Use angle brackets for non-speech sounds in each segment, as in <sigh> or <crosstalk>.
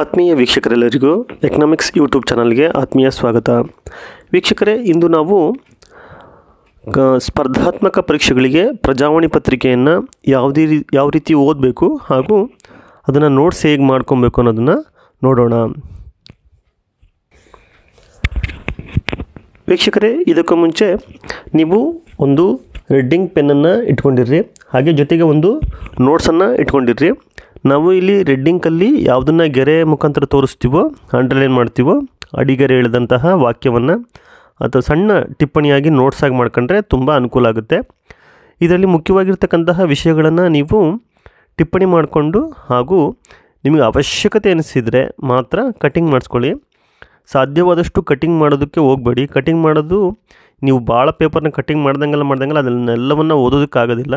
ಆತ್ಮೀಯ ವೀಕ್ಷಕರೆಲ್ಲರಿಗೂ economics YouTube ಚಾನಲ್ಗೆ ಆತ್ಮೀಯ ಸ್ವಾಗತ ವೀಕ್ಷಕರೇ ಇಂದು ನಾವು ಸ್ಪರ್ಧಾತ್ಮಕ ಪರೀಕ್ಷೆಗಳಿಗೆ ಪ್ರಜಾವಾಣಿ ಪತ್ರಿಕೆಯನ್ನು ಯಾವುದೇ ಯಾವ ರೀತಿ ಓದಬೇಕು ಹಾಗೂ ಅದನ್ನು ನೋಟ್ಸ್ ಹೇಗೆ ಮಾಡ್ಕೊಬೇಕು ಅನ್ನೋದನ್ನು ನೋಡೋಣ ವೀಕ್ಷಕರೇ ಇದಕ್ಕೂ ಮುಂಚೆ ನೀವು ಒಂದು ರೆಡ್ಡಿಂಗ್ ಪೆನ್ನನ್ನು ಇಟ್ಕೊಂಡಿರ್ರಿ ಹಾಗೆ ಜೊತೆಗೆ ಒಂದು ನೋಟ್ಸನ್ನು ಇಟ್ಕೊಂಡಿರ್ರಿ ನಾವು ಇಲ್ಲಿ ರೆಡ್ಡಿಂಕಲ್ಲಿ ಯಾವುದನ್ನು ಗೆರೆ ಮುಖಾಂತರ ತೋರಿಸ್ತೀವೋ ಅಂಡರ್ಲೈನ್ ಮಾಡ್ತೀವೋ ಅಡಿಗೆರೆ ಹೇಳಿದಂತಹ ವಾಕ್ಯವನ್ನು ಅಥವಾ ಸಣ್ಣ ಟಿಪ್ಪಣಿಯಾಗಿ ನೋಟ್ಸಾಗಿ ಮಾಡ್ಕೊಂಡ್ರೆ ತುಂಬ ಅನುಕೂಲ ಆಗುತ್ತೆ ಇದರಲ್ಲಿ ಮುಖ್ಯವಾಗಿರ್ತಕ್ಕಂತಹ ವಿಷಯಗಳನ್ನು ನೀವು ಟಿಪ್ಪಣಿ ಮಾಡಿಕೊಂಡು ಹಾಗೂ ನಿಮಗೆ ಅವಶ್ಯಕತೆ ಅನಿಸಿದರೆ ಮಾತ್ರ ಕಟಿಂಗ್ ಮಾಡಿಸ್ಕೊಳ್ಳಿ ಸಾಧ್ಯವಾದಷ್ಟು ಕಟಿಂಗ್ ಮಾಡೋದಕ್ಕೆ ಹೋಗಬೇಡಿ ಕಟಿಂಗ್ ಮಾಡೋದು ನೀವು ಭಾಳ ಪೇಪರ್ನ ಕಟಿಂಗ್ ಮಾಡ್ದಂಗೆಲ್ಲ ಮಾಡ್ದಂಗೆಲ್ಲ ಅದನ್ನೆಲ್ಲವನ್ನು ಓದೋದಕ್ಕಾಗೋದಿಲ್ಲ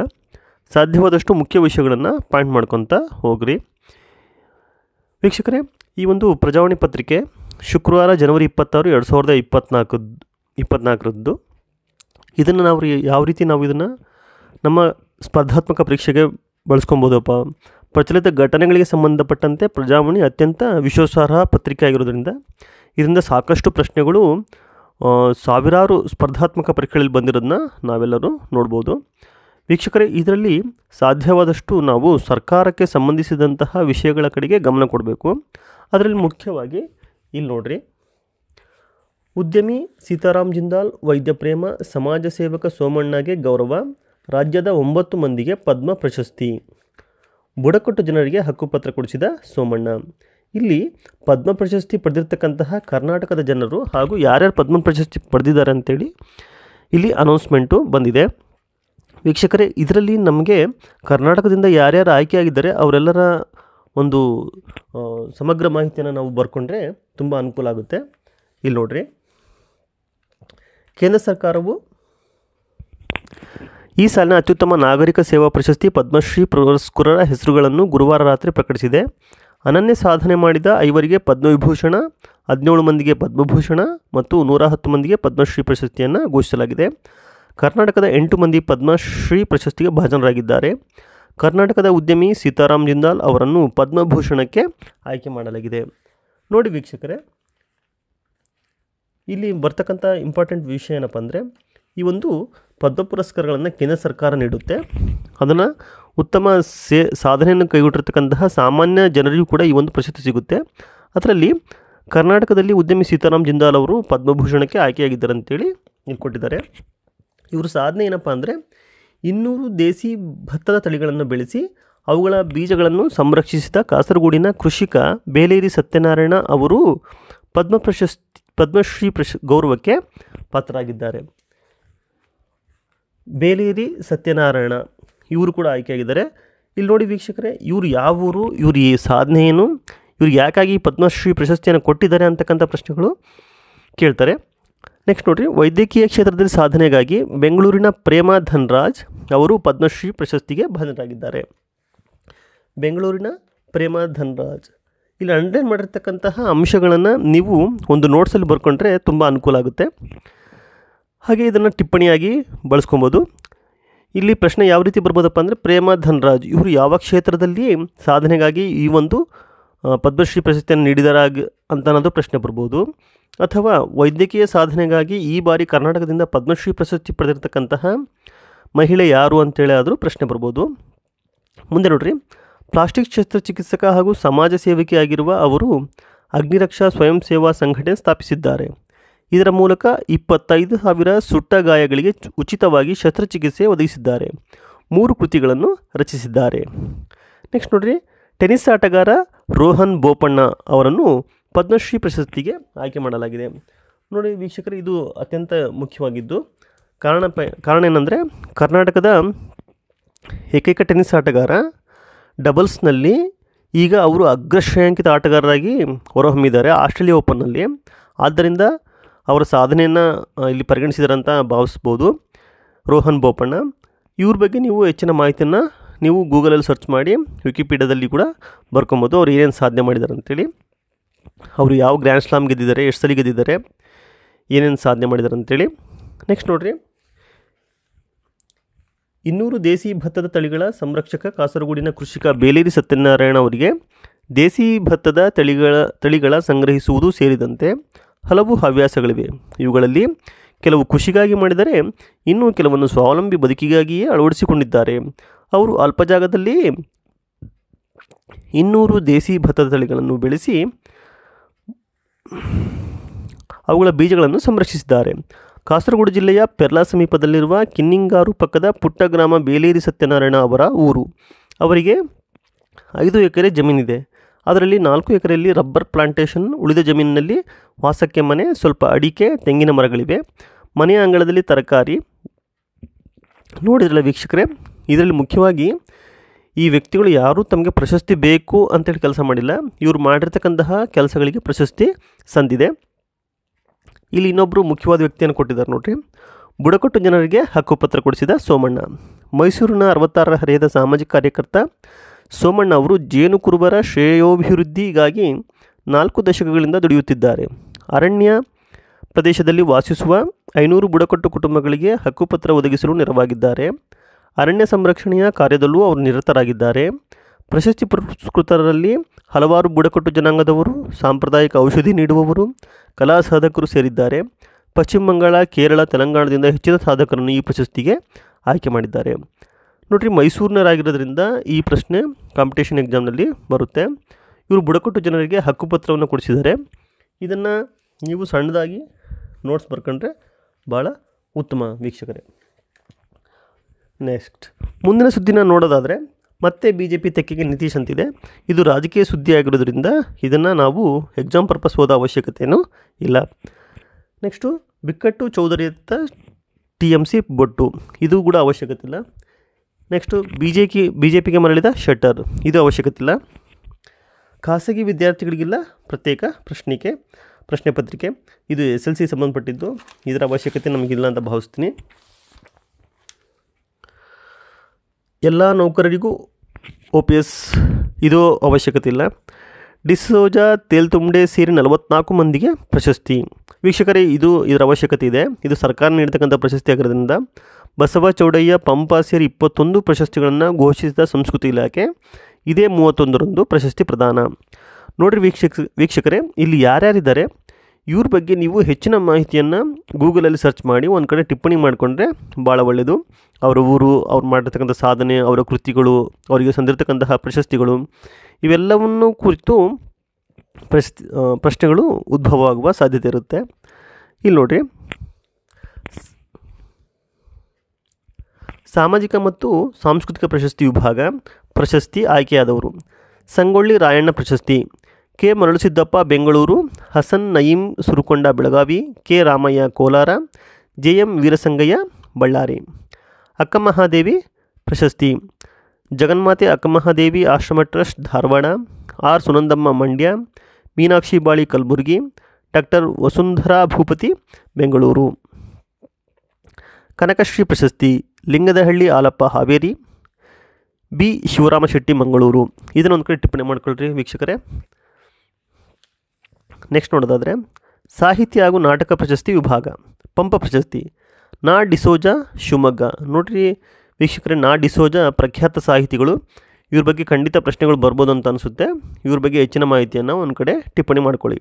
ಸಾಧ್ಯವಾದಷ್ಟು ಮುಖ್ಯ ವಿಷಯಗಳನ್ನು ಪಾಯಿಂಟ್ ಮಾಡ್ಕೊತ ಹೋಗ್ರಿ ವೀಕ್ಷಕರೇ ಈ ಒಂದು ಪ್ರಜಾವಾಣಿ ಪತ್ರಿಕೆ ಶುಕ್ರವಾರ ಜನವರಿ ಇಪ್ಪತ್ತಾರು ಎರಡು ಸಾವಿರದ ಇಪ್ಪತ್ನಾಲ್ಕು ಇಪ್ಪತ್ನಾಲ್ಕರದ್ದು ಇದನ್ನು ನಾವು ಯಾವ ರೀತಿ ನಾವು ಇದನ್ನು ನಮ್ಮ ಸ್ಪರ್ಧಾತ್ಮಕ ಪರೀಕ್ಷೆಗೆ ಬಳಸ್ಕೊಬೋದಪ್ಪ ಪ್ರಚಲಿತ ಘಟನೆಗಳಿಗೆ ಸಂಬಂಧಪಟ್ಟಂತೆ ಪ್ರಜಾವಾಣಿ ಅತ್ಯಂತ ವಿಶ್ವಾಸಾರ್ಹ ಪತ್ರಿಕೆ ಆಗಿರೋದ್ರಿಂದ ಇದರಿಂದ ಸಾಕಷ್ಟು ಪ್ರಶ್ನೆಗಳು ಸಾವಿರಾರು ಸ್ಪರ್ಧಾತ್ಮಕ ಪರೀಕ್ಷೆಗಳಲ್ಲಿ ಬಂದಿರೋದನ್ನ ನಾವೆಲ್ಲರೂ ನೋಡ್ಬೋದು ವೀಕ್ಷಕರೇ ಇದರಲ್ಲಿ ಸಾಧ್ಯವಾದಷ್ಟು ನಾವು ಸರ್ಕಾರಕ್ಕೆ ಸಂಬಂಧಿಸಿದಂತಹ ವಿಷಯಗಳ ಕಡೆಗೆ ಗಮನ ಕೊಡಬೇಕು ಅದರಲ್ಲಿ ಮುಖ್ಯವಾಗಿ ಇಲ್ಲಿ ನೋಡ್ರಿ ಉದ್ಯಮಿ ಸೀತಾರಾಮ್ ಜಿಂದಾಲ್ ವೈದ್ಯ ಪ್ರೇಮ ಸಮಾಜ ಸೇವಕ ಸೋಮಣ್ಣಗೆ ಗೌರವ ರಾಜ್ಯದ ಒಂಬತ್ತು ಮಂದಿಗೆ ಪದ್ಮ ಪ್ರಶಸ್ತಿ ಬುಡಕಟ್ಟು ಜನರಿಗೆ ಹಕ್ಕುಪತ್ರ ಕೊಡಿಸಿದ ಸೋಮಣ್ಣ ಇಲ್ಲಿ ಪದ್ಮ ಪ್ರಶಸ್ತಿ ಪಡೆದಿರ್ತಕ್ಕಂತಹ ಕರ್ನಾಟಕದ ಜನರು ಹಾಗೂ ಯಾರ್ಯಾರು ಪದ್ಮ ಪ್ರಶಸ್ತಿ ಪಡೆದಿದ್ದಾರೆ ಅಂತೇಳಿ ಇಲ್ಲಿ ಅನೌನ್ಸ್ಮೆಂಟು ಬಂದಿದೆ ವೀಕ್ಷಕರೇ ಇದರಲ್ಲಿ ನಮಗೆ ಕರ್ನಾಟಕದಿಂದ ಯಾರ್ಯಾರು ಆಯ್ಕೆಯಾಗಿದ್ದಾರೆ ಅವರೆಲ್ಲರ ಒಂದು ಸಮಗ್ರ ಮಾಹಿತಿಯನ್ನು ನಾವು ಬರ್ಕೊಂಡ್ರೆ ತುಂಬ ಅನುಕೂಲ ಆಗುತ್ತೆ ಇಲ್ಲಿ ನೋಡ್ರಿ ಕೇಂದ್ರ ಸರ್ಕಾರವು ಈ ಸಾಲಿನ ಅತ್ಯುತ್ತಮ ನಾಗರಿಕ ಸೇವಾ ಪ್ರಶಸ್ತಿ ಪದ್ಮಶ್ರೀ ಪುರಸ್ಕೃರರ ಹೆಸರುಗಳನ್ನು ಗುರುವಾರ ರಾತ್ರಿ ಪ್ರಕಟಿಸಿದೆ ಅನನ್ಯ ಸಾಧನೆ ಮಾಡಿದ ಐವರಿಗೆ ಪದ್ಮವಿಭೂಷಣ ಹದಿನೇಳು ಮಂದಿಗೆ ಪದ್ಮಭೂಷಣ ಮತ್ತು ನೂರ ಹತ್ತು ಮಂದಿಗೆ ಪದ್ಮಶ್ರೀ ಪ್ರಶಸ್ತಿಯನ್ನು ಘೋಷಿಸಲಾಗಿದೆ ಕರ್ನಾಟಕದ ಎಂಟು ಮಂದಿ ಪದ್ಮಶ್ರೀ ಪ್ರಶಸ್ತಿಗೆ ಭಾಜನರಾಗಿದ್ದಾರೆ ಕರ್ನಾಟಕದ ಉದ್ಯಮಿ ಸೀತಾರಾಮ್ ಜಿಂದಾಲ್ ಅವರನ್ನು ಪದ್ಮಭೂಷಣಕ್ಕೆ ಆಯ್ಕೆ ಮಾಡಲಾಗಿದೆ ನೋಡಿ ವೀಕ್ಷಕರೇ ಇಲ್ಲಿ ಬರ್ತಕ್ಕಂಥ ಇಂಪಾರ್ಟೆಂಟ್ ವಿಷಯ ಏನಪ್ಪ ಅಂದರೆ ಈ ಒಂದು ಪದ್ಮ ಪುರಸ್ಕಾರಗಳನ್ನು ಕೇಂದ್ರ ಸರ್ಕಾರ ನೀಡುತ್ತೆ ಅದನ್ನು ಉತ್ತಮ ಸೇ ಸಾಧನೆಯನ್ನು ಕೈಗೊಟ್ಟಿರ್ತಕ್ಕಂತಹ ಸಾಮಾನ್ಯ ಜನರಿಗೂ ಕೂಡ ಈ ಒಂದು ಪ್ರಶಸ್ತಿ ಸಿಗುತ್ತೆ ಅದರಲ್ಲಿ ಕರ್ನಾಟಕದಲ್ಲಿ ಉದ್ಯಮಿ ಸೀತಾರಾಮ್ ಜಿಂದಾಲ್ ಅವರು ಪದ್ಮಭೂಷಣಕ್ಕೆ ಆಯ್ಕೆಯಾಗಿದ್ದಾರೆ ಅಂತೇಳಿ ಇಲ್ಲಿ ಕೊಟ್ಟಿದ್ದಾರೆ ಇವರು ಸಾಧನೆ ಏನಪ್ಪ ಅಂದರೆ ಇನ್ನೂರು ದೇಸಿ ಭತ್ತದ ತಳಿಗಳನ್ನು ಬೆಳೆಸಿ ಅವುಗಳ ಬೀಜಗಳನ್ನು ಸಂರಕ್ಷಿಸಿದ ಕಾಸರಗೋಡಿನ ಕೃಷಿಕ ಬೇಲೇರಿ ಸತ್ಯನಾರಾಯಣ ಅವರು ಪದ್ಮ ಪ್ರಶಸ್ತಿ ಪದ್ಮಶ್ರೀ ಪ್ರಶ ಗೌರವಕ್ಕೆ ಪಾತ್ರರಾಗಿದ್ದಾರೆ ಬೇಲೇರಿ ಸತ್ಯನಾರಾಯಣ ಇವರು ಕೂಡ ಆಯ್ಕೆಯಾಗಿದ್ದಾರೆ ಇಲ್ಲಿ ನೋಡಿ ವೀಕ್ಷಕರೇ ಇವರು ಯಾವ ಊರು ಇವ್ರ ಈ ಸಾಧನೆ ಏನು ಇವ್ರಿಗೆ ಯಾಕಾಗಿ ಪದ್ಮಶ್ರೀ ಪ್ರಶಸ್ತಿಯನ್ನು ಕೊಟ್ಟಿದ್ದಾರೆ ಅಂತಕ್ಕಂಥ ಪ್ರಶ್ನೆಗಳು ಕೇಳ್ತಾರೆ ನೆಕ್ಸ್ಟ್ ನೋಡಿರಿ ವೈದ್ಯಕೀಯ ಕ್ಷೇತ್ರದಲ್ಲಿ ಸಾಧನೆಗಾಗಿ ಬೆಂಗಳೂರಿನ ಪ್ರೇಮ ಧನ್ರಾಜ್ ಅವರು ಪದ್ಮಶ್ರೀ ಪ್ರಶಸ್ತಿಗೆ ಭಾಜನರಾಗಿದ್ದಾರೆ ಬೆಂಗಳೂರಿನ ಪ್ರೇಮ ಧನ್ರಾಜ್ ಇಲ್ಲಿ ಅಂಡರ್ಲೈನ್ ಮಾಡಿರ್ತಕ್ಕಂತಹ ಅಂಶಗಳನ್ನು ನೀವು ಒಂದು ನೋಟ್ಸಲ್ಲಿ ಬರ್ಕೊಂಡ್ರೆ ತುಂಬ ಅನುಕೂಲ ಆಗುತ್ತೆ ಹಾಗೆ ಇದನ್ನು ಟಿಪ್ಪಣಿಯಾಗಿ ಬಳಸ್ಕೊಬೋದು ಇಲ್ಲಿ ಪ್ರಶ್ನೆ ಯಾವ ರೀತಿ ಬರ್ಬೋದಪ್ಪ ಅಂದರೆ ಪ್ರೇಮ ಧನ್ರಾಜ್ ಇವರು ಯಾವ ಕ್ಷೇತ್ರದಲ್ಲಿ ಸಾಧನೆಗಾಗಿ ಈ ಒಂದು ಪದ್ಮಶ್ರೀ ಪ್ರಶಸ್ತಿಯನ್ನು ನೀಡಿದಾರಾಗ ಅಂತ ಅನ್ನೋದು ಪ್ರಶ್ನೆ ಬರ್ಬೋದು ಅಥವಾ ವೈದ್ಯಕೀಯ ಸಾಧನೆಗಾಗಿ ಈ ಬಾರಿ ಕರ್ನಾಟಕದಿಂದ ಪದ್ಮಶ್ರೀ ಪ್ರಶಸ್ತಿ ಪಡೆದಿರತಕ್ಕಂತಹ ಮಹಿಳೆ ಯಾರು ಅಂತೇಳಿ ಆದರೂ ಪ್ರಶ್ನೆ ಬರ್ಬೋದು ಮುಂದೆ ನೋಡ್ರಿ ಪ್ಲಾಸ್ಟಿಕ್ ಶಸ್ತ್ರಚಿಕಿತ್ಸಕ ಹಾಗೂ ಸಮಾಜ ಸೇವಕಿಯಾಗಿರುವ ಅವರು ಅಗ್ನಿರಕ್ಷಾ ಸ್ವಯಂ ಸೇವಾ ಸಂಘಟನೆ ಸ್ಥಾಪಿಸಿದ್ದಾರೆ ಇದರ ಮೂಲಕ ಇಪ್ಪತ್ತೈದು ಸಾವಿರ ಸುಟ್ಟ ಗಾಯಗಳಿಗೆ ಉಚಿತವಾಗಿ ಶಸ್ತ್ರಚಿಕಿತ್ಸೆ ಒದಗಿಸಿದ್ದಾರೆ ಮೂರು ಕೃತಿಗಳನ್ನು ರಚಿಸಿದ್ದಾರೆ ನೆಕ್ಸ್ಟ್ ನೋಡ್ರಿ ಟೆನಿಸ್ ಆಟಗಾರ ರೋಹನ್ ಬೋಪಣ್ಣ ಅವರನ್ನು ಪದ್ಮಶ್ರೀ ಪ್ರಶಸ್ತಿಗೆ ಆಯ್ಕೆ ಮಾಡಲಾಗಿದೆ ನೋಡಿ ವೀಕ್ಷಕರು ಇದು ಅತ್ಯಂತ ಮುಖ್ಯವಾಗಿದ್ದು ಕಾರಣ ಪ ಕಾರಣ ಏನಂದರೆ ಕರ್ನಾಟಕದ ಏಕೈಕ ಟೆನ್ನಿಸ್ ಆಟಗಾರ ಡಬಲ್ಸ್ನಲ್ಲಿ ಈಗ ಅವರು ಅಗ್ರಶ್ರೇಯಾಂಕಿತ ಆಟಗಾರರಾಗಿ ಹೊರಹೊಮ್ಮಿದ್ದಾರೆ ಆಸ್ಟ್ರೇಲಿಯಾ ಓಪನ್ನಲ್ಲಿ ಆದ್ದರಿಂದ ಅವರ ಸಾಧನೆಯನ್ನು ಇಲ್ಲಿ ಪರಿಗಣಿಸಿದಾರಂತ ಅಂತ ಭಾವಿಸ್ಬೋದು ರೋಹನ್ ಬೋಪಣ್ಣ ಇವ್ರ ಬಗ್ಗೆ ನೀವು ಹೆಚ್ಚಿನ ಮಾಹಿತಿಯನ್ನು ನೀವು ಗೂಗಲಲ್ಲಿ ಸರ್ಚ್ ಮಾಡಿ ವಿಕಿಪೀಡಿಯಾದಲ್ಲಿ ಕೂಡ ಬರ್ಕೊಬೋದು ಅವ್ರು ಏನೇನು ಸಾಧನೆ ಮಾಡಿದ್ದಾರೆ ಅಂತೇಳಿ ಅವರು ಯಾವ ಗ್ರ್ಯಾಂಡ್ ಸ್ಲಾಮ್ ಗೆದ್ದಿದ್ದಾರೆ ಎಷ್ಟು ಸಲ ಗೆದ್ದಿದ್ದಾರೆ ಏನೇನು ಸಾಧನೆ ಮಾಡಿದ್ದಾರೆ ಅಂತೇಳಿ ನೆಕ್ಸ್ಟ್ ನೋಡಿರಿ ಇನ್ನೂರು ದೇಸಿ ಭತ್ತದ ತಳಿಗಳ ಸಂರಕ್ಷಕ ಕಾಸರಗೋಡಿನ ಕೃಷಿಕ ಬೇಲೇರಿ ಸತ್ಯನಾರಾಯಣ ಅವರಿಗೆ ದೇಸಿ ಭತ್ತದ ತಳಿಗಳ ತಳಿಗಳ ಸಂಗ್ರಹಿಸುವುದು ಸೇರಿದಂತೆ ಹಲವು ಹವ್ಯಾಸಗಳಿವೆ ಇವುಗಳಲ್ಲಿ ಕೆಲವು ಕೃಷಿಗಾಗಿ ಮಾಡಿದರೆ ಇನ್ನೂ ಕೆಲವನ್ನು ಸ್ವಾವಲಂಬಿ ಬದುಕಿಗಾಗಿಯೇ ಅಳವಡಿಸಿಕೊಂಡಿದ್ದಾರೆ ಅವರು ಅಲ್ಪ ಜಾಗದಲ್ಲಿ ಇನ್ನೂರು ದೇಸಿ ಭತ್ತದ ತಳಿಗಳನ್ನು ಬೆಳೆಸಿ ಅವುಗಳ ಬೀಜಗಳನ್ನು ಸಂರಕ್ಷಿಸಿದ್ದಾರೆ ಕಾಸರಗೋಡು ಜಿಲ್ಲೆಯ ಪೆರ್ಲಾ ಸಮೀಪದಲ್ಲಿರುವ ಕಿನ್ನಿಂಗಾರು ಪಕ್ಕದ ಪುಟ್ಟ ಗ್ರಾಮ ಬೇಲೇರಿ ಸತ್ಯನಾರಾಯಣ ಅವರ ಊರು ಅವರಿಗೆ ಐದು ಎಕರೆ ಜಮೀನಿದೆ ಅದರಲ್ಲಿ ನಾಲ್ಕು ಎಕರೆಯಲ್ಲಿ ರಬ್ಬರ್ ಪ್ಲಾಂಟೇಷನ್ ಉಳಿದ ಜಮೀನಿನಲ್ಲಿ ವಾಸಕ್ಕೆ ಮನೆ ಸ್ವಲ್ಪ ಅಡಿಕೆ ತೆಂಗಿನ ಮರಗಳಿವೆ ಮನೆಯ ಅಂಗಳದಲ್ಲಿ ತರಕಾರಿ ನೋಡಿದ್ರಲ್ಲ ವೀಕ್ಷಕರೇ ಇದರಲ್ಲಿ ಮುಖ್ಯವಾಗಿ ಈ ವ್ಯಕ್ತಿಗಳು ಯಾರೂ ತಮಗೆ ಪ್ರಶಸ್ತಿ ಬೇಕು ಅಂತೇಳಿ ಕೆಲಸ ಮಾಡಿಲ್ಲ ಇವರು ಮಾಡಿರ್ತಕ್ಕಂತಹ ಕೆಲಸಗಳಿಗೆ ಪ್ರಶಸ್ತಿ ಸಂದಿದೆ ಇಲ್ಲಿ ಇನ್ನೊಬ್ಬರು ಮುಖ್ಯವಾದ ವ್ಯಕ್ತಿಯನ್ನು ಕೊಟ್ಟಿದ್ದಾರೆ ನೋಡ್ರಿ ಬುಡಕಟ್ಟು ಜನರಿಗೆ ಹಕ್ಕುಪತ್ರ ಕೊಡಿಸಿದ ಸೋಮಣ್ಣ ಮೈಸೂರಿನ ಅರವತ್ತಾರರ ಹರೆಯದ ಸಾಮಾಜಿಕ ಕಾರ್ಯಕರ್ತ ಸೋಮಣ್ಣ ಅವರು ಜೇನು ಕುರುಬರ ಶ್ರೇಯೋಭಿವೃದ್ಧಿಗಾಗಿ ನಾಲ್ಕು ದಶಕಗಳಿಂದ ದುಡಿಯುತ್ತಿದ್ದಾರೆ ಅರಣ್ಯ ಪ್ರದೇಶದಲ್ಲಿ ವಾಸಿಸುವ ಐನೂರು ಬುಡಕಟ್ಟು ಕುಟುಂಬಗಳಿಗೆ ಹಕ್ಕುಪತ್ರ ಒದಗಿಸಲು ನೆರವಾಗಿದ್ದಾರೆ ಅರಣ್ಯ ಸಂರಕ್ಷಣೆಯ ಕಾರ್ಯದಲ್ಲೂ ಅವರು ನಿರತರಾಗಿದ್ದಾರೆ ಪ್ರಶಸ್ತಿ ಪುರಸ್ಕೃತರಲ್ಲಿ ಹಲವಾರು ಬುಡಕಟ್ಟು ಜನಾಂಗದವರು ಸಾಂಪ್ರದಾಯಿಕ ಔಷಧಿ ನೀಡುವವರು ಕಲಾ ಸಾಧಕರು ಸೇರಿದ್ದಾರೆ ಪಶ್ಚಿಮ ಬಂಗಾಳ ಕೇರಳ ತೆಲಂಗಾಣದಿಂದ ಹೆಚ್ಚಿನ ಸಾಧಕರನ್ನು ಈ ಪ್ರಶಸ್ತಿಗೆ ಆಯ್ಕೆ ಮಾಡಿದ್ದಾರೆ ನೋಡಿರಿ ಮೈಸೂರಿನರಾಗಿರೋದ್ರಿಂದ ಈ ಪ್ರಶ್ನೆ ಕಾಂಪಿಟೇಷನ್ ಎಕ್ಸಾಮ್ನಲ್ಲಿ ಬರುತ್ತೆ ಇವರು ಬುಡಕಟ್ಟು ಜನರಿಗೆ ಹಕ್ಕುಪತ್ರವನ್ನು ಕೊಡಿಸಿದ್ದಾರೆ ಇದನ್ನು ನೀವು ಸಣ್ಣದಾಗಿ ನೋಟ್ಸ್ ಬರ್ಕೊಂಡ್ರೆ ಭಾಳ ಉತ್ತಮ ವೀಕ್ಷಕರೇ ನೆಕ್ಸ್ಟ್ ಮುಂದಿನ ಸುದ್ದಿನ ನೋಡೋದಾದರೆ ಮತ್ತೆ ಬಿ ಜೆ ಪಿ ತೆಕ್ಕೆಗೆ ನಿತೀಶ್ ಅಂತಿದೆ ಇದು ರಾಜಕೀಯ ಸುದ್ದಿ ಆಗಿರೋದ್ರಿಂದ ಇದನ್ನು ನಾವು ಎಕ್ಸಾಮ್ ಪರ್ಪಸ್ ಓದೋ ಅವಶ್ಯಕತೆಯೂ ಇಲ್ಲ ನೆಕ್ಸ್ಟು ಬಿಕ್ಕಟ್ಟು ಚೌಧರಿ ಅಂತ ಟಿ ಎಮ್ ಸಿ ಬೊಟ್ಟು ಇದು ಕೂಡ ಅವಶ್ಯಕತೆ ಇಲ್ಲ ನೆಕ್ಸ್ಟು ಬಿ ಜೆ ಕಿ ಬಿ ಜೆ ಪಿಗೆ ಮರಳಿದ ಶಟರ್ ಇದು ಅವಶ್ಯಕತೆ ಇಲ್ಲ ಖಾಸಗಿ ವಿದ್ಯಾರ್ಥಿಗಳಿಗೆಲ್ಲ ಪ್ರತ್ಯೇಕ ಪ್ರಶ್ನಿಕೆ ಪ್ರಶ್ನೆ ಪತ್ರಿಕೆ ಇದು ಎಸ್ ಎಲ್ ಸಿ ಸಂಬಂಧಪಟ್ಟಿದ್ದು ಇದರ ಅವಶ್ಯಕತೆ ನಮಗಿಲ್ಲ ಅಂತ ಭಾವಿಸ್ತೀನಿ ಎಲ್ಲ ನೌಕರರಿಗೂ ಒ ಪಿ ಎಸ್ ಇದು ಅವಶ್ಯಕತೆ ಇಲ್ಲ ಡಿಸೋಜ ತೇಲ್ತುಂಬೆ ಸೇರಿ ನಲವತ್ನಾಲ್ಕು ಮಂದಿಗೆ ಪ್ರಶಸ್ತಿ ವೀಕ್ಷಕರೇ ಇದು ಇದರ ಅವಶ್ಯಕತೆ ಇದೆ ಇದು ಸರ್ಕಾರ ನೀಡತಕ್ಕಂಥ ಪ್ರಶಸ್ತಿ ಆಗಿರೋದ್ರಿಂದ ಬಸವ ಚೌಡಯ್ಯ ಪಂಪ ಸೇರಿ ಇಪ್ಪತ್ತೊಂದು ಪ್ರಶಸ್ತಿಗಳನ್ನು ಘೋಷಿಸಿದ ಸಂಸ್ಕೃತಿ ಇಲಾಖೆ ಇದೇ ಮೂವತ್ತೊಂದರಂದು ಪ್ರಶಸ್ತಿ ಪ್ರದಾನ ನೋಡಿರಿ ವೀಕ್ಷಕ ವೀಕ್ಷಕರೇ ಇಲ್ಲಿ ಯಾರ್ಯಾರಿದ್ದಾರೆ ಇವ್ರ ಬಗ್ಗೆ ನೀವು ಹೆಚ್ಚಿನ ಮಾಹಿತಿಯನ್ನು ಗೂಗಲಲ್ಲಿ ಸರ್ಚ್ ಮಾಡಿ ಒಂದು ಕಡೆ ಟಿಪ್ಪಣಿ ಮಾಡಿಕೊಂಡ್ರೆ ಭಾಳ ಒಳ್ಳೆಯದು ಅವರ ಊರು ಅವ್ರು ಮಾಡಿರ್ತಕ್ಕಂಥ ಸಾಧನೆ ಅವರ ಕೃತಿಗಳು ಅವರಿಗೆ ಸಂದಿರ್ತಕ್ಕಂತಹ ಪ್ರಶಸ್ತಿಗಳು ಇವೆಲ್ಲವನ್ನು ಕುರಿತು ಪ್ರಶಸ್ತಿ ಪ್ರಶ್ನೆಗಳು ಉದ್ಭವ ಆಗುವ ಸಾಧ್ಯತೆ ಇರುತ್ತೆ ಇಲ್ಲಿ ನೋಡಿರಿ ಸಾಮಾಜಿಕ ಮತ್ತು ಸಾಂಸ್ಕೃತಿಕ ಪ್ರಶಸ್ತಿ ವಿಭಾಗ ಪ್ರಶಸ್ತಿ ಆಯ್ಕೆಯಾದವರು ಸಂಗೊಳ್ಳಿ ರಾಯಣ್ಣ ಪ್ರಶಸ್ತಿ K Maralusiddappa Bengaluru Hasan Nayeem Surukonda Belagavi K Ramaiah Kolar J M Veerasangaiah Ballari Akkamahadevi ಪ್ರಶಸ್ತಿ Jaganmate Akkamahadevi Ashram trust Dharwad R Sunandamma Mandya Meenakshi Bali Kalaburagi doctor Vasundhara Bhupathi Bengaluru Kanakashree ಪ್ರಶಸ್ತಿ ಲಿಂಗದಹಳ್ಳಿ ಆಲಪ್ಪ ಹಾವೇರಿ ಬಿ ಶಿವರಾಮ ಶೆಟ್ಟಿ ಮಂಗಳೂರು ಇದನ್ನೊಂದು ಕಡೆ ಟಿಪ್ಪಣಿ ಮಾಡ್ಕೊಳ್ರಿ ವೀಕ್ಷಕರೇ ನೆಕ್ಸ್ಟ್ ನೋಡೋದಾದರೆ ಸಾಹಿತ್ಯ ಹಾಗೂ ನಾಟಕ ಪ್ರಶಸ್ತಿ ವಿಭಾಗ ಪಂಪ ಪ್ರಶಸ್ತಿ ನಾ ಡಿಸೋಜ ಶಿವಮೊಗ್ಗ ನೋಡ್ರಿ ವೀಕ್ಷಕರೇ ನಾ ಡಿಸೋಜ ಪ್ರಖ್ಯಾತ ಸಾಹಿತಿಗಳು ಇವ್ರ ಬಗ್ಗೆ ಖಂಡಿತ ಪ್ರಶ್ನೆಗಳು ಬರ್ಬೋದು ಅಂತ ಅನಿಸುತ್ತೆ ಇವ್ರ ಬಗ್ಗೆ ಹೆಚ್ಚಿನ ಮಾಹಿತಿಯನ್ನು ಒಂದು ಕಡೆ ಟಿಪ್ಪಣಿ ಮಾಡಿಕೊಳ್ಳಿ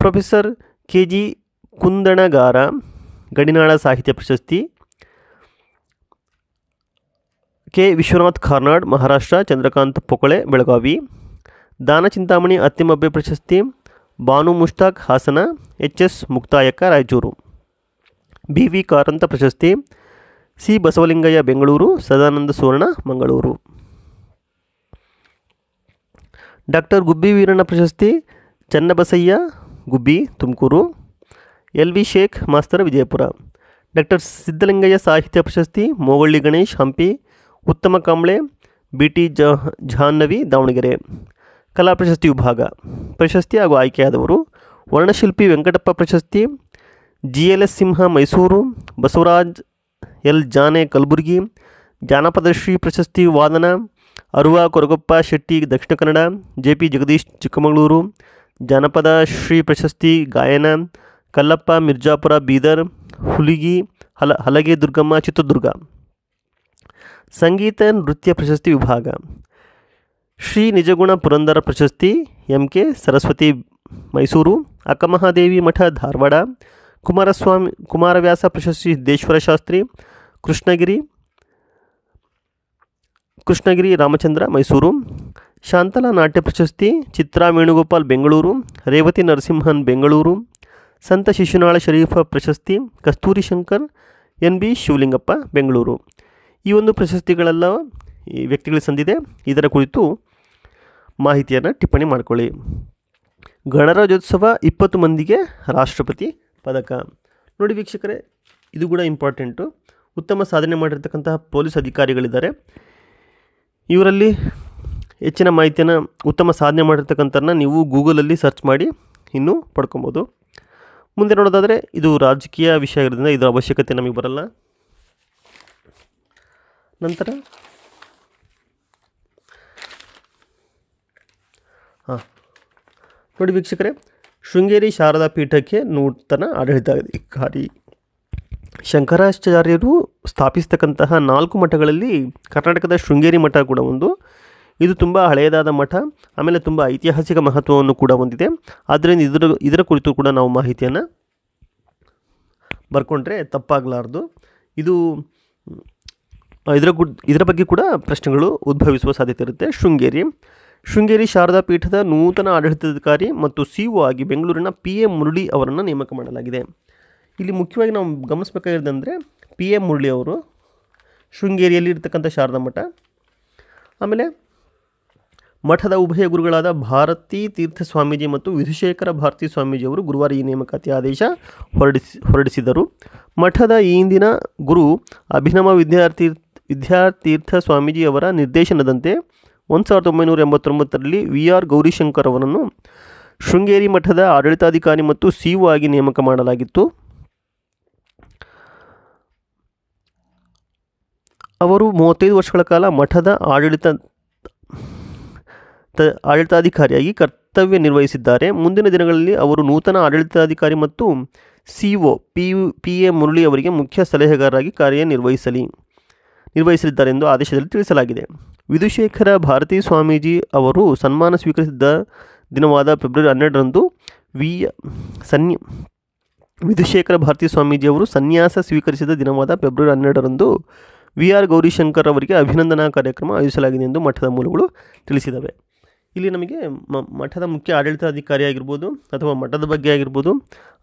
ಪ್ರೊಫೆಸರ್ ಕೆ ಜಿ ಕುಂದಣಗಾರ ಗಡಿನಾಳ ಸಾಹಿತ್ಯ ಪ್ರಶಸ್ತಿ ಕೆ ವಿಶ್ವನಾಥ್ ಕಾರ್ನಾಡ್ ಮಹಾರಾಷ್ಟ್ರ ಚಂದ್ರಕಾಂತ್ ಪೊಕಳೆ ಬೆಳಗಾವಿ ದಾನಚಿಂತಾಮಣಿ ಅತ್ತಿಮಬ್ಬೆ ಪ್ರಶಸ್ತಿ Banu Mushtaq Hassan H S Muktayakka Raichur B V Karanth ಪ್ರಶಸ್ತಿ ಸಿ ಬಸವಲಿಂಗಯ್ಯ ಬೆಂಗಳೂರು ಸದಾನಂದ ಸುವರ್ಣ ಮಂಗಳೂರು ಡಾಕ್ಟರ್ ಗುಬ್ಬಿ ವೀರಣ್ಣ ಪ್ರಶಸ್ತಿ Channabasayya Gubbi Tumakuru L V Shaikh master Vijayapura doctor Siddalingaiah ಸಾಹಿತ್ಯ ಪ್ರಶಸ್ತಿ ಮೋಗಳ್ಳಿ ಗಣೇಶ್ ಹಂಪಿ ಉತ್ತಮ ಕಾಂಬ್ಳೆ ಬಿ ಟಿ ಜ ಜಾಹ್ನವಿ ದಾವಣಗೆರೆ ಕಲಾ ಪ್ರಶಸ್ತಿ ವಿಭಾಗ ಪ್ರಶಸ್ತಿ ಹಾಗೂ ಆಯ್ಕೆಯಾದವರು ವರ್ಣಶಿಲ್ಪಿ ವೆಂಕಟಪ್ಪ ಪ್ರಶಸ್ತಿ G L S Simha Mysuru Basavaraj L Jane Kalaburagi ಜಾನಪದಶ್ರೀ ಪ್ರಶಸ್ತಿ ವಾದನ ಅರುವ ಕೊರಗಪ್ಪ ಶೆಟ್ಟಿ ದಕ್ಷಿಣ ಕನ್ನಡ ಜೆ ಪಿ ಜಗದೀಶ್ ಚಿಕ್ಕಮಗಳೂರು ಜಾನಪದ ಶ್ರೀ ಪ್ರಶಸ್ತಿ ಗಾಯನ ಕಲ್ಲಪ್ಪ ಮಿರ್ಜಾಪುರ ಬೀದರ್ ಹುಲಿಗಿ ಹಲ ಹಲಗೆ ದುರ್ಗಮ್ಮ ಚಿತ್ರದುರ್ಗ ಸಂಗೀತ ನೃತ್ಯ ಪ್ರಶಸ್ತಿ ವಿಭಾಗ ಶ್ರೀ ನಿಜಗುಣ ಪುರಂದರ ಪ್ರಶಸ್ತಿ ಎಂ ಕೆ ಸರಸ್ವತಿ ಮೈಸೂರು ಅಕ್ಕಮಹಾದೇವಿ ಮಠ ಧಾರವಾಡ ಕುಮಾರಸ್ವಾಮಿ ಕುಮಾರವ್ಯಾಸ ಪ್ರಶಸ್ತಿ ಸಿದ್ದೇಶ್ವರ ಶಾಸ್ತ್ರಿ ಕೃಷ್ಣಗಿರಿ ಕೃಷ್ಣಗಿರಿ ರಾಮಚಂದ್ರ ಮೈಸೂರು ಶಾಂತಲಾ ನಾಟ್ಯ ಪ್ರಶಸ್ತಿ ಚಿತ್ರಾ ವೇಣುಗೋಪಾಲ್ ಬೆಂಗಳೂರು ರೇವತಿ ನರಸಿಂಹನ್ ಬೆಂಗಳೂರು ಸಂತ ಶಿಶುನಾಳ ಶರೀಫ ಪ್ರಶಸ್ತಿ ಕಸ್ತೂರಿ ಶಂಕರ್ ಎನ್ ಬಿ ಶಿವಲಿಂಗಪ್ಪ ಬೆಂಗಳೂರು ಈ ಒಂದು ಪ್ರಶಸ್ತಿಗಳೆಲ್ಲ ಈ ವ್ಯಕ್ತಿಗಳಿಗೆ ಸಂದಿದೆ ಇದರ ಕುರಿತು ಮಾಹಿತಿಯನ್ನು ಟಿಪ್ಪಣಿ ಮಾಡಿಕೊಳ್ಳಿ ಗಣರಾಜ್ಯೋತ್ಸವ ಇಪ್ಪತ್ತು ಮಂದಿಗೆ ರಾಷ್ಟ್ರಪತಿ ಪದಕ ನೋಡಿ ವೀಕ್ಷಕರೇ ಇದು ಕೂಡ ಇಂಪಾರ್ಟೆಂಟು ಉತ್ತಮ ಸಾಧನೆ ಮಾಡಿರ್ತಕ್ಕಂತಹ ಪೊಲೀಸ್ ಅಧಿಕಾರಿಗಳಿದ್ದಾರೆ ಇವರಲ್ಲಿ ಹೆಚ್ಚಿನ ಮಾಹಿತಿಯನ್ನು ಉತ್ತಮ ಸಾಧನೆ ಮಾಡಿರ್ತಕ್ಕಂಥನ್ನ ನೀವು ಗೂಗಲಲ್ಲಿ ಸರ್ಚ್ ಮಾಡಿ ಇನ್ನೂ ಪಡ್ಕೊಬೋದು ಮುಂದೆ ನೋಡೋದಾದರೆ ಇದು ರಾಜಕೀಯ ವಿಷಯ ಆಗಿರೋದ್ರಿಂದ ಇದರ ಅವಶ್ಯಕತೆ ನಮಗೆ ಬರಲ್ಲ ನಂತರ ಹಾಂ ನೋಡಿ ವೀಕ್ಷಕರೇ ಶೃಂಗೇರಿ ಶಾರದಾ ಪೀಠಕ್ಕೆ ನೂತನ ಆಡಳಿತಾಧಿಕಾರಿ ಶಂಕರಾಚಾರ್ಯರು ಸ್ಥಾಪಿಸ್ತಕ್ಕಂತಹ ನಾಲ್ಕು ಮಠಗಳಲ್ಲಿ ಕರ್ನಾಟಕದ ಶೃಂಗೇರಿ ಮಠ ಕೂಡ ಒಂದು ಇದು ತುಂಬ ಹಳೆಯದಾದ ಮಠ ಆಮೇಲೆ ತುಂಬ ಐತಿಹಾಸಿಕ ಮಹತ್ವವನ್ನು ಕೂಡ ಹೊಂದಿದೆ ಆದ್ದರಿಂದ ಇದರ ಇದರ ಕುರಿತು ಕೂಡ ನಾವು ಮಾಹಿತಿಯನ್ನು ಬರ್ಕೊಂಡ್ರೆ ತಪ್ಪಾಗಲಾರ್ದು ಇದು ಇದರ ಇದರ ಬಗ್ಗೆ ಕೂಡ ಪ್ರಶ್ನೆಗಳು ಉದ್ಭವಿಸುವ ಸಾಧ್ಯತೆ ಇರುತ್ತೆ ಶೃಂಗೇರಿ ಶೃಂಗೇರಿ ಶಾರದಾ ಪೀಠದ ನೂತನ ಆಡಳಿತಾಧಿಕಾರಿ ಮತ್ತು ಸಿಇಒ ಆಗಿ ಬೆಂಗಳೂರಿನ ಪಿ ಎ ಮುರಳಿ ಅವರನ್ನು ನೇಮಕ ಮಾಡಲಾಗಿದೆ ಇಲ್ಲಿ ಮುಖ್ಯವಾಗಿ ನಾವು ಗಮನಿಸಬೇಕಾಗಿರೋದಂದರೆ ಪಿ ಎ ಮುರಳಿ ಅವರು ಶೃಂಗೇರಿಯಲ್ಲಿ ಇರತಕ್ಕಂಥ ಶಾರದಾ ಮಠ ಆಮೇಲೆ ಮಠದ ಉಭಯ ಗುರುಗಳಾದ ಭಾರತೀ ತೀರ್ಥ ಸ್ವಾಮೀಜಿ ಮತ್ತು ವಿಧುಶೇಖರ ಭಾರತೀ ಸ್ವಾಮೀಜಿ ಅವರು ಗುರುವಾರ ಈ ನೇಮಕಾತಿ ಆದೇಶ ಹೊರಡಿಸಿ ಹೊರಡಿಸಿದರು ಮಠದ ಈ ಹಿಂದಿನ ಗುರು ಅಭಿನವ ವಿದ್ಯಾರ್ಥಿ ವಿದ್ಯಾತೀರ್ಥ ಸ್ವಾಮೀಜಿ ಅವರ ನಿರ್ದೇಶನದಂತೆ ಒಂದು ಸಾವಿರದ ಒಂಬೈನೂರ ಎಂಬತ್ತೊಂಬತ್ತರಲ್ಲಿ ವಿ ಆರ್ ಗೌರಿಶಂಕರ್ ಅವರನ್ನು ಶೃಂಗೇರಿ ಮಠದ ಆಡಳಿತಾಧಿಕಾರಿ ಮತ್ತು ಸಿ ಒ ಆಗಿ ನೇಮಕ ಮಾಡಲಾಗಿತ್ತು ಅವರು ಮೂವತ್ತೈದು ವರ್ಷಗಳ ಕಾಲ ಮಠದ ಆಡಳಿತ ಆಡಳಿತಾಧಿಕಾರಿಯಾಗಿ ಕರ್ತವ್ಯ ನಿರ್ವಹಿಸಿದ್ದಾರೆ ಮುಂದಿನ ದಿನಗಳಲ್ಲಿ ಅವರು ನೂತನ ಆಡಳಿತಾಧಿಕಾರಿ ಮತ್ತು C O P P A Murali ಅವರಿಗೆ ಮುಖ್ಯ ಸಲಹೆಗಾರರಾಗಿ ಕಾರ್ಯನಿರ್ವಹಿಸಲಿ ನಿರ್ವಹಿಸಲಿದ್ದಾರೆ ಎಂದು ಆದೇಶದಲ್ಲಿ ತಿಳಿಸಲಾಗಿದೆ ವಿಧುಶೇಖರ ಭಾರತೀ ಸ್ವಾಮೀಜಿ ಅವರು ಸನ್ಮಾನ ಸ್ವೀಕರಿಸಿದ್ದ ದಿನವಾದ ಫೆಬ್ರವರಿ ಹನ್ನೆರಡರಂದು ವಿ ಸನ್ಯ ವಿಧುಶೇಖರ ಭಾರತೀ ಅವರು ಸನ್ಯಾಸ ಸ್ವೀಕರಿಸಿದ ದಿನವಾದ ಫೆಬ್ರವರಿ ಹನ್ನೆರಡರಂದು ವಿ ಆರ್ ಗೌರಿಶಂಕರ್ ಅವರಿಗೆ ಅಭಿನಂದನಾ ಕಾರ್ಯಕ್ರಮ ಆಯೋಜಿಸಲಾಗಿದೆ ಎಂದು ಮಠದ ಮೂಲಗಳು ತಿಳಿಸಿದವೆ ಇಲ್ಲಿ ನಮಗೆ ಮಠದ ಮುಖ್ಯ ಆಡಳಿತಾಧಿಕಾರಿ ಆಗಿರ್ಬೋದು ಅಥವಾ ಮಠದ ಬಗ್ಗೆ ಆಗಿರ್ಬೋದು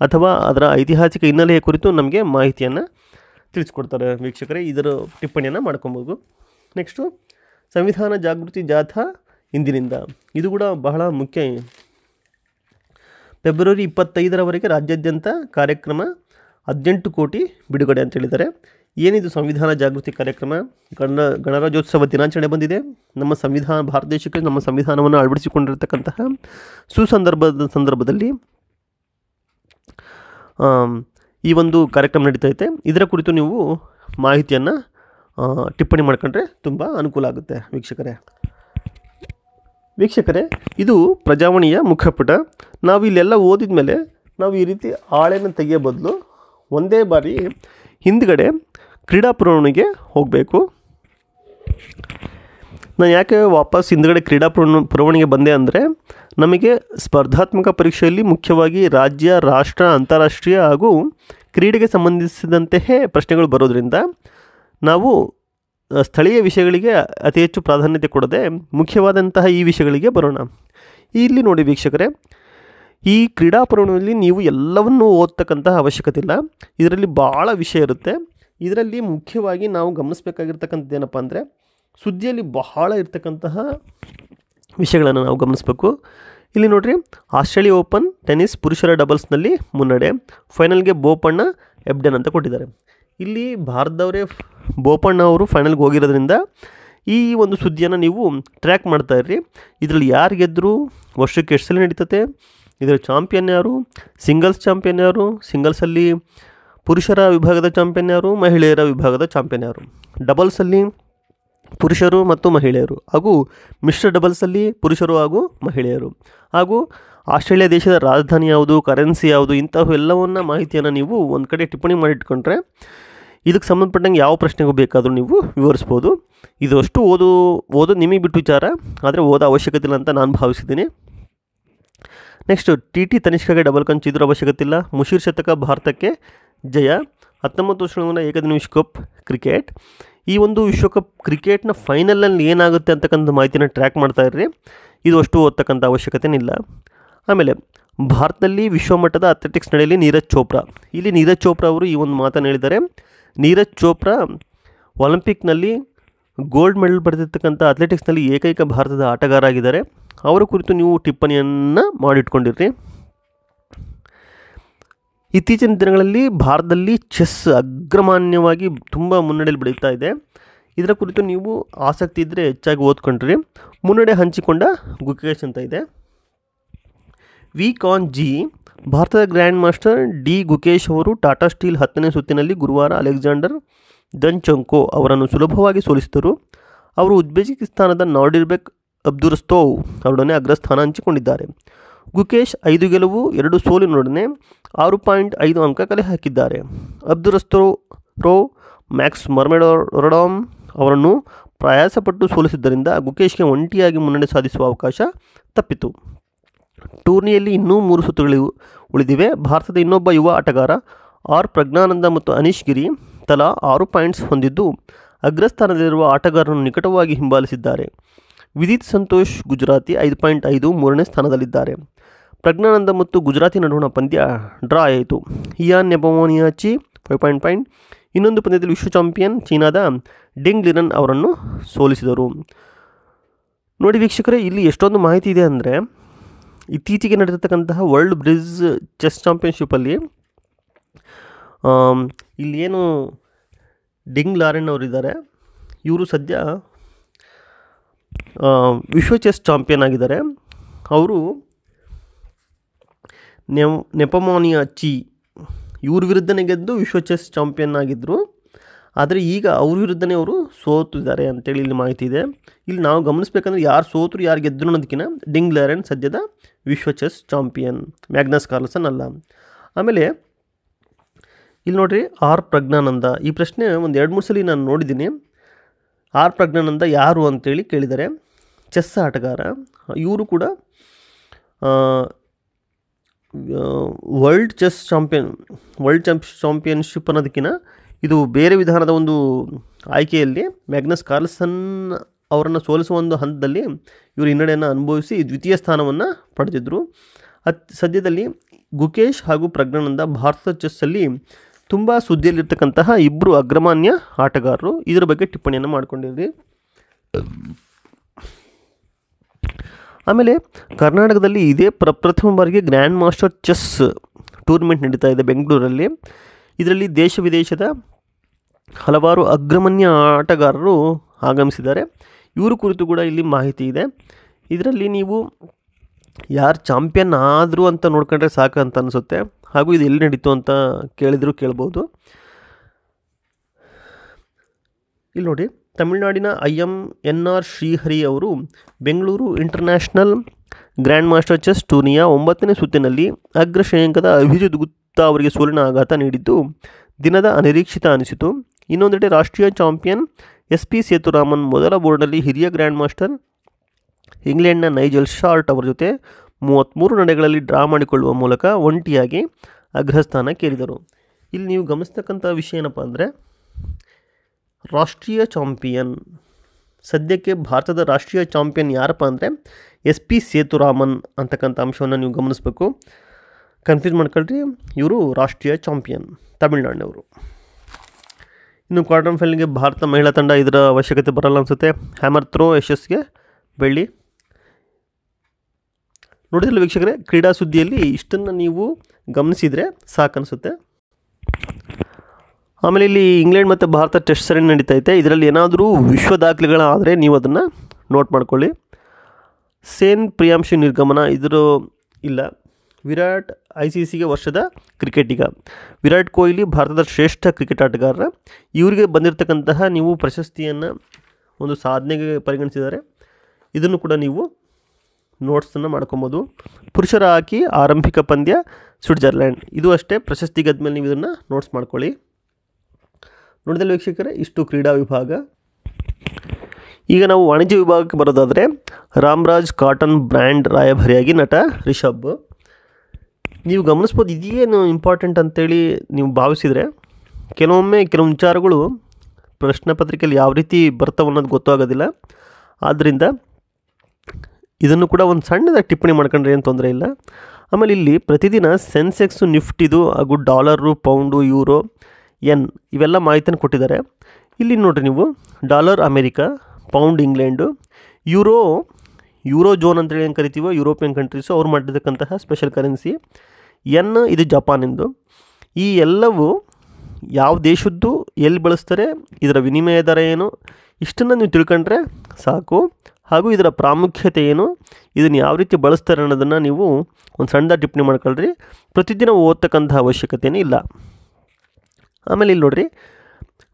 ಅಥವಾ ಅದರ ಐತಿಹಾಸಿಕ ಹಿನ್ನೆಲೆಯ ಕುರಿತು ನಮಗೆ ಮಾಹಿತಿಯನ್ನು ತಿಳಿಸ್ಕೊಡ್ತಾರೆ ವೀಕ್ಷಕರೇ ಇದರ ಟಿಪ್ಪಣಿಯನ್ನು ಮಾಡ್ಕೊಬೋದು ನೆಕ್ಸ್ಟು ಸಂವಿಧಾನ ಜಾಗೃತಿ ಜಾಥಾ ಇಂದಿನಿಂದ ಇದು ಕೂಡ ಬಹಳ ಮುಖ್ಯ ಫೆಬ್ರವರಿ ಇಪ್ಪತ್ತೈದರವರೆಗೆ ರಾಜ್ಯಾದ್ಯಂತ ಕಾರ್ಯಕ್ರಮ ಹದಿನೆಂಟು ಕೋಟಿ ಬಿಡುಗಡೆ ಅಂತ ಹೇಳಿದ್ದಾರೆ ಏನಿದು ಸಂವಿಧಾನ ಜಾಗೃತಿ ಕಾರ್ಯಕ್ರಮ ಗಣ ಗಣರಾಜ್ಯೋತ್ಸವ ದಿನಾಚರಣೆ ಬಂದಿದೆ ನಮ್ಮ ಸಂವಿಧಾನ ಭಾರತ ದೇಶಕ್ಕೆ ನಮ್ಮ ಸಂವಿಧಾನವನ್ನು ಅಳವಡಿಸಿಕೊಂಡಿರತಕ್ಕಂತಹ ಸುಸಂದರ್ಭದ ಸಂದರ್ಭದಲ್ಲಿ ಈ ಒಂದು ಕಾರ್ಯಕ್ರಮ ನಡೀತೈತೆ ಇದರ ಕುರಿತು ನೀವು ಮಾಹಿತಿಯನ್ನು ಟಿಪ್ಪಣಿ ಮಾಡ್ಕೊಂಡ್ರೆ ತುಂಬ ಅನುಕೂಲ ಆಗುತ್ತೆ ವೀಕ್ಷಕರೇ ವೀಕ್ಷಕರೇ ಇದು ಪ್ರಜಾವಾಣಿಯ ಮುಖ್ಯಪುಟ ನಾವು ಇಲ್ಲೆಲ್ಲ ಓದಿದ ಮೇಲೆ ನಾವು ಈ ರೀತಿ ಹಾಳೆನ ತೆಗೆಯೋ ಬದಲು ಒಂದೇ ಬಾರಿ ಹಿಂದ್ಗಡೆ ಕ್ರೀಡಾ ಪುರವಣಿಗೆ ಹೋಗಬೇಕು ನಾನು ಯಾಕೆ ವಾಪಸ್ ಹಿಂದ್ಗಡೆ ಕ್ರೀಡಾ ಪುರವಣಿಗೆ ಬಂದೆ ಅಂದರೆ ನಮಗೆ ಸ್ಪರ್ಧಾತ್ಮಕ ಪರೀಕ್ಷೆಯಲ್ಲಿ ಮುಖ್ಯವಾಗಿ ರಾಜ್ಯ ರಾಷ್ಟ್ರ ಅಂತಾರಾಷ್ಟ್ರೀಯ ಹಾಗೂ ಕ್ರೀಡೆಗೆ ಸಂಬಂಧಿಸಿದಂತೆಯೇ ಪ್ರಶ್ನೆಗಳು ಬರೋದರಿಂದ ನಾವು ಸ್ಥಳೀಯ ವಿಷಯಗಳಿಗೆ ಅತಿ ಹೆಚ್ಚು ಪ್ರಾಧಾನ್ಯತೆ ಕೊಡದೆ ಮುಖ್ಯವಾದಂತಹ ಈ ವಿಷಯಗಳಿಗೆ ಬರೋಣ ಇಲ್ಲಿ ನೋಡಿ ವೀಕ್ಷಕರೇ ಈ ಕ್ರೀಡಾಪುರಾಣದಲ್ಲಿ ನೀವು ಎಲ್ಲವನ್ನೂ ಓದ್ತಕ್ಕಂತಹ ಅವಶ್ಯಕತೆ ಇಲ್ಲ ಇದರಲ್ಲಿ ಭಾಳ ವಿಷಯ ಇರುತ್ತೆ ಇದರಲ್ಲಿ ಮುಖ್ಯವಾಗಿ ನಾವು ಗಮನಿಸಬೇಕಾಗಿರ್ತಕ್ಕಂಥದ್ದು ಏನಪ್ಪ ಅಂದರೆ ಸುದ್ದಿಯಲ್ಲಿ ಬಹಳ ಇರ್ತಕ್ಕಂತಹ ವಿಷಯಗಳನ್ನು ನಾವು ಗಮನಿಸಬೇಕು ಇಲ್ಲಿ ನೋಡಿರಿ ಆಸ್ಟ್ರೇಲಿಯಾ ಓಪನ್ ಟೆನಿಸ್ ಪುರುಷರ ಡಬಲ್ಸ್ನಲ್ಲಿ ಮುನ್ನಡೆ ಫೈನಲ್ಗೆ ಬೋಪಣ್ಣ ಎಬ್ಡನ್ ಅಂತ ಕೊಟ್ಟಿದ್ದಾರೆ ಇಲ್ಲಿ ಭಾರತದವರೇ ಬೋಪಣ್ಣ ಅವರು ಫೈನಲ್ಗೆ ಹೋಗಿರೋದ್ರಿಂದ ಈ ಒಂದು ಸುದ್ದಿಯನ್ನು ನೀವು ಟ್ರ್ಯಾಕ್ ಮಾಡ್ತಾ ಇರ್ರಿ ಇದರಲ್ಲಿ ಯಾರು ಗೆದ್ದರು ವರ್ಷಕ್ಕೆ ಎಷ್ಟು ಸಲ ನಡೀತತೆ ಇದರ ಚಾಂಪಿಯನ್ ಯಾರು ಸಿಂಗಲ್ಸ್ ಚಾಂಪಿಯನ್ ಯಾರು ಸಿಂಗಲ್ಸಲ್ಲಿ ಪುರುಷರ ವಿಭಾಗದ ಚಾಂಪಿಯನ್ ಯಾರು ಮಹಿಳೆಯರ ವಿಭಾಗದ ಚಾಂಪಿಯನ್ ಯಾರು ಡಬಲ್ಸಲ್ಲಿ ಪುರುಷರು ಮತ್ತು ಮಹಿಳೆಯರು ಹಾಗೂ ಮಿಶ್ರ ಡಬಲ್ಸಲ್ಲಿ ಪುರುಷರು ಹಾಗೂ ಮಹಿಳೆಯರು ಹಾಗೂ ಆಸ್ಟ್ರೇಲಿಯಾ ದೇಶದ ರಾಜಧಾನಿ ಯಾವುದು ಕರೆನ್ಸಿ ಯಾವುದು ಇಂತಹ ಎಲ್ಲವನ್ನ ಮಾಹಿತಿಯನ್ನು ನೀವು ಒಂದು ಕಡೆ ಟಿಪ್ಪಣಿ ಮಾಡಿಟ್ಕೊಂಡ್ರೆ ಇದಕ್ಕೆ ಸಂಬಂಧಪಟ್ಟಂಗೆ ಯಾವ ಪ್ರಶ್ನೆಗೂ ಬೇಕಾದರೂ ನೀವು ವಿವರಿಸ್ಬೋದು ಇದಷ್ಟು ಅಷ್ಟು ಓದು ಓದೋದು ನಿಮಗೆ ಬಿಟ್ಟು ವಿಚಾರ ಆದರೆ ಓದೋ ಅವಶ್ಯಕತೆ ಇಲ್ಲ ಅಂತ ನಾನು ಭಾವಿಸಿದ್ದೀನಿ ನೆಕ್ಸ್ಟು ಟಿ ಟಿ ತನಿಷ್ಕಾಗೆ ಡಬಲ್ ಕಂಚ್ ಇದ್ರ ಅವಶ್ಯಕತೆ ಇಲ್ಲ ಮುಷೀರ್ ಶತಕ ಭಾರತಕ್ಕೆ ಜಯ ಹತ್ತೊಂಬತ್ತು ವರ್ಷಗಳ ಏಕದಿನ ವಿಶ್ವಕಪ್ ಕ್ರಿಕೆಟ್ ಈ ಒಂದು ವಿಶ್ವಕಪ್ ಕ್ರಿಕೆಟ್ನ ಫೈನಲಲ್ಲಿ ಏನಾಗುತ್ತೆ ಅಂತಕ್ಕಂಥ ಮಾಹಿತಿನ ಟ್ರ್ಯಾಕ್ ಮಾಡ್ತಾ ಇರ್ರಿ ಇದು ಅಷ್ಟು ಓದ್ತಕ್ಕಂಥ ಅವಶ್ಯಕತೆನಿಲ್ಲ ಆಮೇಲೆ ಭಾರತದಲ್ಲಿ ವಿಶ್ವಮಟ್ಟದ ಅಥ್ಲೆಟಿಕ್ಸ್ ನಡೆಯಲಿ ನೀರಜ್ ಚೋಪ್ರಾ ಇಲ್ಲಿ ನೀರಜ್ ಚೋಪ್ರಾ ಅವರು ಈ ಒಂದು ಮಾತನ್ನು ಹೇಳಿದ್ದಾರೆ ನೀರಜ್ ಚೋಪ್ರಾ ಒಲಿಂಪಿಕ್ನಲ್ಲಿ ಗೋಲ್ಡ್ ಮೆಡಲ್ ಪಡೆದಿರ್ತಕ್ಕಂಥ ಅಥ್ಲೆಟಿಕ್ಸ್ನಲ್ಲಿ ಏಕೈಕ ಭಾರತದ ಆಟಗಾರ ಆಗಿದ್ದಾರೆ ಅವರ ಕುರಿತು ನೀವು ಟಿಪ್ಪಣಿಯನ್ನು ಮಾಡಿಟ್ಕೊಂಡಿರ್ರಿ ಇತ್ತೀಚಿನ ದಿನಗಳಲ್ಲಿ ಭಾರತದಲ್ಲಿ ಚೆಸ್ ಅಗ್ರಮಾನ್ಯವಾಗಿ ತುಂಬ ಮುನ್ನಡೆಯಲ್ಲಿ ಬೆಳೀತಾ ಇದೆ ಇದರ ಕುರಿತು ನೀವು ಆಸಕ್ತಿ ಇದ್ದರೆ ಹೆಚ್ಚಾಗಿ ಓದ್ಕೊಂಡ್ರಿ ಮುನ್ನಡೆ ಹಂಚಿಕೊಂಡ ಗುಕೇಶ್ ಅಂತ ಇದೆ ವಿ ಕಾನ್ ಜಿ ಭಾರತದ ಗ್ರ್ಯಾಂಡ್ ಮಾಸ್ಟರ್ ಡಿ ಗುಕೇಶ್ ಅವರು ಟಾಟಾ ಸ್ಟೀಲ್ ಹತ್ತನೇ ಸುತ್ತಿನಲ್ಲಿ ಗುರುವಾರ ಅಲೆಕ್ಸಾಂಡರ್ ದನ್ಚಂಕೋ ಅವರನ್ನು ಸುಲಭವಾಗಿ ಸೋಲಿಸಿದರು ಅವರು ಉಜ್ಬೇಕಿಸ್ತಾನದ ನಾರ್ಡಿರ್ಬೆಕ್ ಅಬ್ದುರಸ್ತೋವ್ ಅವರೊಡನೆ ಅಗ್ರಸ್ಥಾನ ಹಂಚಿಕೊಂಡಿದ್ದಾರೆ ಗುಕೇಶ್ ಐದು ಗೆಲುವು ಎರಡು ಸೋಲಿನೊಡನೆ ಆರು ಪಾಯಿಂಟ್ ಐದು ಅಂಕ ಕಲೆ ಹಾಕಿದ್ದಾರೆ ಅಬ್ದುರಸ್ತೋ ರೋ ಮ್ಯಾಕ್ಸ್ ಮರ್ಮೆಡೊರಡಾಮ್ ಅವರನ್ನು ಪ್ರಯಾಸಪಟ್ಟು ಸೋಲಿಸಿದ್ದರಿಂದ ಗುಕೇಶ್ಗೆ ಒಂಟಿಯಾಗಿ ಮುನ್ನಡೆ ಸಾಧಿಸುವ ಅವಕಾಶ ತಪ್ಪಿತು ಟೂರ್ನಿಯಲ್ಲಿ ಇನ್ನೂ ಮೂರು ಸುತ್ತುಗಳಿವು ಉಳಿದಿವೆ ಭಾರತದ ಇನ್ನೊಬ್ಬ ಯುವ ಆಟಗಾರ ಆರ್ ಪ್ರಜ್ಞಾನಂದ ಮತ್ತು ಅನೀಶ್ ಗಿರಿ ತಲಾ ಆರು ಪಾಯಿಂಟ್ಸ್ ಹೊಂದಿದ್ದು ಅಗ್ರಸ್ಥಾನದಲ್ಲಿರುವ ಆಟಗಾರರನ್ನು ನಿಕಟವಾಗಿ ಹಿಂಬಾಲಿಸಿದ್ದಾರೆ ವಿದಿತ್ ಸಂತೋಷ್ ಗುಜರಾತಿ ಐದು ಪಾಯಿಂಟ್ ಐದು ಮೂರನೇ ಸ್ಥಾನದಲ್ಲಿದ್ದಾರೆ ಪ್ರಜ್ಞಾನಂದ ಮತ್ತು ಗುಜರಾತಿ ನಡುವಣ ಪಂದ್ಯ ಡ್ರಾ ಆಯಿತು Ian Nepomniachtchi five point point ಇನ್ನೊಂದು ಪಂದ್ಯದಲ್ಲಿ ವಿಶ್ವ ಚಾಂಪಿಯನ್ ಚೀನಾದ ಡಿಂಗ್ ಲಿರನ್ ಅವರನ್ನು ಸೋಲಿಸಿದರು ನೋಡಿ ವೀಕ್ಷಕರೇ ಇಲ್ಲಿ ಎಷ್ಟೊಂದು ಮಾಹಿತಿ ಇದೆ ಅಂದರೆ ಇತ್ತೀಚೆಗೆ ನಡೆದಿರ್ತಕ್ಕಂತಹ ವರ್ಲ್ಡ್ ಬ್ರಿಜ್ ಚೆಸ್ ಚಾಂಪಿಯನ್ಶಿಪ್ಪಲ್ಲಿ ಇಲ್ಲಿ ಏನು ಡಿಂಗ್ ಲಾರೆನ್ ಅವರಿದ್ದಾರೆ ಇವರು ಸದ್ಯ ವಿಶ್ವ ಚೆಸ್ ಚಾಂಪಿಯನ್ ಆಗಿದ್ದಾರೆ ಅವರು ನೆಪಮೋನಿಯಾ ಚಿ ಇವ್ರ ವಿರುದ್ಧನೇ ಗೆದ್ದು ವಿಶ್ವ ಚೆಸ್ ಚಾಂಪಿಯನ್ ಆಗಿದ್ದರು ಆದರೆ ಈಗ ಅವ್ರ ವಿರುದ್ಧನೇ ಅವರು ಸೋತಿದ್ದಾರೆ ಅಂತೇಳಿ ಇಲ್ಲಿ ಮಾಹಿತಿ ಇದೆ ಇಲ್ಲಿ ನಾವು ಗಮನಿಸಬೇಕಂದ್ರೆ ಯಾರು ಸೋತರು ಯಾರು ಗೆದ್ದರು ಅನ್ನೋದಕ್ಕಿಂತ ಡಿಂಗ್ಲರನ್ ಸದ್ಯದ ವಿಶ್ವ ಚೆಸ್ ಚಾಂಪಿಯನ್ ಮ್ಯಾಗ್ನಸ್ ಕಾರ್ಲ್ಸನ್ ಅಲ್ಲ ಆಮೇಲೆ ಇಲ್ಲಿ ನೋಡಿರಿ ಆರ್ ಪ್ರಜ್ಞಾನಂದ ಈ ಪ್ರಶ್ನೆ ಒಂದು ಎರಡು ಮೂರು ಸಲ ನಾನು ನೋಡಿದ್ದೀನಿ ಆರ್ ಪ್ರಜ್ಞಾನಂದ ಯಾರು ಅಂತೇಳಿ ಕೇಳಿದ್ದಾರೆ ಚೆಸ್ ಆಟಗಾರ ಇವರು ಕೂಡ world chess champion world champ championship ಅನ್ನೋದಕ್ಕಿಂತ ಇದು ಬೇರೆ ವಿಧಾನದ ಒಂದು ಆಯ್ಕೆಯಲ್ಲಿ ಮ್ಯಾಗ್ನಸ್ ಕಾರ್ಲ್ಸನ್ ಅವರನ್ನು ಸೋಲಿಸುವ ಒಂದು ಹಂತದಲ್ಲಿ ಇವರು ಹಿನ್ನಡೆಯನ್ನು ಅನುಭವಿಸಿ ದ್ವಿತೀಯ ಸ್ಥಾನವನ್ನು ಪಡೆದಿದ್ದರು ಅತ್ ಸದ್ಯದಲ್ಲಿ ಗುಕೇಶ್ ಹಾಗೂ ಪ್ರಜ್ಞಾನಂದ ಭಾರತದ ಚೆಸ್ಸಲ್ಲಿ ತುಂಬ ಸುದ್ದಿಯಲ್ಲಿರ್ತಕ್ಕಂತಹ ಇಬ್ಬರು ಅಗ್ರಮಾನ್ಯ ಆಟಗಾರರು ಇದರ ಬಗ್ಗೆ ಟಿಪ್ಪಣಿಯನ್ನು ಮಾಡಿಕೊಂಡಿದ್ರಿ ಆಮೇಲೆ ಕರ್ನಾಟಕದಲ್ಲಿ ಇದೇ ಪ್ರಪ್ರಥಮ ಬಾರಿಗೆ ಗ್ರ್ಯಾಂಡ್ ಮಾಸ್ಟರ್ ಚೆಸ್ ಟೂರ್ನಮೆಂಟ್ ನಡೀತಾ ಇದೆ ಬೆಂಗಳೂರಲ್ಲಿ ಇದರಲ್ಲಿ ದೇಶ ವಿದೇಶದ ಹಲವಾರು ಅಗ್ರಮನ್ಯ ಆಟಗಾರರು ಆಗಮಿಸಿದ್ದಾರೆ ಇವರ ಕುರಿತು ಕೂಡ ಇಲ್ಲಿ ಮಾಹಿತಿ ಇದೆ ಇದರಲ್ಲಿ ನೀವು ಯಾರು ಚಾಂಪಿಯನ್ ಆದರೂ ಅಂತ ನೋಡ್ಕೊಂಡ್ರೆ ಸಾಕು ಅಂತ ಅನಿಸುತ್ತೆ ಹಾಗೂ ಇದು ಎಲ್ಲಿ ನಡೀತು ಅಂತ ಕೇಳಿದರೂ ಕೇಳ್ಬೋದು ಇಲ್ಲಿ ನೋಡಿ ತಮಿಳುನಾಡಿನ I M N R Srihari ಅವರು Bengaluru international grand master chess ಟೂರ್ನಿಯ ಒಂಬತ್ತನೇ ಸುತ್ತಿನಲ್ಲಿ ಅಗ್ರ ಶ್ರೇಯಾಂಕದ ಅಭಿಜಿತ್ ಗುಪ್ತಾ ಅವರಿಗೆ ಸೋಲಿನ ಆಘಾತ ನೀಡಿದ್ದು ದಿನದ ಅನಿರೀಕ್ಷಿತ ಅನಿಸಿತು ಇನ್ನೊಂದೆಡೆ ರಾಷ್ಟ್ರೀಯ ಚಾಂಪಿಯನ್ ಎಸ್ ಪಿ ಸೇತುರಾಮನ್ ಮೊದಲ ಬೋರ್ಡ್ನಲ್ಲಿ ಹಿರಿಯ ಗ್ರ್ಯಾಂಡ್ ಮಾಸ್ಟರ್ ಇಂಗ್ಲೆಂಡ್ನ ನೈಜಲ್ ಶಾರ್ಟ್ ಅವರ ಜೊತೆ ಮೂವತ್ತ್ಮೂರು ನಡೆಗಳಲ್ಲಿ ಡ್ರಾ ಮಾಡಿಕೊಳ್ಳುವ ಮೂಲಕ ಒಂಟಿಯಾಗಿ ಕೇರಿದರು ಇಲ್ಲಿ ನೀವು ಗಮನಿಸ್ತಕ್ಕಂಥ ವಿಷಯ ಏನಪ್ಪ ಅಂದರೆ ರಾಷ್ಟ್ರೀಯ ಚಾಂಪಿಯನ್ ಸದ್ಯಕ್ಕೆ ಭಾರತದ ರಾಷ್ಟ್ರೀಯ ಚಾಂಪಿಯನ್ ಯಾರಪ್ಪ ಅಂದರೆ ಎಸ್ ಪಿ ಸೇತುರಾಮನ್ ಅಂತಕ್ಕಂಥ ಅಂಶವನ್ನು ನೀವು ಗಮನಿಸಬೇಕು ಕನ್ಫ್ಯೂಸ್ ಮಾಡ್ಕೊಳ್ರಿ ಇವರು ರಾಷ್ಟ್ರೀಯ ಚಾಂಪಿಯನ್ ತಮಿಳ್ನಾಡಿನವರು ಇನ್ನು ಕ್ವಾರ್ಟರ್ ಫೈನಲ್ಗೆ ಭಾರತ ಮಹಿಳಾ ತಂಡ ಇದರ ಅವಶ್ಯಕತೆ ಬರಲ್ಲ ಅನಿಸುತ್ತೆ ಹ್ಯಾಮರ್ ಥ್ರೋ ಯಶಸ್ಗೆ ಬೆಳ್ಳಿ ನೋಡಿದ್ರೆ ವೀಕ್ಷಕರೇ ಕ್ರೀಡಾ ಸುದ್ದಿಯಲ್ಲಿ ಇಷ್ಟನ್ನು ನೀವು ಗಮನಿಸಿದರೆ ಸಾಕನಿಸುತ್ತೆ ಆಮೇಲೆ ಇಲ್ಲಿ ಇಂಗ್ಲೆಂಡ್ ಮತ್ತು ಭಾರತ ಟೆಸ್ಟ್ ಸರಣಿ ಇದೆ ಇದರಲ್ಲಿ ಏನಾದರೂ ವಿಶ್ವ ದಾಖಲೆಗಳಾದರೆ ನೀವು ಅದನ್ನು ನೋಟ್ ಮಾಡ್ಕೊಳ್ಳಿ ಸೇನ್ ಪ್ರಿಯಾಂಶಿ ನಿರ್ಗಮನ ಇದರ ಇಲ್ಲ ವಿರಾಟ್ ಐ ಸಿ ಸಿಗೆ ವರ್ಷದ ಕ್ರಿಕೆಟಿಗ ವಿರಾಟ್ ಕೊಹ್ಲಿ ಭಾರತದ ಶ್ರೇಷ್ಠ ಕ್ರಿಕೆಟ್ ಆಟಗಾರರ ಇವರಿಗೆ ಬಂದಿರತಕ್ಕಂತಹ ನೀವು ಪ್ರಶಸ್ತಿಯನ್ನು ಒಂದು ಸಾಧನೆಗೆ ಪರಿಗಣಿಸಿದ್ದಾರೆ ಇದನ್ನು ಕೂಡ ನೀವು ನೋಟ್ಸನ್ನು ಮಾಡ್ಕೊಬೋದು ಪುರುಷರ ಹಾಕಿ ಆರಂಭಿಕ ಪಂದ್ಯ ಸ್ವಿಟ್ಜರ್ಲ್ಯಾಂಡ್ ಇದು ಅಷ್ಟೇ ಪ್ರಶಸ್ತಿ ಮೇಲೆ ನೀವು ಇದನ್ನು ನೋಟ್ಸ್ ಮಾಡ್ಕೊಳ್ಳಿ ನೋಡಿದಲ್ಲಿ ವೀಕ್ಷಕರೇ ಇಷ್ಟು ಕ್ರೀಡಾ ವಿಭಾಗ ಈಗ ನಾವು ವಾಣಿಜ್ಯ ವಿಭಾಗಕ್ಕೆ ಬರೋದಾದರೆ ರಾಮ್ರಾಜ್ ಕಾಟನ್ ಬ್ರ್ಯಾಂಡ್ ರಾಯಭರಿಯಾಗಿ ನಟ ರಿಷಬ್ ನೀವು ಗಮನಿಸ್ಬೋದು ಇದೇನು ಇಂಪಾರ್ಟೆಂಟ್ ಅಂತೇಳಿ ನೀವು ಭಾವಿಸಿದರೆ ಕೆಲವೊಮ್ಮೆ ಕೆಲವು ವಿಚಾರಗಳು ಪ್ರಶ್ನೆ ಪತ್ರಿಕೆಯಲ್ಲಿ ಯಾವ ರೀತಿ ಬರ್ತಾವೆ ಅನ್ನೋದು ಗೊತ್ತಾಗೋದಿಲ್ಲ ಆದ್ದರಿಂದ ಇದನ್ನು ಕೂಡ ಒಂದು ಸಣ್ಣದಾಗಿ ಟಿಪ್ಪಣಿ ಮಾಡ್ಕೊಂಡ್ರೆ ಏನು ತೊಂದರೆ ಇಲ್ಲ ಆಮೇಲೆ ಇಲ್ಲಿ ಪ್ರತಿದಿನ ಸೆನ್ಸೆಕ್ಸು ನಿಫ್ಟಿದು ಹಾಗೂ ಡಾಲರು ಪೌಂಡು ಯೂರೋ ಎನ್ ಇವೆಲ್ಲ ಮಾಹಿತಿಯನ್ನು ಕೊಟ್ಟಿದ್ದಾರೆ ಇಲ್ಲಿ ನೋಡಿರಿ ನೀವು dollar America pound England euro euro zone ಅಂತೇಳಿ ಏನು ಕರಿತೀವೋ ಯುರೋಪಿಯನ್ ಕಂಟ್ರೀಸು ಅವ್ರು ಮಾಡಿರ್ತಕ್ಕಂತಹ ಸ್ಪೆಷಲ್ ಕರೆನ್ಸಿ ಎನ್ ಇದು ಜಪಾನಿಂದು ಈ ಎಲ್ಲವೂ ಯಾವ ದೇಶದ್ದು ಎಲ್ಲಿ ಬಳಸ್ತಾರೆ ಇದರ ವಿನಿಮಯ ದರ ಏನು ಇಷ್ಟನ್ನು ನೀವು ತಿಳ್ಕೊಂಡ್ರೆ ಸಾಕು ಹಾಗೂ ಇದರ ಪ್ರಾಮುಖ್ಯತೆ ಏನು ಇದನ್ನು ಯಾವ ರೀತಿ ಬಳಸ್ತಾರೆ ಅನ್ನೋದನ್ನು ನೀವು ಒಂದು ಸಣ್ಣದ ಟಿಪ್ಪಣಿ ಮಾಡ್ಕೊಳ್ರಿ ಪ್ರತಿದಿನ ಓದ್ತಕ್ಕಂಥ ಅವಶ್ಯಕತೆಯೇ ಇಲ್ಲ ಆಮೇಲೆ ಇಲ್ಲಿ ನೋಡ್ರಿ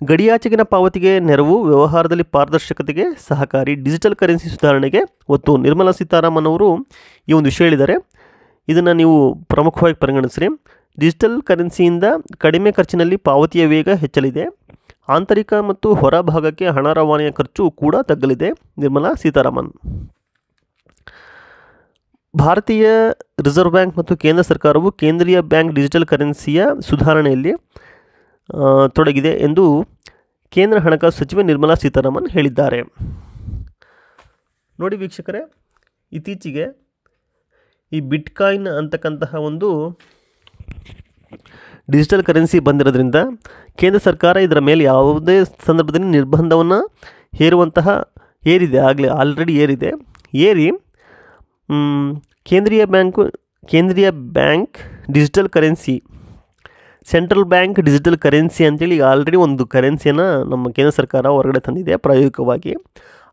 ಗಡಿಯಾಚೆಗಿನ ಪಾವತಿಗೆ ನೆರವು ವ್ಯವಹಾರದಲ್ಲಿ ಪಾರದರ್ಶಕತೆಗೆ ಸಹಕಾರಿ ಡಿಜಿಟಲ್ ಕರೆನ್ಸಿ ಸುಧಾರಣೆಗೆ ಒತ್ತು ನಿರ್ಮಲಾ ಸೀತಾರಾಮನ್ ಅವರು ಈ ಒಂದು ವಿಷಯ ಹೇಳಿದ್ದಾರೆ ಇದನ್ನು ನೀವು ಪ್ರಮುಖವಾಗಿ ಪರಿಗಣಿಸ್ರಿ ಡಿಜಿಟಲ್ ಕರೆನ್ಸಿಯಿಂದ ಕಡಿಮೆ ಖರ್ಚಿನಲ್ಲಿ ಪಾವತಿಯ ವೇಗ ಹೆಚ್ಚಲಿದೆ ಆಂತರಿಕ ಮತ್ತು ಹೊರಭಾಗಕ್ಕೆ ಹಣ ರವಾನೆಯ ಖರ್ಚು ಕೂಡ ತಗ್ಗಲಿದೆ ನಿರ್ಮಲಾ ಸೀತಾರಾಮನ್ ಭಾರತೀಯ ರಿಸರ್ವ್ ಬ್ಯಾಂಕ್ ಮತ್ತು ಕೇಂದ್ರ ಸರ್ಕಾರವು ಕೇಂದ್ರೀಯ ಬ್ಯಾಂಕ್ ಡಿಜಿಟಲ್ ಕರೆನ್ಸಿಯ ಸುಧಾರಣೆಯಲ್ಲಿ ತೊಡಗಿದೆ ಎಂದು ಕೇಂದ್ರ ಹಣಕಾಸು ಸಚಿವೆ ನಿರ್ಮಲಾ ಸೀತಾರಾಮನ್ ಹೇಳಿದ್ದಾರೆ ನೋಡಿ ವೀಕ್ಷಕರೇ ಇತ್ತೀಚೆಗೆ ಈ ಬಿಟ್ಕಾಯಿನ್ ಅಂತಕ್ಕಂತಹ ಒಂದು ಡಿಜಿಟಲ್ ಕರೆನ್ಸಿ ಬಂದಿರೋದ್ರಿಂದ ಕೇಂದ್ರ ಸರ್ಕಾರ ಇದರ ಮೇಲೆ ಯಾವುದೇ ಸಂದರ್ಭದಲ್ಲಿ ನಿರ್ಬಂಧವನ್ನು ಹೇರುವಂತಹ ಏರಿದೆ ಆಗಲೇ ಆಲ್ರೆಡಿ ಏರಿದೆ ಏರಿ ಕೇಂದ್ರೀಯ ಬ್ಯಾಂಕು ಕೇಂದ್ರೀಯ bank digital currency central bank digital currency ಅಂತೇಳಿ ಆಲ್ರೆಡಿ ಒಂದು ಕರೆನ್ಸಿಯನ್ನು ನಮ್ಮ ಕೇಂದ್ರ ಸರ್ಕಾರ ಹೊರಗಡೆ ತಂದಿದೆ ಪ್ರಾಯೋಗಿಕವಾಗಿ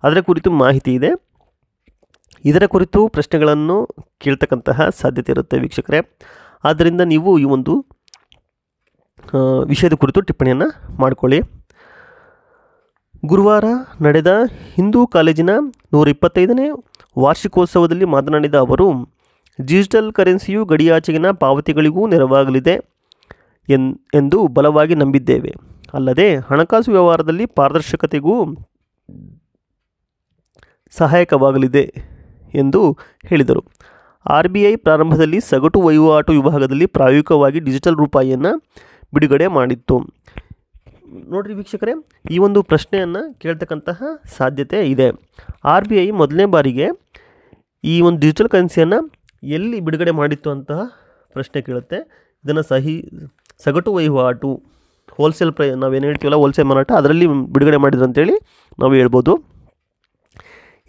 ಅದರ ಕುರಿತು ಮಾಹಿತಿ ಇದೆ ಇದರ ಕುರಿತು ಪ್ರಶ್ನೆಗಳನ್ನು ಕೇಳ್ತಕ್ಕಂತಹ ಸಾಧ್ಯತೆ ಇರುತ್ತೆ ವೀಕ್ಷಕರೇ ಆದ್ದರಿಂದ ನೀವು ಈ ಒಂದು ವಿಷಯದ ಕುರಿತು ಟಿಪ್ಪಣಿಯನ್ನು ಮಾಡಿಕೊಳ್ಳಿ ಗುರುವಾರ ನಡೆದ ಹಿಂದೂ ಕಾಲೇಜಿನ ನೂರ ಇಪ್ಪತ್ತೈದನೇ ವಾರ್ಷಿಕೋತ್ಸವದಲ್ಲಿ ಮಾತನಾಡಿದ ಅವರು ಡಿಜಿಟಲ್ ಕರೆನ್ಸಿಯು ಗಡಿಯಾಚೆಗಿನ ಪಾವತಿಗಳಿಗೂ ನೆರವಾಗಲಿದೆ ಎಂದು ಬಲವಾಗಿ ನಂಬಿದ್ದೇವೆ ಅಲ್ಲದೆ ಹಣಕಾಸು ವ್ಯವಹಾರದಲ್ಲಿ ಪಾರದರ್ಶಕತೆಗೂ ಸಹಾಯಕವಾಗಲಿದೆ ಎಂದು ಹೇಳಿದರು ಆರ್ ಬಿ ಐ ಪ್ರಾರಂಭದಲ್ಲಿ ಸಗಟು ವಹಿವಾಟು ವಿಭಾಗದಲ್ಲಿ ಪ್ರಾಯೋಗಿಕವಾಗಿ ಡಿಜಿಟಲ್ ರೂಪಾಯಿಯನ್ನು ಬಿಡುಗಡೆ ಮಾಡಿತ್ತು ನೋಡಿರಿ ವೀಕ್ಷಕರೇ ಈ ಒಂದು ಪ್ರಶ್ನೆಯನ್ನು ಕೇಳ್ತಕ್ಕಂತಹ ಸಾಧ್ಯತೆ ಇದೆ ಆರ್ ಬಿ ಐ ಮೊದಲನೇ ಬಾರಿಗೆ ಈ ಒಂದು ಡಿಜಿಟಲ್ ಕರೆನ್ಸಿಯನ್ನು ಎಲ್ಲಿ ಬಿಡುಗಡೆ ಮಾಡಿತ್ತು ಅಂತಹ ಪ್ರಶ್ನೆ ಕೇಳುತ್ತೆ ಇದನ್ನು ಸಹಿ ಸಗಟು ವಹಿವಾಟು ಹೋಲ್ಸೇಲ್ ಪ್ರೈ ನಾವೇನು ಹೇಳ್ತೀವಲ್ಲ ಹೋಲ್ಸೇಲ್ ಮಾರಾಟ ಅದರಲ್ಲಿ ಬಿಡುಗಡೆ ಮಾಡಿದ್ರು ಅಂತೇಳಿ ನಾವು ಹೇಳ್ಬೋದು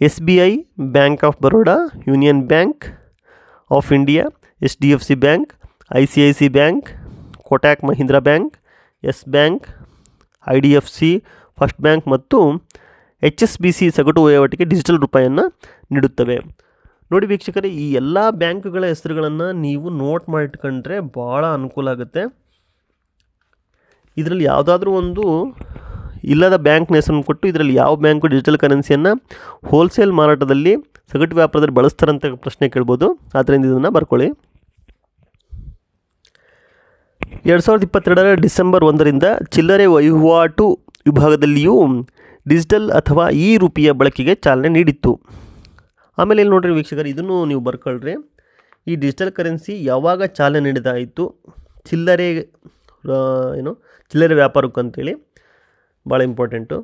S B I bank of Baroda union bank of India H D F C bank I C I C bank Kotak Mahindra bank Yes bank I D F C first bank ಮತ್ತು ಎಚ್ ಎಸ್ ಬಿ ಸಿ ಸಗಟು ವಹಿವಾಟಿಗೆ digital ರೂಪಾಯಿಯನ್ನು ನೀಡುತ್ತವೆ ನೋಡಿ ವೀಕ್ಷಕರೇ ಈ ಎಲ್ಲ ಬ್ಯಾಂಕ್ಗಳ ಹೆಸರುಗಳನ್ನು ನೀವು ನೋಟ್ ಮಾಡಿಟ್ಕೊಂಡ್ರೆ ಭಾಳ ಅನುಕೂಲ ಆಗುತ್ತೆ ಇದರಲ್ಲಿ ಯಾವುದಾದ್ರೂ ಒಂದು ಇಲ್ಲದ ಬ್ಯಾಂಕ್ನ ಹೆಸರನ್ನು ಕೊಟ್ಟು ಇದರಲ್ಲಿ ಯಾವ ಬ್ಯಾಂಕು ಡಿಜಿಟಲ್ ಕರೆನ್ಸಿಯನ್ನು ಹೋಲ್ಸೇಲ್ ಮಾರಾಟದಲ್ಲಿ ಸಗಟು ವ್ಯಾಪಾರದಲ್ಲಿ ಬಳಸ್ತಾರಂತ ಪ್ರಶ್ನೆ ಕೇಳ್ಬೋದು ಆದ್ದರಿಂದ ಇದನ್ನು ಬರ್ಕೊಳ್ಳಿ ಎರಡು ಸಾವಿರದ ಇಪ್ಪತ್ತೆರಡರ ಡಿಸೆಂಬರ್ ಒಂದರಿಂದ ಚಿಲ್ಲರೆ ವಹಿವಾಟು ವಿಭಾಗದಲ್ಲಿಯೂ ಡಿಜಿಟಲ್ ಅಥವಾ ಇ ರೂಪಿಯ ಬಳಕೆಗೆ ಚಾಲನೆ ನೀಡಿತ್ತು ಆಮೇಲೆ ಇಲ್ಲಿ ನೋಡ್ರಿ ವೀಕ್ಷಕರು ಇದನ್ನು ನೀವು ಬರ್ಕೊಳ್ರಿ ಈ ಡಿಜಿಟಲ್ ಕರೆನ್ಸಿ ಯಾವಾಗ ಚಾಲನೆ ನೀಡಿದಾಯಿತು ಚಿಲ್ಲರೆ ಏನು ಚಿಲ್ಲರೆ ವ್ಯಾಪಾರಕ್ಕಂತೇಳಿ ಭಾಳ ಇಂಪಾರ್ಟೆಂಟು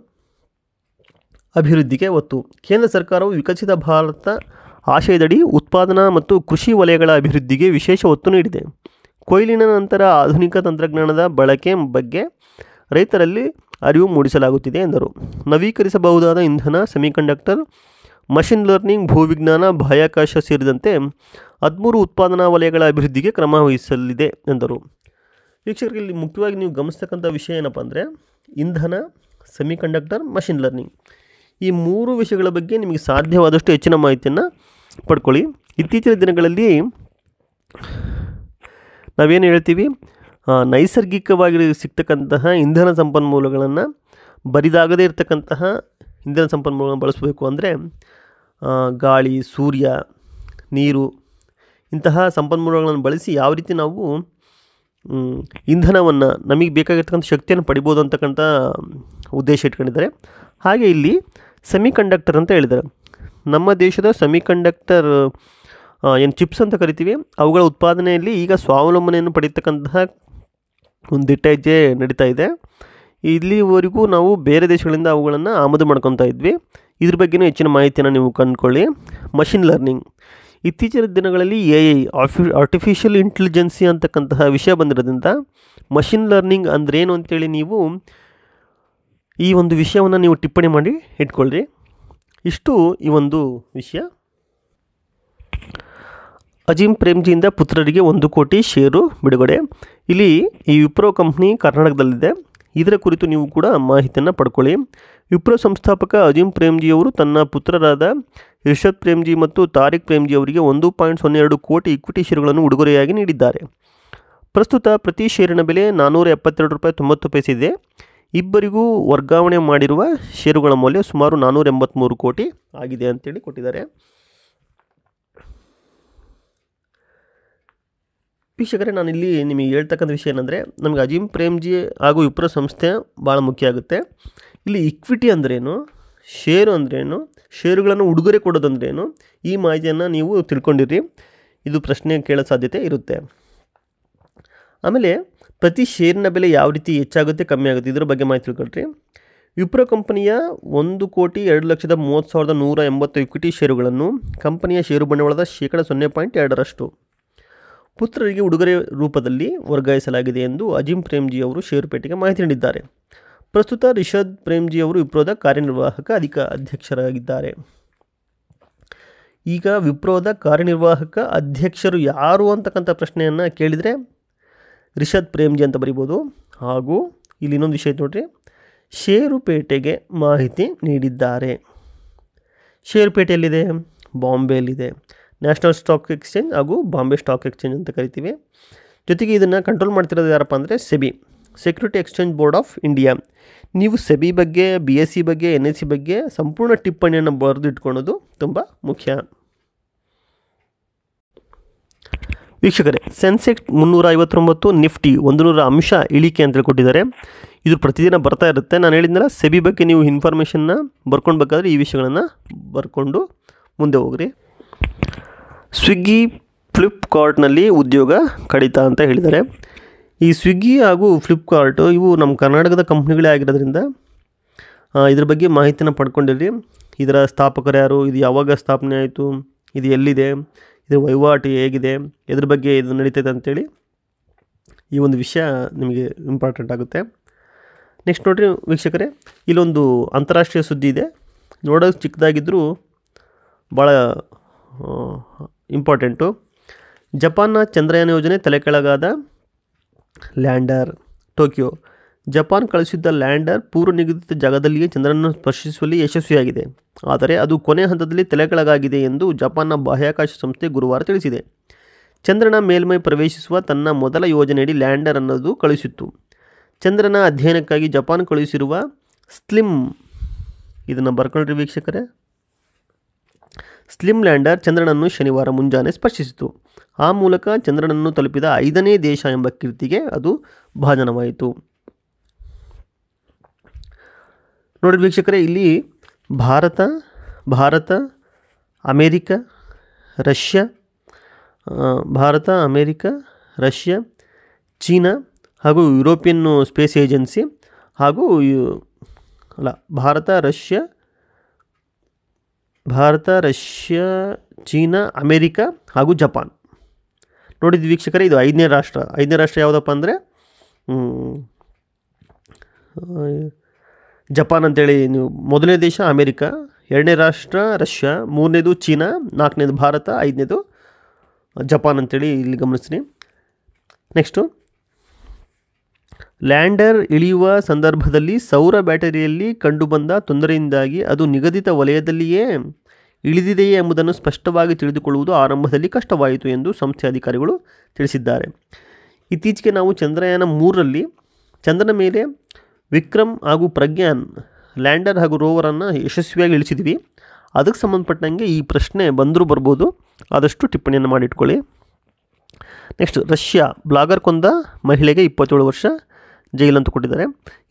ಅಭಿವೃದ್ಧಿಗೆ ಒತ್ತು ಕೇಂದ್ರ ಸರ್ಕಾರವು ವಿಕಸಿತ ಭಾರತ ಆಶಯದಡಿ ಉತ್ಪಾದನಾ ಮತ್ತು ಕೃಷಿ ವಲಯಗಳ ಅಭಿವೃದ್ಧಿಗೆ ವಿಶೇಷ ಒತ್ತು ನೀಡಿದೆ ಕೊಯ್ಲಿನ ನಂತರ ಆಧುನಿಕ ತಂತ್ರಜ್ಞಾನದ ಬಳಕೆ ಬಗ್ಗೆ ರೈತರಲ್ಲಿ ಅರಿವು ಮೂಡಿಸಲಾಗುತ್ತಿದೆ ಎಂದರು ನವೀಕರಿಸಬಹುದಾದ ಇಂಧನ ಸೆಮಿಕಂಡಕ್ಟರ್ ಮಷಿನ್ ಲರ್ನಿಂಗ್ ಭೂವಿಜ್ಞಾನ ಬಾಹ್ಯಾಕಾಶ ಸೇರಿದಂತೆ ಹದಿಮೂರು ಉತ್ಪಾದನಾ ವಲಯಗಳ ಅಭಿವೃದ್ಧಿಗೆ ಕ್ರಮ ವಹಿಸಲಿದೆ ಎಂದರು ವೀಕ್ಷಕರಿಗೆ ಇಲ್ಲಿ ಮುಖ್ಯವಾಗಿ ನೀವು ಗಮನಿಸ್ತಕ್ಕಂಥ ವಿಷಯ ಏನಪ್ಪ ಅಂದರೆ ಇಂಧನ ಸೆಮಿಕಂಡಕ್ಟರ್ ಮಷಿನ್ ಲರ್ನಿಂಗ್ ಈ ಮೂರು ವಿಷಯಗಳ ಬಗ್ಗೆ ನಿಮಗೆ ಸಾಧ್ಯವಾದಷ್ಟು ಹೆಚ್ಚಿನ ಮಾಹಿತಿಯನ್ನು ಪಡ್ಕೊಳ್ಳಿ ಇತ್ತೀಚಿನ ದಿನಗಳಲ್ಲಿ ನಾವೇನು ಹೇಳ್ತೀವಿ ನೈಸರ್ಗಿಕವಾಗಿ ಸಿಗ್ತಕ್ಕಂತಹ ಇಂಧನ ಸಂಪನ್ಮೂಲಗಳನ್ನು ಬರಿದಾಗದೇ ಇರತಕ್ಕಂತಹ ಇಂಧನ ಸಂಪನ್ಮೂಲಗಳನ್ನು ಬಳಸಬೇಕು ಅಂದರೆ ಗಾಳಿ ಸೂರ್ಯ ನೀರು ಇಂತಹ ಸಂಪನ್ಮೂಲಗಳನ್ನು ಬಳಸಿ ಯಾವ ರೀತಿ ನಾವು ಇಂಧನವನ್ನು ನಮಗೆ ಬೇಕಾಗಿರ್ತಕ್ಕಂಥ ಶಕ್ತಿಯನ್ನು ಪಡಿಬೋದು ಅಂತಕ್ಕಂಥ ಉದ್ದೇಶ ಇಟ್ಕೊಂಡಿದ್ದಾರೆ ಹಾಗೆ ಇಲ್ಲಿ ಸೆಮಿಕಂಡಕ್ಟರ್ ಅಂತ ಹೇಳಿದ್ದಾರೆ ನಮ್ಮ ದೇಶದ ಸೆಮಿಕಂಡಕ್ಟರ್ ಏನು ಚಿಪ್ಸ್ ಅಂತ ಕರಿತೀವಿ ಅವುಗಳ ಉತ್ಪಾದನೆಯಲ್ಲಿ ಈಗ ಸ್ವಾವಲಂಬನೆಯನ್ನು ಪಡೀತಕ್ಕಂತಹ ಒಂದು ದಿಟ್ಟ ಹೆಜ್ಜೆ ನಡೀತಾ ಇದೆ ಇಲ್ಲಿವರೆಗೂ ನಾವು ಬೇರೆ ದೇಶಗಳಿಂದ ಅವುಗಳನ್ನು ಆಮದು ಮಾಡ್ಕೊತಾ ಇದ್ವಿ ಇದ್ರ ಬಗ್ಗೆಯೂ ಹೆಚ್ಚಿನ ಮಾಹಿತಿಯನ್ನು ನೀವು ಕಂಡುಕೊಳ್ಳಿ ಮಷಿನ್ ಲರ್ನಿಂಗ್ ಇತ್ತೀಚಿನ ದಿನಗಳಲ್ಲಿ ಎ ಐ ಆಫಿ ಆರ್ಟಿಫಿಷಿಯಲ್ ಇಂಟೆಲಿಜೆನ್ಸಿ ಅಂತಕ್ಕಂತಹ ವಿಷಯ ಬಂದಿರೋದ್ರಿಂದ ಮಷಿನ್ ಲರ್ನಿಂಗ್ ಅಂದ್ರೇನು ಅಂತೇಳಿ ನೀವು ಈ ಒಂದು ವಿಷಯವನ್ನು ನೀವು ಟಿಪ್ಪಣಿ ಮಾಡಿ ಇಟ್ಕೊಳ್ಳ್ರಿ ಇಷ್ಟು ಈ ಒಂದು ವಿಷಯ ಅಜೀಂ ಪ್ರೇಮ್ಜಿಯಿಂದ ಪುತ್ರರಿಗೆ ಒಂದು ಕೋಟಿ ಷೇರು ಬಿಡುಗಡೆ ಇಲ್ಲಿ ಈ ವಿಪ್ರೋ ಕಂಪ್ನಿ ಕರ್ನಾಟಕದಲ್ಲಿದೆ ಇದರ ಕುರಿತು ನೀವು ಕೂಡ ಮಾಹಿತಿಯನ್ನು ಪಡ್ಕೊಳ್ಳಿ ವಿಪ್ರೋ ಸಂಸ್ಥಾಪಕ ಅಜೀಂ ಪ್ರೇಮ್ಜಿಯವರು ತನ್ನ ಪುತ್ರರಾದ ಇರ್ಷದ್ ಪ್ರೇಮ್ಜಿ ಮತ್ತು ತಾರಿಕ್ ಪ್ರೇಮ್ಜಿ ಅವರಿಗೆ ಒಂದು ಪಾಯಿಂಟ್ ಸೊನ್ನೆ ಎರಡು ಕೋಟಿ ಇಕ್ವಿಟಿ ಷೇರುಗಳನ್ನು ಉಡುಗೊರೆಯಾಗಿ ನೀಡಿದ್ದಾರೆ ಪ್ರಸ್ತುತ ಪ್ರತಿ ಷೇರಿನ ಬೆಲೆ ನಾನ್ನೂರ ಎಪ್ಪತ್ತೆರಡು ರೂಪಾಯಿ ತೊಂಬತ್ತು ಪೈಸೆ ಇದೆ ಇಬ್ಬರಿಗೂ ವರ್ಗಾವಣೆ ಮಾಡಿರುವ ಷೇರುಗಳ ಮೌಲ್ಯ ಸುಮಾರು ನಾನ್ನೂರ ಎಂಬತ್ತ್ಮೂರು ಕೋಟಿ ಆಗಿದೆ ಅಂತೇಳಿ ಕೊಟ್ಟಿದ್ದಾರೆ ವೀಕ್ಷಕರೇ ನಾನು ಇಲ್ಲಿ ನಿಮಗೆ ಹೇಳ್ತಕ್ಕಂಥ ವಿಷಯ ಏನಂದರೆ ನಮಗೆ ಅಜೀಮ್ ಪ್ರೇಮ್ಜಿ ಹಾಗೂ ವಿಪ್ರ ಸಂಸ್ಥೆ ಭಾಳ ಮುಖ್ಯ ಆಗುತ್ತೆ ಇಲ್ಲಿ ಇಕ್ವಿಟಿ ಅಂದ್ರೇನು ಷೇರು ಅಂದ್ರೇನು ಷೇರುಗಳನ್ನು ಉಡುಗೊರೆ ಕೊಡೋದಂದ್ರೇನು ಈ ಮಾಹಿತಿಯನ್ನು ನೀವು ತಿಳ್ಕೊಂಡಿರಿ ಇದು ಪ್ರಶ್ನೆ ಕೇಳೋ ಸಾಧ್ಯತೆ ಇರುತ್ತೆ ಆಮೇಲೆ ಪ್ರತಿ ಷೇರಿನ ಬೆಲೆ ಯಾವ ರೀತಿ ಹೆಚ್ಚಾಗುತ್ತೆ ಕಮ್ಮಿ ಆಗುತ್ತೆ ಇದರ ಬಗ್ಗೆ ಮಾಹಿತಿ ತಿಳ್ಕೊಳ್ರಿ ವಿಪ್ರೋ ಕಂಪನಿಯ ಒಂದು ಕೋಟಿ ಎರಡು ಲಕ್ಷದ ಮೂವತ್ತು ಸಾವಿರದ ನೂರ ಎಂಬತ್ತು ಇಕ್ವಿಟಿ ಷೇರುಗಳನ್ನು ಕಂಪನಿಯ ಷೇರು ಬಂಡವಾಳದ ಶೇಕಡ ಸೊನ್ನೆ ಪಾಯಿಂಟ್ ಎರಡರಷ್ಟು ಪುತ್ರರಿಗೆ ಉಡುಗೊರೆ ರೂಪದಲ್ಲಿ ವರ್ಗಾಯಿಸಲಾಗಿದೆ ಎಂದು ಅಜಿಂ ಪ್ರೇಮ್ಜಿ ಅವರು ಷೇರುಪೇಟೆಗೆ ಮಾಹಿತಿ ನೀಡಿದ್ದಾರೆ ಪ್ರಸ್ತುತ ರಿಷದ್ ಪ್ರೇಮ್ಜಿ ಅವರು ವಿಪ್ರೋದ ಕಾರ್ಯನಿರ್ವಾಹಕ ಅಧಿಕ ಅಧ್ಯಕ್ಷರಾಗಿದ್ದಾರೆ ಈಗ ವಿಪ್ರೋದ ಕಾರ್ಯನಿರ್ವಾಹಕ ಅಧ್ಯಕ್ಷರು ಯಾರು ಅಂತಕ್ಕಂಥ ಪ್ರಶ್ನೆಯನ್ನು ಕೇಳಿದರೆ ರಿಷದ್ ಪ್ರೇಮ್ಜಿ ಅಂತ ಬರಿಬೋದು ಹಾಗೂ ಇಲ್ಲಿ ಇನ್ನೊಂದು ವಿಷಯ ನೋಡ್ರಿ ಷೇರುಪೇಟೆಗೆ ಮಾಹಿತಿ ನೀಡಿದ್ದಾರೆ ಷೇರುಪೇಟೆಯಲ್ಲಿದೆ ಬಾಂಬೆಯಲ್ಲಿದೆ ನ್ಯಾಷನಲ್ ಸ್ಟಾಕ್ ಎಕ್ಸ್ಚೇಂಜ್ ಹಾಗೂ ಬಾಂಬೆ ಸ್ಟಾಕ್ ಎಕ್ಸ್ಚೇಂಜ್ ಅಂತ ಕರಿತೀವಿ ಜೊತೆಗೆ ಇದನ್ನು ಕಂಟ್ರೋಲ್ ಮಾಡ್ತಿರೋದು ಯಾರಪ್ಪ ಅಂದರೆ SEBI security exchange board of India ನೀವು ಸೆಬಿ ಬಗ್ಗೆ ಬಿ ಎಸ್ ಸಿ ಬಗ್ಗೆ ಎನ್ ಎಸ್ ಸಿ ಬಗ್ಗೆ ಸಂಪೂರ್ಣ ಟಿಪ್ಪಣಿಯನ್ನು ಬರೆದಿಟ್ಕೊಳ್ಳೋದು ತುಂಬ ಮುಖ್ಯ ವೀಕ್ಷಕರೇ ಸೆನ್ಸೆಕ್ಸ್ ಮುನ್ನೂರ ಐವತ್ತೊಂಬತ್ತು ನಿಫ್ಟಿ ಒಂದು ನೂರ ಅಂಶ ಇಳಿಕೆ ಅಂತ ಕೊಟ್ಟಿದ್ದಾರೆ ಇದು ಪ್ರತಿದಿನ ಬರ್ತಾ ಇರುತ್ತೆ ನಾನು ಹೇಳಿದ್ನಲ್ಲ ಸೆಬಿ ಬಗ್ಗೆ ನೀವು ಇನ್ಫಾರ್ಮೇಷನ್ನ ಬರ್ಕೊಳ್ಬೇಕಾದ್ರೆ ಈ ವಿಷಯಗಳನ್ನು ಬರ್ಕೊಂಡು ಮುಂದೆ ಹೋಗ್ರಿ ಸ್ವಿಗ್ಗಿ ಫ್ಲಿಪ್ಕಾರ್ಟ್ನಲ್ಲಿ ಉದ್ಯೋಗ ಕಡಿತ ಅಂತ ಹೇಳಿದ್ದಾರೆ ಈ ಸ್ವಿಗ್ಗಿ ಹಾಗೂ ಫ್ಲಿಪ್ಕಾರ್ಟು ಇವು ನಮ್ಮ ಕರ್ನಾಟಕದ ಕಂಪ್ನಿಗಳೇ ಆಗಿರೋದ್ರಿಂದ ಇದ್ರ ಬಗ್ಗೆ ಮಾಹಿತಿನ ಪಡ್ಕೊಂಡಿರಿ ಇದರ ಸ್ಥಾಪಕರು ಯಾರು ಇದು ಯಾವಾಗ ಸ್ಥಾಪನೆ ಆಯಿತು ಇದು ಎಲ್ಲಿದೆ ಇದರ ವಹಿವಾಟು ಹೇಗಿದೆ ಇದ್ರ ಬಗ್ಗೆ ಇದು ನಡೀತೈತೆ ಅಂಥೇಳಿ ಈ ಒಂದು ವಿಷಯ ನಿಮಗೆ ಇಂಪಾರ್ಟೆಂಟ್ ಆಗುತ್ತೆ ನೆಕ್ಸ್ಟ್ ನೋಡಿರಿ ವೀಕ್ಷಕರೇ ಇಲ್ಲೊಂದು ಅಂತಾರಾಷ್ಟ್ರೀಯ ಸುದ್ದಿ ಇದೆ ನೋಡೋಕೆ ಚಿಕ್ಕದಾಗಿದ್ದರೂ ಭಾಳ ಇಂಪಾರ್ಟೆಂಟು ಜಪಾನ್ನ ಚಂದ್ರಯಾನ ಯೋಜನೆ ತಲೆ ಕೆಳಗಾದ ಲ್ಯಾಂಡರ್ ಟೋಕಿಯೋ ಜಪಾನ್ ಕಳಿಸಿದ್ದ ಲ್ಯಾಂಡರ್ ಪೂರ್ವ ನಿಗದಿತ ಜಾಗದಲ್ಲಿಯೇ ಚಂದ್ರನನ್ನು ಸ್ಪರ್ಶಿಸುವಲ್ಲಿ ಯಶಸ್ವಿಯಾಗಿದೆ ಆದರೆ ಅದು ಕೊನೆ ಹಂತದಲ್ಲಿ ತಲೆಕೆಳಗಾಗಿದೆ ಎಂದು ಜಪಾನ್ನ ಬಾಹ್ಯಾಕಾಶ ಸಂಸ್ಥೆ ಗುರುವಾರ ತಿಳಿಸಿದೆ ಚಂದ್ರನ ಮೇಲ್ಮೈ ಪ್ರವೇಶಿಸುವ ತನ್ನ ಮೊದಲ ಯೋಜನೆಯಡಿ ಲ್ಯಾಂಡರ್ ಅನ್ನೋದು ಕಳುಹಿಸಿತ್ತು ಚಂದ್ರನ ಅಧ್ಯಯನಕ್ಕಾಗಿ ಜಪಾನ್ ಕಳುಹಿಸಿರುವ ಸ್ಲಿಮ್ ಇದನ್ನು ಬರ್ಕೊಂಡ್ರಿ ವೀಕ್ಷಕರೇ ಸ್ಲಿಮ್ ಲ್ಯಾಂಡರ್ ಚಂದ್ರನನ್ನು ಶನಿವಾರ ಮುಂಜಾನೆ ಸ್ಪರ್ಶಿಸಿತು ಆ ಮೂಲಕ ಚಂದ್ರನನ್ನು ತಲುಪಿದ ಐದನೇ ದೇಶ ಎಂಬ ಕೀರ್ತಿಗೆ ಅದು ಭಾಜನವಾಯಿತು ನೋಡಿ ವೀಕ್ಷಕರೇ ಇಲ್ಲಿ Bharat Bharat America Russia Bharat America Russia China ಹಾಗೂ ಯುರೋಪಿಯನ್ ಸ್ಪೇಸ್ ಏಜೆನ್ಸಿ ಹಾಗೂ ಅಲ್ಲ Bharat Russia Bharat Russia China America ಹಾಗೂ ಜಪಾನ್ ನೋಡಿದ ವೀಕ್ಷಕರೇ ಇದು ಐದನೇ ರಾಷ್ಟ್ರ ಐದನೇ ರಾಷ್ಟ್ರ ಯಾವುದಪ್ಪ ಅಂದರೆ ಜಪಾನ್ ಅಂತೇಳಿ ನೀವು ಮೊದಲನೇ ದೇಶ ಅಮೇರಿಕಾ ಎರಡನೇ ರಾಷ್ಟ್ರ ರಷ್ಯಾ ಮೂರನೇದು ಚೀನಾ ನಾಲ್ಕನೇದು ಭಾರತ ಐದನೇದು ಜಪಾನ್ ಅಂತೇಳಿ ಇಲ್ಲಿ ಗಮನಿಸ್ತೀನಿ ನೆಕ್ಸ್ಟು ಲ್ಯಾಂಡರ್ ಇಳಿಯುವ ಸಂದರ್ಭದಲ್ಲಿ ಸೌರ ಬ್ಯಾಟರಿಯಲ್ಲಿ ಕಂಡುಬಂದ ತೊಂದರೆಯಿಂದಾಗಿ ಅದು ನಿಗದಿತ ವಲಯದಲ್ಲಿಯೇ ಇಳಿದಿದೆಯೇ ಎಂಬುದನ್ನು ಸ್ಪಷ್ಟವಾಗಿ ತಿಳಿದುಕೊಳ್ಳುವುದು ಆರಂಭದಲ್ಲಿ ಕಷ್ಟವಾಯಿತು ಎಂದು ಸಂಸ್ಥೆ ಅಧಿಕಾರಿಗಳು ತಿಳಿಸಿದ್ದಾರೆ ಇತ್ತೀಚೆಗೆ ನಾವು ಚಂದ್ರಯಾನ ಮೂರರಲ್ಲಿ ಚಂದ್ರನ ಮೇಲೆ ವಿಕ್ರಮ್ ಹಾಗೂ ಪ್ರಜ್ಞಾನ್ ಲ್ಯಾಂಡರ್ ಹಾಗೂ ರೋವರನ್ನು ಯಶಸ್ವಿಯಾಗಿ ಇಳಿಸಿದ್ವಿ ಅದಕ್ಕೆ ಸಂಬಂಧಪಟ್ಟಂಗೆ ಈ ಪ್ರಶ್ನೆ ಬಂದರೂ ಬರ್ಬೋದು ಆದಷ್ಟು ಟಿಪ್ಪಣಿಯನ್ನು ಮಾಡಿಟ್ಕೊಳ್ಳಿ ನೆಕ್ಸ್ಟ್ ರಷ್ಯಾ ಬ್ಲಾಗರ್ ಕೊಂದ ಮಹಿಳೆಗೆ ಇಪ್ಪತ್ತೇಳು ವರ್ಷ ಜೈಲ್ ಅಂತ ಕೊಟ್ಟಿದ್ದಾರೆ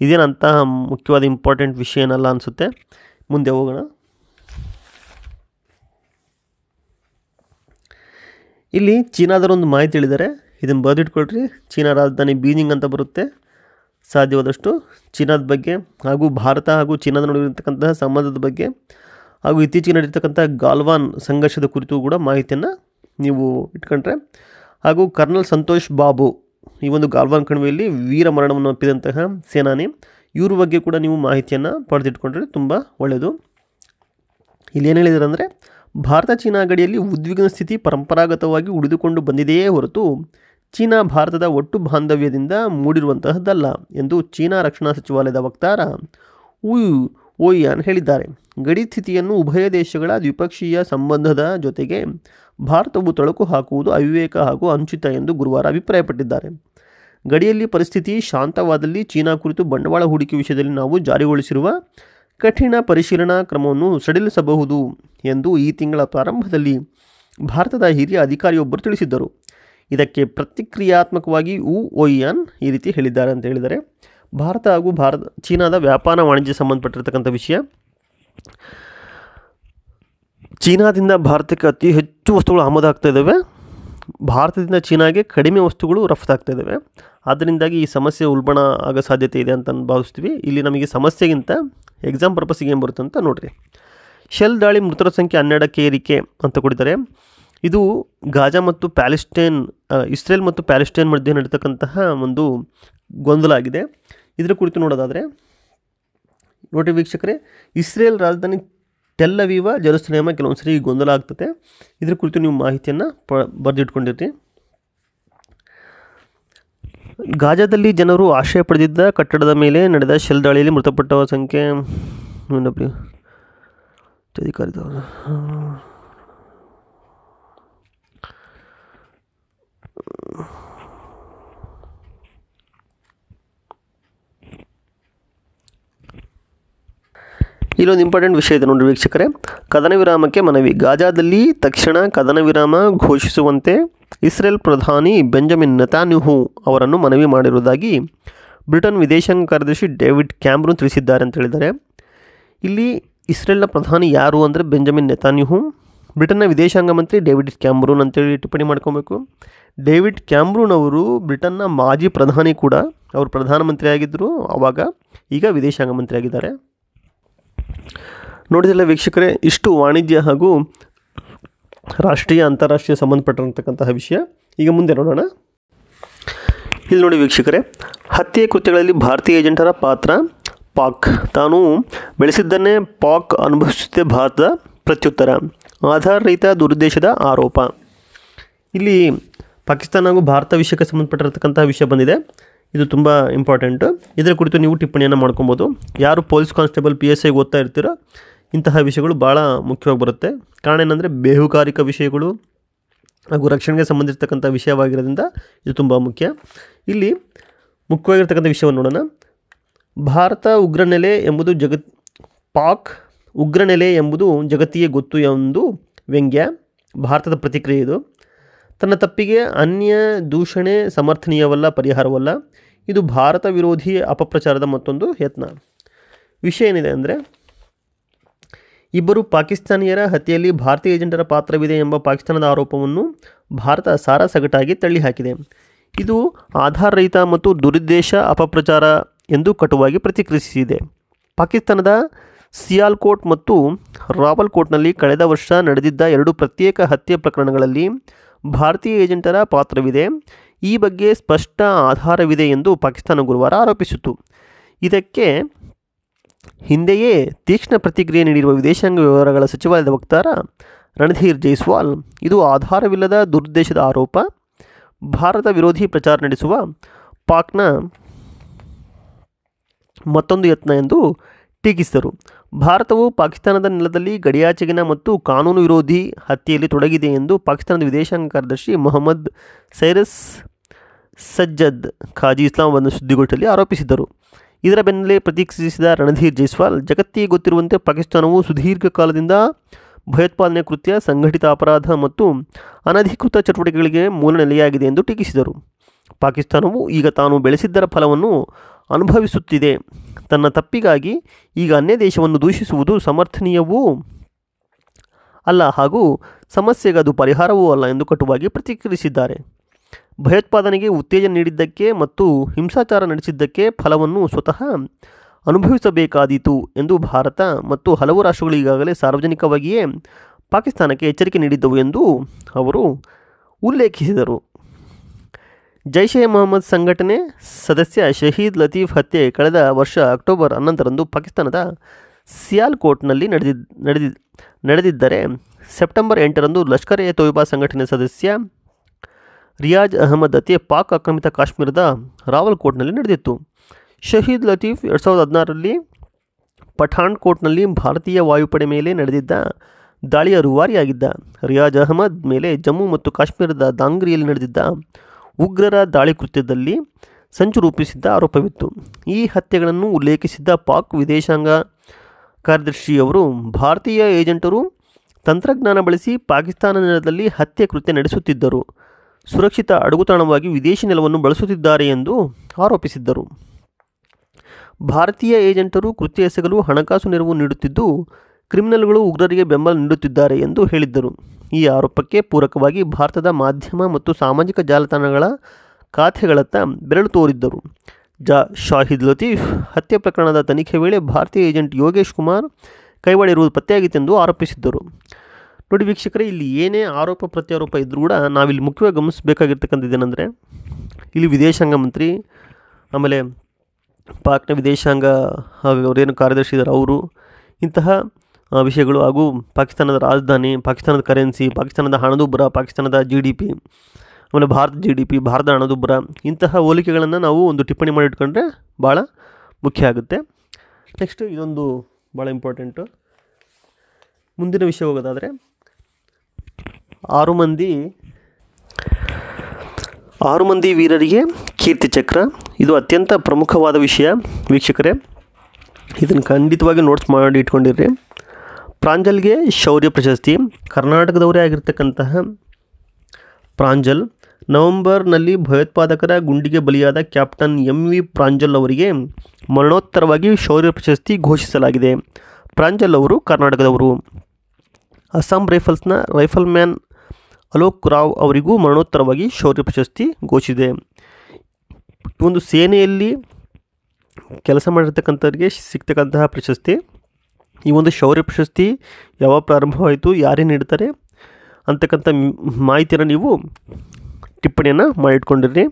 ಇದೇನಂತ ಮುಖ್ಯವಾದ ಇಂಪಾರ್ಟೆಂಟ್ ವಿಷಯ ಏನಲ್ಲ ಅನಿಸುತ್ತೆ ಮುಂದೆ ಹೋಗೋಣ ಇಲ್ಲಿ ಚೀನಾದವರೊಂದು ಮಾಹಿತಿ ಹೇಳಿದ್ದಾರೆ ಇದನ್ನು ಬರೆದಿಟ್ಕೊಳ್ರಿ ಚೀನಾ ರಾಜಧಾನಿ ಬೀಜಿಂಗ್ ಅಂತ ಬರುತ್ತೆ ಸಾಧ್ಯವಾದಷ್ಟು ಚೀನಾದ ಬಗ್ಗೆ ಹಾಗೂ ಭಾರತ ಹಾಗೂ ಚೀನಾದ ನಡುವಿರತಕ್ಕಂತಹ ಸಂಬಂಧದ ಬಗ್ಗೆ ಹಾಗೂ ಇತ್ತೀಚೆಗೆ ನಡೀತಕ್ಕಂಥ ಗಾಲ್ವಾನ್ ಸಂಘರ್ಷದ ಕುರಿತು ಕೂಡ ಮಾಹಿತಿಯನ್ನು ನೀವು ಇಟ್ಕೊಂಡ್ರೆ ಹಾಗೂ ಕರ್ನಲ್ ಸಂತೋಷ್ ಬಾಬು ಈ ಒಂದು ಗಾಲ್ವಾನ್ ಕಣಿವೆಯಲ್ಲಿ ವೀರ ಮರಣವನ್ನು ಒಪ್ಪಿದಂತಹ ಸೇನಾನಿ ಇವ್ರ ಬಗ್ಗೆ ಕೂಡ ನೀವು ಮಾಹಿತಿಯನ್ನು ಪಡೆದಿಟ್ಕೊಂಡ್ರೆ ತುಂಬ ಒಳ್ಳೆಯದು ಇಲ್ಲಿ ಏನು ಹೇಳಿದ್ರೆ ಅಂದರೆ ಭಾರತ ಚೀನಾ ಗಡಿಯಲ್ಲಿ ಉದ್ವಿಗ್ನ ಸ್ಥಿತಿ ಪರಂಪರಾಗತವಾಗಿ ಉಳಿದುಕೊಂಡು ಬಂದಿದೆಯೇ ಹೊರತು ಚೀನಾ ಭಾರತದ ಒಟ್ಟು ಬಾಂಧವ್ಯದಿಂದ ಮೂಡಿರುವಂತಹದ್ದಲ್ಲ ಎಂದು ಚೀನಾ ರಕ್ಷಣಾ ಸಚಿವಾಲಯದ ವಕ್ತಾರ ಉಯು ಓಯಾನ್ ಹೇಳಿದ್ದಾರೆ ಗಡಿ ಸ್ಥಿತಿಯನ್ನು ಉಭಯ ದೇಶಗಳ ದ್ವಿಪಕ್ಷೀಯ ಸಂಬಂಧದ ಜೊತೆಗೆ ಭಾರತವು ತೊಳಕು ಹಾಕುವುದು ಅವಿವೇಕ ಹಾಗೂ ಅನುಚಿತ ಎಂದು ಗುರುವಾರ ಅಭಿಪ್ರಾಯಪಟ್ಟಿದ್ದಾರೆ ಗಡಿಯಲ್ಲಿ ಪರಿಸ್ಥಿತಿ ಶಾಂತವಾದಲ್ಲಿ ಚೀನಾ ಕುರಿತು ಬಂಡವಾಳ ಹೂಡಿಕೆ ವಿಷಯದಲ್ಲಿ ನಾವು ಜಾರಿಗೊಳಿಸಿರುವ ಕಠಿಣ ಪರಿಶೀಲನಾ ಕ್ರಮವನ್ನು ಸಡಿಲಿಸಬಹುದು ಎಂದು ಈ ತಿಂಗಳ ಪ್ರಾರಂಭದಲ್ಲಿ ಭಾರತದ ಹಿರಿಯ ಅಧಿಕಾರಿಯೊಬ್ಬರು ತಿಳಿಸಿದ್ದರು ಇದಕ್ಕೆ ಪ್ರತಿಕ್ರಿಯಾತ್ಮಕವಾಗಿ ಉ ಒಯ್ಯಾನ್ ಈ ರೀತಿ ಹೇಳಿದ್ದಾರೆ ಅಂತ ಹೇಳಿದರೆ ಭಾರತ ಹಾಗೂ ಭಾರತ ಚೀನಾದ ವ್ಯಾಪಾರ ವಾಣಿಜ್ಯ ಸಂಬಂಧಪಟ್ಟಿರತಕ್ಕಂಥ ವಿಷಯ ಚೀನಾದಿಂದ ಭಾರತಕ್ಕೆ ಅತಿ ಹೆಚ್ಚು ವಸ್ತುಗಳು ಆಮದಾಗ್ತಾ ಇದ್ದಾವೆ ಭಾರತದಿಂದ ಚೀನಾಗೆ ಕಡಿಮೆ ವಸ್ತುಗಳು ರಫ್ತಾಗ್ತಾ ಇದ್ದಾವೆ ಅದರಿಂದಾಗಿ ಈ ಸಮಸ್ಯೆ ಉಲ್ಬಣ ಆಗೋ ಸಾಧ್ಯತೆ ಇದೆ ಅಂತ ಭಾವಿಸ್ತೀವಿ ಇಲ್ಲಿ ನಮಗೆ ಸಮಸ್ಯೆಗಿಂತ ಎಕ್ಸಾಮ್ ಪರ್ಪಸ್ಗೆ ಏನು ಬರುತ್ತೆ ಅಂತ ನೋಡಿರಿ ಶೆಲ್ ದಾಳಿ ಮೃತರ ಸಂಖ್ಯೆ ಹನ್ನೆರಡಕ್ಕೆ ಏರಿಕೆ ಅಂತ ಕೊಡಿದ್ದಾರೆ ಇದು ಗಾಜಾ ಮತ್ತು ಪ್ಯಾಲೆಸ್ಟೈನ್ ಇಸ್ರೇಲ್ ಮತ್ತು ಪ್ಯಾಲೆಸ್ಟೈನ್ ಮಧ್ಯೆ ನಡೀತಕ್ಕಂತಹ ಒಂದು ಗೊಂದಲ ಆಗಿದೆ ಇದರ ಕುರಿತು ನೋಡೋದಾದರೆ ನೋಡಿ ವೀಕ್ಷಕರೇ ಇಸ್ರೇಲ್ ರಾಜಧಾನಿ ತೆಲ್ಲವೀವ ಜರುಸಲೇಮ ಕೆಲವೊಂದು ಸರಿ ಗೊಂದಲ ಆಗ್ತದೆ ಇದ್ರ ಕುರಿತು ನೀವು ಮಾಹಿತಿಯನ್ನು ಪ ಬರೆದಿಟ್ಕೊಂಡಿರ್ತೀರಿ ಗಾಜಾದಲ್ಲಿ ಜನರು ಆಶ್ರಯ ಪಡೆದಿದ್ದ ಕಟ್ಟಡದ ಮೇಲೆ ನಡೆದ ಶೆಲ್ ದಾಳಿಯಲ್ಲಿ ಮೃತಪಟ್ಟವರ ಸಂಖ್ಯೆ ಇಲ್ಲೊಂದು ಇಂಪಾರ್ಟೆಂಟ್ ವಿಷಯ ಇದೆ ನೋಡಿ ವೀಕ್ಷಕರೇ ಕದನ ವಿರಾಮಕ್ಕೆ ಮನವಿ ಗಾಜಾದಲ್ಲಿ ತಕ್ಷಣ ಕದನ ವಿರಾಮ ಘೋಷಿಸುವಂತೆ ಇಸ್ರೇಲ್ ಪ್ರಧಾನಿ ಬೆಂಜಮಿನ್ ನತಾನ್ಯುಹು ಅವರನ್ನು ಮನವಿ ಮಾಡಿರುವುದಾಗಿ ಬ್ರಿಟನ್ ವಿದೇಶಾಂಗ ಕಾರ್ಯದರ್ಶಿ ಡೇವಿಡ್ ಕ್ಯಾಮ್ರೂನ್ ತಿಳಿಸಿದ್ದಾರೆ ಅಂತ ಹೇಳಿದ್ದಾರೆ ಇಲ್ಲಿ ಇಸ್ರೇಲ್ನ ಪ್ರಧಾನಿ ಯಾರು ಅಂದರೆ ಬೆಂಜಮಿನ್ ನೆತಾನ್ಯುಹು ಬ್ರಿಟನ್ನ ವಿದೇಶಾಂಗ ಮಂತ್ರಿ ಡೇವಿಡ್ ಕ್ಯಾಮ್ರೂನ್ ಅಂತೇಳಿ ಟಿಪ್ಪಣಿ ಮಾಡ್ಕೊಬೇಕು ಡೇವಿಡ್ ಕ್ಯಾಮ್ರೂನ್ ಅವರು ಬ್ರಿಟನ್ನ ಮಾಜಿ ಪ್ರಧಾನಿ ಕೂಡ ಅವರು ಪ್ರಧಾನಮಂತ್ರಿ ಆಗಿದ್ದರು ಆವಾಗ ಈಗ ವಿದೇಶಾಂಗ ಮಂತ್ರಿಯಾಗಿದ್ದಾರೆ ಆಗಿದ್ದಾರೆ ನೋಡಿದ್ರೆ ವೀಕ್ಷಕರೇ ಇಷ್ಟು ವಾಣಿಜ್ಯ ಹಾಗೂ ರಾಷ್ಟ್ರೀಯ ಅಂತಾರಾಷ್ಟ್ರೀಯ ಸಂಬಂಧಪಟ್ಟಿರತಕ್ಕಂತಹ ವಿಷಯ ಈಗ ಮುಂದೆ ನೋಡೋಣ ಇಲ್ಲಿ ನೋಡಿ ವೀಕ್ಷಕರೇ ಹತ್ಯೆ ಕೃತ್ಯಗಳಲ್ಲಿ ಭಾರತೀಯ ಏಜೆಂಟರ ಪಾತ್ರ ಪಾಕ್ ತಾನು ಬೆಳೆಸಿದ್ದನ್ನೇ ಪಾಕ್ ಅನುಭವಿಸುತ್ತೆ ಭಾರತದ ಪ್ರತ್ಯುತ್ತರ ಆಧಾರ್ ರಹಿತ ದುರುದ್ದೇಶದ ಆರೋಪ ಇಲ್ಲಿ ಪಾಕಿಸ್ತಾನ ಹಾಗೂ ಭಾರತ ವಿಷಯಕ್ಕೆ ಸಂಬಂಧಪಟ್ಟಿರತಕ್ಕಂತಹ ವಿಷಯ ಬಂದಿದೆ ಇದು ತುಂಬ ಇಂಪಾರ್ಟೆಂಟು ಇದರ ಕುರಿತು ನೀವು ಟಿಪ್ಪಣಿಯನ್ನು ಮಾಡ್ಕೊಬೋದು ಯಾರು ಪೊಲೀಸ್ ಕಾನ್ಸ್ಟೇಬಲ್ ಪಿ ಎಸ್ ಐಗೆ ಓದ್ತಾ ಇರ್ತೀರೋ ಇಂತಹ ವಿಷಯಗಳು ಭಾಳ ಮುಖ್ಯವಾಗಿ ಬರುತ್ತೆ ಕಾರಣ ಏನಂದರೆ ಬೇಹುಕಾರಿಕ ವಿಷಯಗಳು ಹಾಗೂ ರಕ್ಷಣೆಗೆ ಸಂಬಂಧಿಸಿರ್ತಕ್ಕಂಥ ವಿಷಯವಾಗಿರೋದ್ರಿಂದ ಇದು ತುಂಬ ಮುಖ್ಯ ಇಲ್ಲಿ ಮುಖ್ಯವಾಗಿರ್ತಕ್ಕಂಥ ವಿಷಯವನ್ನು ನೋಡೋಣ ಭಾರತ ಉಗ್ರನೆಲೆ ಎಂಬುದು ಜಗತ್ ಪಾಕ್ ಉಗ್ರನೆಲೆ ಎಂಬುದು ಜಗತ್ತಿಗೆ ಗೊತ್ತು ಎಂದು ವ್ಯಂಗ್ಯ ಭಾರತದ ಪ್ರತಿಕ್ರಿಯೆ ಇದು ತನ್ನ ತಪ್ಪಿಗೆ ಅನ್ಯ ದೂಷಣೆ ಸಮರ್ಥನೀಯವಲ್ಲ ಪರಿಹಾರವಲ್ಲ ಇದು ಭಾರತ ವಿರೋಧಿ ಅಪಪ್ರಚಾರದ ಮತ್ತೊಂದು ಯತ್ನ ವಿಷಯ ಏನಿದೆ ಅಂದರೆ ಇಬ್ಬರು ಪಾಕಿಸ್ತಾನಿಯರ ಹತ್ಯೆಯಲ್ಲಿ ಭಾರತೀಯ ಏಜೆಂಟರ ಪಾತ್ರವಿದೆ ಎಂಬ ಪಾಕಿಸ್ತಾನದ ಆರೋಪವನ್ನು ಭಾರತ ಸಾರಸಗಟಾಗಿ ತಳ್ಳಿಹಾಕಿದೆ ಇದು ಆಧಾರರಹಿತ ಮತ್ತು ದುರುದ್ದೇಶ ಅಪಪ್ರಚಾರ ಎಂದು ಕಟುವಾಗಿ ಪ್ರತಿಕ್ರಿಯಿಸಿದೆ ಪಾಕಿಸ್ತಾನದ ಸಿಯಾಲ್ಕೋಟ್ ಮತ್ತು ರಾವಲ್ಕೋಟ್ನಲ್ಲಿ ಕಳೆದ ವರ್ಷ ನಡೆದಿದ್ದ ಎರಡು ಪ್ರತ್ಯೇಕ ಹತ್ಯೆ ಪ್ರಕರಣಗಳಲ್ಲಿ ಭಾರತೀಯ ಏಜೆಂಟರ ಪಾತ್ರವಿದೆ ಈ ಬಗ್ಗೆ ಸ್ಪಷ್ಟ ಆಧಾರವಿದೆ ಎಂದು ಪಾಕಿಸ್ತಾನ ಗುರುವಾರ ಆರೋಪಿಸಿತು ಇದಕ್ಕೆ ಹಿಂದೆಯೇ ತೀಕ್ಷ್ಣ ಪ್ರತಿಕ್ರಿಯೆ ನೀಡಿರುವ ವಿದೇಶಾಂಗ ವ್ಯವಹಾರಗಳ ಸಚಿವಾಲಯದ ವಕ್ತಾರ ರಣಧೀರ್ ಜೈಸ್ವಾಲ್ ಇದು ಆಧಾರವಿಲ್ಲದ ದುರುದ್ದೇಶದ ಆರೋಪ ಭಾರತ ವಿರೋಧಿ ಪ್ರಚಾರ ನಡೆಸುವ ಪಾಕ್ನ ಮತ್ತೊಂದು ಯತ್ನ ಎಂದು ಟೀಕಿಸಿದರು ಭಾರತವು ಪಾಕಿಸ್ತಾನದ ನೆಲದಲ್ಲಿ ಗಡಿಯಾಚೆಗಿನ ಮತ್ತು ಕಾನೂನು ವಿರೋಧಿ ಹತ್ಯೆಯಲ್ಲಿ ತೊಡಗಿದೆ ಎಂದು ಪಾಕಿಸ್ತಾನದ ವಿದೇಶಾಂಗ ಕಾರ್ಯದರ್ಶಿ ಮೊಹಮ್ಮದ್ ಸೈರಸ್ ಸಜ್ಜದ್ ಖಾಜಿ ಇಸ್ಲಾಂವನ್ನು ಸುದ್ದಿಗೋಷ್ಠಿಯಲ್ಲಿ ಆರೋಪಿಸಿದರು ಇದರ ಬೆನ್ನಲ್ಲೇ ಪ್ರತಿಕ್ರಿಯಿಸಿದ ರಣಧೀರ್ ಜೈಸ್ವಾಲ್ ಜಗತ್ತಿಗೆ ಗೊತ್ತಿರುವಂತೆ ಪಾಕಿಸ್ತಾನವು ಸುದೀರ್ಘ ಕಾಲದಿಂದ ಭಯೋತ್ಪಾದನೆ ಕೃತ್ಯ ಸಂಘಟಿತ ಅಪರಾಧ ಮತ್ತು ಅನಧಿಕೃತ ಚಟುವಟಿಕೆಗಳಿಗೆ ಮೂಲ ನೆಲೆಯಾಗಿದೆ ಎಂದು ಟೀಕಿಸಿದರು ಪಾಕಿಸ್ತಾನವು ಈಗ ತಾನು ಬೆಳೆಸಿದ್ದರ ಫಲವನ್ನು ಅನುಭವಿಸುತ್ತಿದೆ ತನ್ನ ತಪ್ಪಿಗಾಗಿ ಈಗ ಅನ್ಯ ದೇಶವನ್ನು ದೂಷಿಸುವುದು ಸಮರ್ಥನೀಯವೂ ಅಲ್ಲ ಹಾಗೂ ಸಮಸ್ಯೆಗೆ ಅದು ಪರಿಹಾರವೂ ಅಲ್ಲ ಎಂದು ಕಟುವಾಗಿ ಪ್ರತಿಕ್ರಿಯಿಸಿದ್ದಾರೆ ಭಯೋತ್ಪಾದನೆಗೆ ಉತ್ತೇಜನ ನೀಡಿದ್ದಕ್ಕೆ ಮತ್ತು ಹಿಂಸಾಚಾರ ನಡೆಸಿದ್ದಕ್ಕೆ ಫಲವನ್ನು ಸ್ವತಃ ಅನುಭವಿಸಬೇಕಾದೀತು ಎಂದು ಭಾರತ ಮತ್ತು ಹಲವು ರಾಷ್ಟ್ರಗಳು ಈಗಾಗಲೇ ಸಾರ್ವಜನಿಕವಾಗಿಯೇ ಪಾಕಿಸ್ತಾನಕ್ಕೆ ಎಚ್ಚರಿಕೆ ನೀಡಿದ್ದವು ಎಂದು ಅವರು ಉಲ್ಲೇಖಿಸಿದರು ಜೈಷ್ ಎ ಮೊಹಮ್ಮದ್ ಸಂಘಟನೆ ಸದಸ್ಯ ಶಹೀದ್ ಲತೀಫ್ ಹತ್ಯೆ ಕಳೆದ ವರ್ಷ ಅಕ್ಟೋಬರ್ ಹನ್ನೊಂದರಂದು ಪಾಕಿಸ್ತಾನದ ಸಿಯಾಲ್ಕೋಟ್ನಲ್ಲಿ ನಡೆದಿದ್ದ ನಡೆದಿ ನಡೆದಿದ್ದರೆ ಸೆಪ್ಟೆಂಬರ್ ಎಂಟರಂದು ಲಷ್ಕರ್ ಎ ತೊಯ್ಬಾ ಸಂಘಟನೆ ಸದಸ್ಯ ರಿಯಾಜ್ ಅಹಮದ್ ಹತ್ಯೆ ಪಾಕ್ ಆಕ್ರಮಿತ ಕಾಶ್ಮೀರದ ರಾವಲ್ಕೋಟ್ನಲ್ಲಿ ನಡೆದಿತ್ತು ಶಹೀದ್ ಲತೀಫ್ ಎರಡು ಸಾವಿರದ ಹದಿನಾರರಲ್ಲಿ ಪಠಾಣ್ಕೋಟ್ನಲ್ಲಿ ಭಾರತೀಯ ವಾಯುಪಡೆ ಮೇಲೆ ನಡೆದಿದ್ದ ದಾಳಿಯ ರೂವಾರಿಯಾಗಿದ್ದ ರಿಯಾಜ್ ಅಹಮದ್ ಮೇಲೆ ಜಮ್ಮು ಮತ್ತು ಕಾಶ್ಮೀರದ ದಾಂಗ್ರಿಯಲ್ಲಿ ನಡೆದಿದ್ದ ಉಗ್ರರ ದಾಳಿ ಕೃತ್ಯದಲ್ಲಿ ಸಂಚು ರೂಪಿಸಿದ್ದ ಆರೋಪವಿತ್ತು ಈ ಹತ್ಯೆಗಳನ್ನು ಉಲ್ಲೇಖಿಸಿದ್ದ ಪಾಕ್ ವಿದೇಶಾಂಗ ಕಾರ್ಯದರ್ಶಿಯವರು ಭಾರತೀಯ ಏಜೆಂಟರು ತಂತ್ರಜ್ಞಾನ ಬಳಸಿ ಪಾಕಿಸ್ತಾನ ನೆಲದಲ್ಲಿ ಹತ್ಯೆ ಕೃತ್ಯ ನಡೆಸುತ್ತಿದ್ದರು ಸುರಕ್ಷಿತ ಅಡುಗುತಾಣವಾಗಿ ವಿದೇಶಿ ನೆಲವನ್ನು ಬಳಸುತ್ತಿದ್ದಾರೆ ಎಂದು ಆರೋಪಿಸಿದ್ದರು ಭಾರತೀಯ ಏಜೆಂಟರು ಕೃತ್ಯ ಎಸಗಲು ಹಣಕಾಸು ನೆರವು ನೀಡುತ್ತಿದ್ದು ಕ್ರಿಮಿನಲ್ಗಳು ಉಗ್ರರಿಗೆ ಬೆಂಬಲ ನೀಡುತ್ತಿದ್ದಾರೆ ಎಂದು ಹೇಳಿದ್ದರು ಈ ಆರೋಪಕ್ಕೆ ಪೂರಕವಾಗಿ ಭಾರತದ ಮಾಧ್ಯಮ ಮತ್ತು ಸಾಮಾಜಿಕ ಜಾಲತಾಣಗಳ ಖಾತೆಗಳತ್ತ ಬೆರಳು ತೋರಿದ್ದರು ಜಾ ಶಾಹಿದ್ ಲತೀಫ್ ಹತ್ಯೆ ಪ್ರಕರಣದ ತನಿಖೆ ವೇಳೆ ಭಾರತೀಯ ಏಜೆಂಟ್ ಯೋಗೇಶ್ ಕುಮಾರ್ ಕೈವಾಡಿರುವುದು ಪತ್ತೆಯಾಗಿತ್ತೆಂದು ಆರೋಪಿಸಿದ್ದರು ನೋಡಿ ವೀಕ್ಷಕರೇ ಇಲ್ಲಿ ಏನೇ ಆರೋಪ ಪ್ರತ್ಯಾರೋಪ ಇದ್ದರೂ ಕೂಡ ನಾವಿಲ್ಲಿ ಮುಖ್ಯವಾಗಿ ಗಮನಿಸಬೇಕಾಗಿರ್ತಕ್ಕಂಥದ್ದೇನೆಂದರೆ ಇಲ್ಲಿ ವಿದೇಶಾಂಗ ಮಂತ್ರಿ ಆಮೇಲೆ ಪಾಕ್ನ ವಿದೇಶಾಂಗ ಅವರೇನು ಕಾರ್ಯದರ್ಶಿ ಇದ್ದಾರೆ ಅವರು ಇಂತಹ ವಿಷಯಗಳು ಹಾಗೂ ಪಾಕಿಸ್ತಾನದ ರಾಜಧಾನಿ ಪಾಕಿಸ್ತಾನದ ಕರೆನ್ಸಿ ಪಾಕಿಸ್ತಾನದ ಹಣದುಬ್ಬರ ಪಾಕಿಸ್ತಾನದ ಜಿ ಡಿ ಪಿ ಆಮೇಲೆ Bharat G D P Bharat ಹಣದುಬ್ಬರ ಇಂತಹ ಹೋಲಿಕೆಗಳನ್ನು ನಾವು ಒಂದು ಟಿಪ್ಪಣಿ ಮಾಡಿ ಇಟ್ಕೊಂಡ್ರೆ ಭಾಳ ಮುಖ್ಯ ಆಗುತ್ತೆ ನೆಕ್ಸ್ಟು ಇದೊಂದು ಭಾಳ ಇಂಪಾರ್ಟೆಂಟು ಮುಂದಿನ ವಿಷಯ ಹೋಗೋದಾದರೆ ಆರು ಮಂದಿ ಆರು ಮಂದಿ ವೀರರಿಗೆ ಕೀರ್ತಿ ಚಕ್ರ ಇದು ಅತ್ಯಂತ ಪ್ರಮುಖವಾದ ವಿಷಯ ವೀಕ್ಷಕರೇ ಇದನ್ನು ಖಂಡಿತವಾಗಿ ನೋಟ್ಸ್ ಮಾಡಿ ಇಟ್ಕೊಂಡಿರ್ರಿ ಪ್ರಾಂಜಲ್ಗೆ ಶೌರ್ಯ ಪ್ರಶಸ್ತಿ ಕರ್ನಾಟಕದವರೇ ಆಗಿರ್ತಕ್ಕಂತಹ ಪ್ರಾಂಜಲ್ ನವೆಂಬರ್ನಲ್ಲಿ ಭಯೋತ್ಪಾದಕರ ಗುಂಡಿಗೆ ಬಲಿಯಾದ ಕ್ಯಾಪ್ಟನ್ ಎಂ ವಿ ಪ್ರಾಂಜಲ್ ಅವರಿಗೆ ಮರಣೋತ್ತರವಾಗಿ ಶೌರ್ಯ ಪ್ರಶಸ್ತಿ ಘೋಷಿಸಲಾಗಿದೆ ಪ್ರಾಂಜಲ್ ಅವರು ಕರ್ನಾಟಕದವರು ಅಸ್ಸಾಂ ರೈಫಲ್ಸ್ನ ರೈಫಲ್ ಮ್ಯಾನ್ ಅಲೋಕ್ ರಾವ್ ಅವರಿಗೂ ಮರಣೋತ್ತರವಾಗಿ ಶೌರ್ಯ ಪ್ರಶಸ್ತಿ ಘೋಷಿಸಿದೆ ಒಂದು ಸೇನೆಯಲ್ಲಿ ಕೆಲಸ ಮಾಡಿರ್ತಕ್ಕಂಥವರಿಗೆ ಸಿಗ್ತಕ್ಕಂತಹ ಪ್ರಶಸ್ತಿ ಈ ಒಂದು ಶೌರ್ಯ ಪ್ರಶಸ್ತಿ ಯಾವಾಗ ಪ್ರಾರಂಭವಾಯಿತು ಯಾರೇ ನೀಡ್ತಾರೆ ಅಂತಕ್ಕಂಥ ಮಾಹಿತಿಯನ್ನು ನೀವು ಟಿಪ್ಪಣಿಯನ್ನು ಮಾಡಿಟ್ಕೊಂಡಿರಿ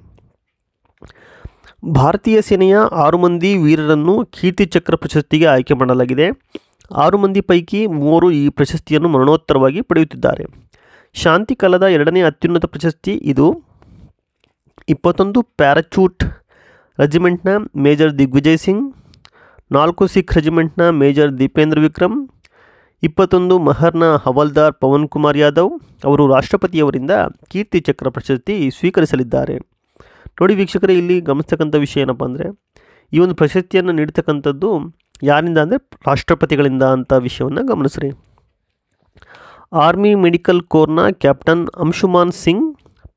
ಭಾರತೀಯ ಸೇನೆಯ ಆರು ಮಂದಿ ವೀರರನ್ನು ಕೀರ್ತಿ ಚಕ್ರ ಪ್ರಶಸ್ತಿಗೆ ಆಯ್ಕೆ ಮಾಡಲಾಗಿದೆ ಆರು ಮಂದಿ ಪೈಕಿ ಮೂವರು ಈ ಪ್ರಶಸ್ತಿಯನ್ನು ಮರಣೋತ್ತರವಾಗಿ ಪಡೆಯುತ್ತಿದ್ದಾರೆ ಶಾಂತಿ ಕಾಲದ ಎರಡನೇ ಅತ್ಯುನ್ನತ ಪ್ರಶಸ್ತಿ ಇದು ಇಪ್ಪತ್ತೊಂದು ಪ್ಯಾರಾಚೂಟ್ ರೆಜಿಮೆಂಟ್ನ ಮೇಜರ್ ದಿಗ್ವಿಜಯ್ ಸಿಂಗ್ ನಾಲ್ಕು ಸಿಖ್ ರೆಜಿಮೆಂಟ್ನ ಮೇಜರ್ ದೀಪೇಂದ್ರ ವಿಕ್ರಮ್ ಇಪ್ಪತ್ತೊಂದು ಮಹರ್ನ ಹವಾಲ್ದಾರ್ ಪವನ್ ಕುಮಾರ್ ಯಾದವ್ ಅವರು ರಾಷ್ಟ್ರಪತಿಯವರಿಂದ ಕೀರ್ತಿ ಚಕ್ರ ಪ್ರಶಸ್ತಿ ಸ್ವೀಕರಿಸಲಿದ್ದಾರೆ ನೋಡಿ ವೀಕ್ಷಕರೇ ಇಲ್ಲಿ ಗಮನಿಸ್ತಕ್ಕಂಥ ವಿಷಯ ಏನಪ್ಪ ಅಂದರೆ ಈ ಒಂದು ಪ್ರಶಸ್ತಿಯನ್ನು ನೀಡ್ತಕ್ಕಂಥದ್ದು ಯಾರಿಂದ ಅಂದರೆ ರಾಷ್ಟ್ರಪತಿಗಳಿಂದ ಅಂತ ವಿಷಯವನ್ನು ಗಮನಿಸ್ರಿ ಆರ್ಮಿ ಮೆಡಿಕಲ್ ಕೋರ್ನ ಕ್ಯಾಪ್ಟನ್ ಅಂಶುಮಾನ್ ಸಿಂಗ್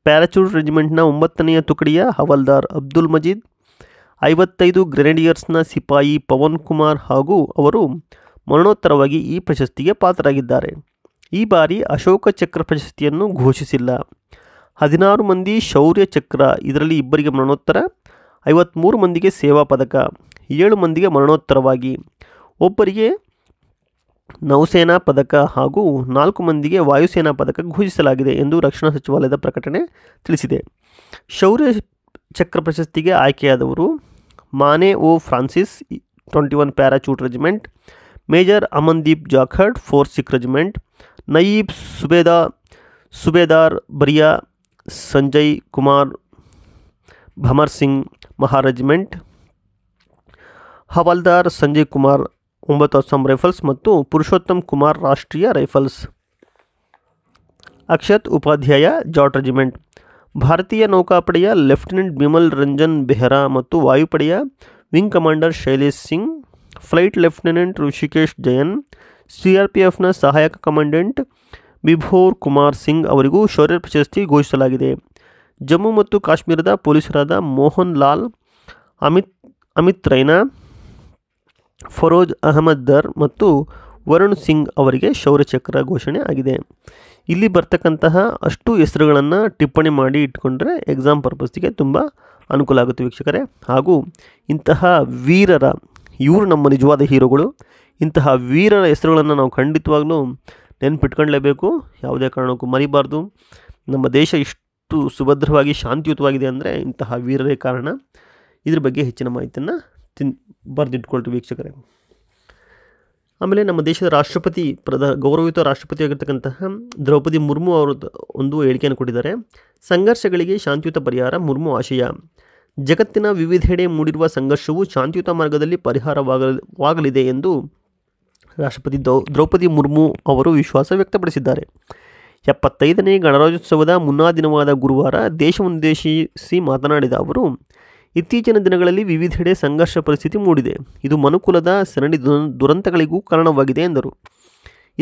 ಪ್ಯಾರಾಚೂಟ್ ರೆಜಿಮೆಂಟ್ನ ಒಂಬತ್ತನೆಯ ತುಕಡಿಯ ಹವಾಲ್ದಾರ್ ಅಬ್ದುಲ್ ಮಜೀದ್ ಐವತ್ತೈದು ಗ್ರೆನೇಡಿಯರ್ಸ್ನ ಸಿಪಾಯಿ ಪವನ್ ಕುಮಾರ್ ಹಾಗೂ ಅವರು ಮರಣೋತ್ತರವಾಗಿ ಈ ಪ್ರಶಸ್ತಿಗೆ ಪಾತ್ರರಾಗಿದ್ದಾರೆ ಈ ಬಾರಿ ಅಶೋಕ ಚಕ್ರ ಪ್ರಶಸ್ತಿಯನ್ನು ಘೋಷಿಸಿಲ್ಲ ಹದಿನಾರು ಮಂದಿ ಶೌರ್ಯ ಚಕ್ರ ಇದರಲ್ಲಿ ಇಬ್ಬರಿಗೆ ಮರಣೋತ್ತರ ಐವತ್ತ್ಮೂರು ಮಂದಿಗೆ ಸೇವಾ ಪದಕ ಏಳು ಮಂದಿಗೆ ಮರಣೋತ್ತರವಾಗಿ ಒಬ್ಬರಿಗೆ ನೌಸೇನಾ ಪದಕ ಹಾಗೂ ನಾಲ್ಕು ಮಂದಿಗೆ ವಾಯುಸೇನಾ ಪದಕ ಘೋಷಿಸಲಾಗಿದೆ ಎಂದು ರಕ್ಷಣಾ ಸಚಿವಾಲಯದ ಪ್ರಕಟಣೆ ತಿಳಿಸಿದೆ ಶೌರ್ಯ चक्र प्रशस्ति आय्के माने ओ फ्रांस twenty one parachute regiment major Amandeep Jakhar four Sikh regiment नयीब सुबेदा सुबेदार बरिया संजय कुमार भमर सिंह महारेजिमेंट रेजिमेंट हवलदार संजय कुमार वसम rifles Purushottam Kumar Rashtriya rifles Akshat Upadhyay Jat regiment ಭಾರತೀಯ ನೌಕಾಪಡೆಯ ಲೆಫ್ಟಿನೆಂಟ್ ಬಿಮಲ್ ರಂಜನ್ ಬೆಹ್ರಾ ಮತ್ತು ವಾಯುಪಡೆಯ wing commander Shailesh Singh flight lieutenant Rishikesh Jayan C P ಎಫ್ನ ಸಹಾಯಕ ಕಮಾಂಡೆಂಟ್ ಬಿಭೋರ್ ಕುಮಾರ್ ಸಿಂಗ್ ಅವರಿಗೂ ಶೌರ್ಯ ಪ್ರಶಸ್ತಿ ಘೋಷಿಸಲಾಗಿದೆ ಜಮ್ಮು ಮತ್ತು ಕಾಶ್ಮೀರದ ಪೊಲೀಸರಾದ ಮೋಹನ್ ಲಾಲ್ ಅಮಿತ್ ಅಮಿತ್ ರೈನಾ ಫರೋಜ್ ಅಹಮದ್ ದರ್ ಮತ್ತು ವರುಣ್ ಸಿಂಗ್ ಅವರಿಗೆ ಶೌರ್ಯ ಚಕ್ರ ಘೋಷಣೆ ಆಗಿದೆ ಇಲ್ಲಿ ಬರ್ತಕ್ಕಂತಹ ಅಷ್ಟು ಹೆಸರುಗಳನ್ನು ಟಿಪ್ಪಣಿ ಮಾಡಿ ಇಟ್ಕೊಂಡ್ರೆ ಎಕ್ಸಾಮ್ ಪರ್ಪಸ್ಗೆ ತುಂಬ ಅನುಕೂಲ ಆಗುತ್ತೆ ವೀಕ್ಷಕರೇ ಹಾಗೂ ಇಂತಹ ವೀರರ ಇವರು ನಮ್ಮ ನಿಜವಾದ ಹೀರೋಗಳು ಇಂತಹ ವೀರರ ಹೆಸರುಗಳನ್ನು ನಾವು ಖಂಡಿತವಾಗ್ಲೂ ನೆನ್ಪಿಟ್ಕೊಳ್ಳೇಬೇಕು ಯಾವುದೇ ಕಾರಣಕ್ಕೂ ಮರಿಬಾರ್ದು ನಮ್ಮ ದೇಶ ಇಷ್ಟು ಸುಭದ್ರವಾಗಿ ಶಾಂತಿಯುತವಾಗಿದೆ ಅಂದರೆ ಇಂತಹ ವೀರರೇ ಕಾರಣ ಇದ್ರ ಬಗ್ಗೆ ಹೆಚ್ಚಿನ ಮಾಹಿತಿಯನ್ನು ತಿನ್ ಬರೆದಿಟ್ಕೊಳ್ತೀವಿ ವೀಕ್ಷಕರೇ ಆಮೇಲೆ ನಮ್ಮ ದೇಶದ ರಾಷ್ಟ್ರಪತಿ ಪ್ರಧಾ ಗೌರವಯುತ ರಾಷ್ಟ್ರಪತಿಯಾಗಿರ್ತಕ್ಕಂತಹ ದ್ರೌಪದಿ ಮುರ್ಮು ಅವರ ಒಂದು ಹೇಳಿಕೆಯನ್ನು ಕೊಟ್ಟಿದ್ದಾರೆ ಸಂಘರ್ಷಗಳಿಗೆ ಶಾಂತಿಯುತ ಪರಿಹಾರ ಮುರ್ಮು ಆಶಯ ಜಗತ್ತಿನ ವಿವಿಧೆಡೆ ಮೂಡಿರುವ ಸಂಘರ್ಷವು ಶಾಂತಿಯುತ ಮಾರ್ಗದಲ್ಲಿ ಪರಿಹಾರವಾಗಲಿದೆ ಎಂದು ರಾಷ್ಟ್ರಪತಿ ದೌ ದ್ರೌಪದಿ ಮುರ್ಮು ಅವರು ವಿಶ್ವಾಸ ವ್ಯಕ್ತಪಡಿಸಿದ್ದಾರೆ ಎಪ್ಪತ್ತೈದನೇ ಗಣರಾಜ್ಯೋತ್ಸವದ ಮುನ್ನಾ ದಿನವಾದ ಗುರುವಾರ ದೇಶವನ್ನುದ್ದೇಶಿಸಿ ಮಾತನಾಡಿದ ಅವರು ಇತ್ತೀಚಿನ ದಿನಗಳಲ್ಲಿ ವಿವಿಧೆಡೆ ಸಂಘರ್ಷ ಪರಿಸ್ಥಿತಿ ಮೂಡಿದೆ ಇದು ಮನುಕುಲದ ಸರಣಿ ದುರಂತಗಳಿಗೂ ಕಾರಣವಾಗಿದೆ ಎಂದರು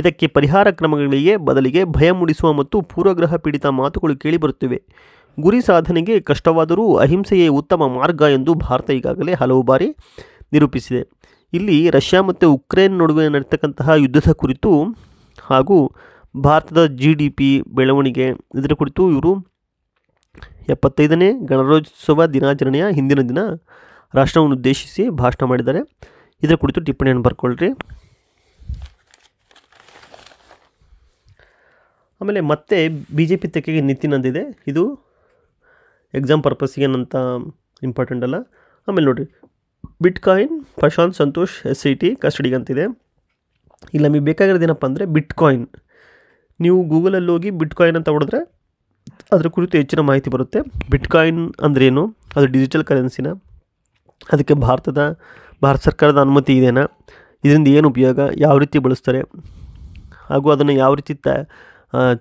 ಇದಕ್ಕೆ ಪರಿಹಾರ ಕ್ರಮಗಳಿಗೆ ಬದಲಿಗೆ ಭಯ ಮೂಡಿಸುವ ಮತ್ತು ಪೂರ್ವಗ್ರಹ ಪೀಡಿತ ಮಾತುಗಳು ಕೇಳಿಬರುತ್ತಿವೆ ಗುರಿ ಸಾಧನೆಗೆ ಕಷ್ಟವಾದರೂ ಅಹಿಂಸೆಯೇ ಉತ್ತಮ ಮಾರ್ಗ ಎಂದು ಭಾರತ ಈಗಾಗಲೇ ಹಲವು ಬಾರಿ ನಿರೂಪಿಸಿದೆ ಇಲ್ಲಿ ರಷ್ಯಾ ಮತ್ತು ಉಕ್ರೇನ್ ನಡುವೆ ನಡೆತಕ್ಕಂತಹ ಯುದ್ಧದ ಕುರಿತು ಹಾಗೂ ಭಾರತದ ಜಿ ಡಿ ಪಿ ಬೆಳವಣಿಗೆ ಇದರ ಕುರಿತು ಇವರು ಎಪ್ಪತ್ತೈದನೇ ಗಣರಾಜ್ಯೋತ್ಸವ ದಿನಾಚರಣೆಯ ಹಿಂದಿನ ದಿನ ರಾಷ್ಟ್ರವನ್ನು ಉದ್ದೇಶಿಸಿ ಭಾಷಣ ಮಾಡಿದ್ದಾರೆ ಇದರ ಕುರಿತು ಟಿಪ್ಪಣಿಯನ್ನು ಬರ್ಕೊಳ್ಳ್ರಿ ಆಮೇಲೆ ಮತ್ತೆ ಬಿ ಜೆ ಪಿ ತೆಕ್ಕೆಗೆ ಅಂದಿದೆ ಇದು ಎಕ್ಸಾಮ್ ಪರ್ಪಸ್ಗೆ ಏನಂತ ಇಂಪಾರ್ಟೆಂಟ್ ಅಲ್ಲ ಆಮೇಲೆ ನೋಡಿರಿ bitcoin Prashant Santosh S C T ಕಸ್ಟಡಿಗೆ ಅಂತಿದೆ ಇಲ್ಲ ನಮಗೆ ಬೇಕಾಗಿರೋದೇನಪ್ಪ ಅಂದರೆ ಬಿಟ್ ಕಾಯಿನ್ ನೀವು ಗೂಗಲಲ್ಲಿ ಹೋಗಿ ಬಿಟ್ ಕಾಯಿನ್ ಅಂತ ಹೊಡೆದ್ರೆ ಅದರ ಕುರಿತು ಹೆಚ್ಚಿನ ಮಾಹಿತಿ ಬರುತ್ತೆ ಬಿಟ್ಕಾಯಿನ್ ಅಂದ್ರೇನು ಅದು ಡಿಜಿಟಲ್ ಕರೆನ್ಸಿನ ಅದಕ್ಕೆ ಭಾರತದ ಭಾರತ ಸರ್ಕಾರದ ಅನುಮತಿ ಇದೆಯಾ ಇದರಿಂದ ಏನು ಉಪಯೋಗ ಯಾವ ರೀತಿ ಬಳಸ್ತಾರೆ ಹಾಗೂ ಅದನ್ನು ಯಾವ ರೀತಿ ತ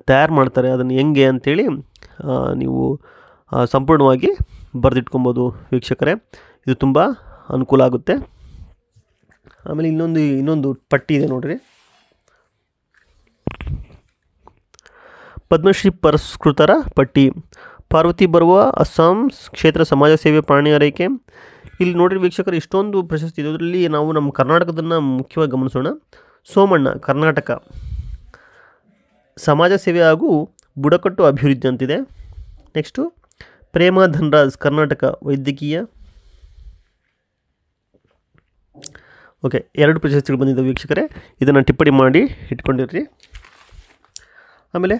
ತಯಾರು ಮಾಡ್ತಾರೆ ಅದನ್ನು ಹೆಂಗೆ ಅಂಥೇಳಿ ನೀವು ಸಂಪೂರ್ಣವಾಗಿ ಬರೆದಿಟ್ಕೊಬೋದು ವೀಕ್ಷಕರೇ ಇದು ತುಂಬ ಅನುಕೂಲ ಆಗುತ್ತೆ ಆಮೇಲೆ ಇನ್ನೊಂದು ಇನ್ನೊಂದು ಪಟ್ಟಿ ಇದೆ ನೋಡಿರಿ ಪದ್ಮಶ್ರೀ ಪುರಸ್ಕೃತರ ಪಟ್ಟಿ ಪಾರ್ವತಿ ಬರುವ ಅಸ್ಸಾಂ ಕ್ಷೇತ್ರ ಸಮಾಜ ಸೇವೆ ಪ್ರಾಣಿ ಆರೈಕೆ ಇಲ್ಲಿ ನೋಡಿರಿ ವೀಕ್ಷಕರು ಇಷ್ಟೊಂದು ಪ್ರಶಸ್ತಿ ಇದೆ ಇದರಲ್ಲಿ ನಾವು ನಮ್ಮ ಕರ್ನಾಟಕದನ್ನು ಮುಖ್ಯವಾಗಿ ಗಮನಿಸೋಣ ಸೋಮಣ್ಣ ಕರ್ನಾಟಕ ಸಮಾಜ ಸೇವೆ ಹಾಗೂ ಬುಡಕಟ್ಟು ಅಭಿವೃದ್ಧಿ ಅಂತಿದೆ ನೆಕ್ಸ್ಟು ಪ್ರೇಮ ಧನ್ರಾಜ್ ಕರ್ನಾಟಕ ವೈದ್ಯಕೀಯ ಓಕೆ ಎರಡು ಪ್ರಶಸ್ತಿಗಳು ಬಂದಿದ್ದಾವೆ ವೀಕ್ಷಕರೇ ಇದನ್ನು ಟಿಪ್ಪಣಿ ಮಾಡಿ ಇಟ್ಕೊಂಡಿರ್ರಿ ಆಮೇಲೆ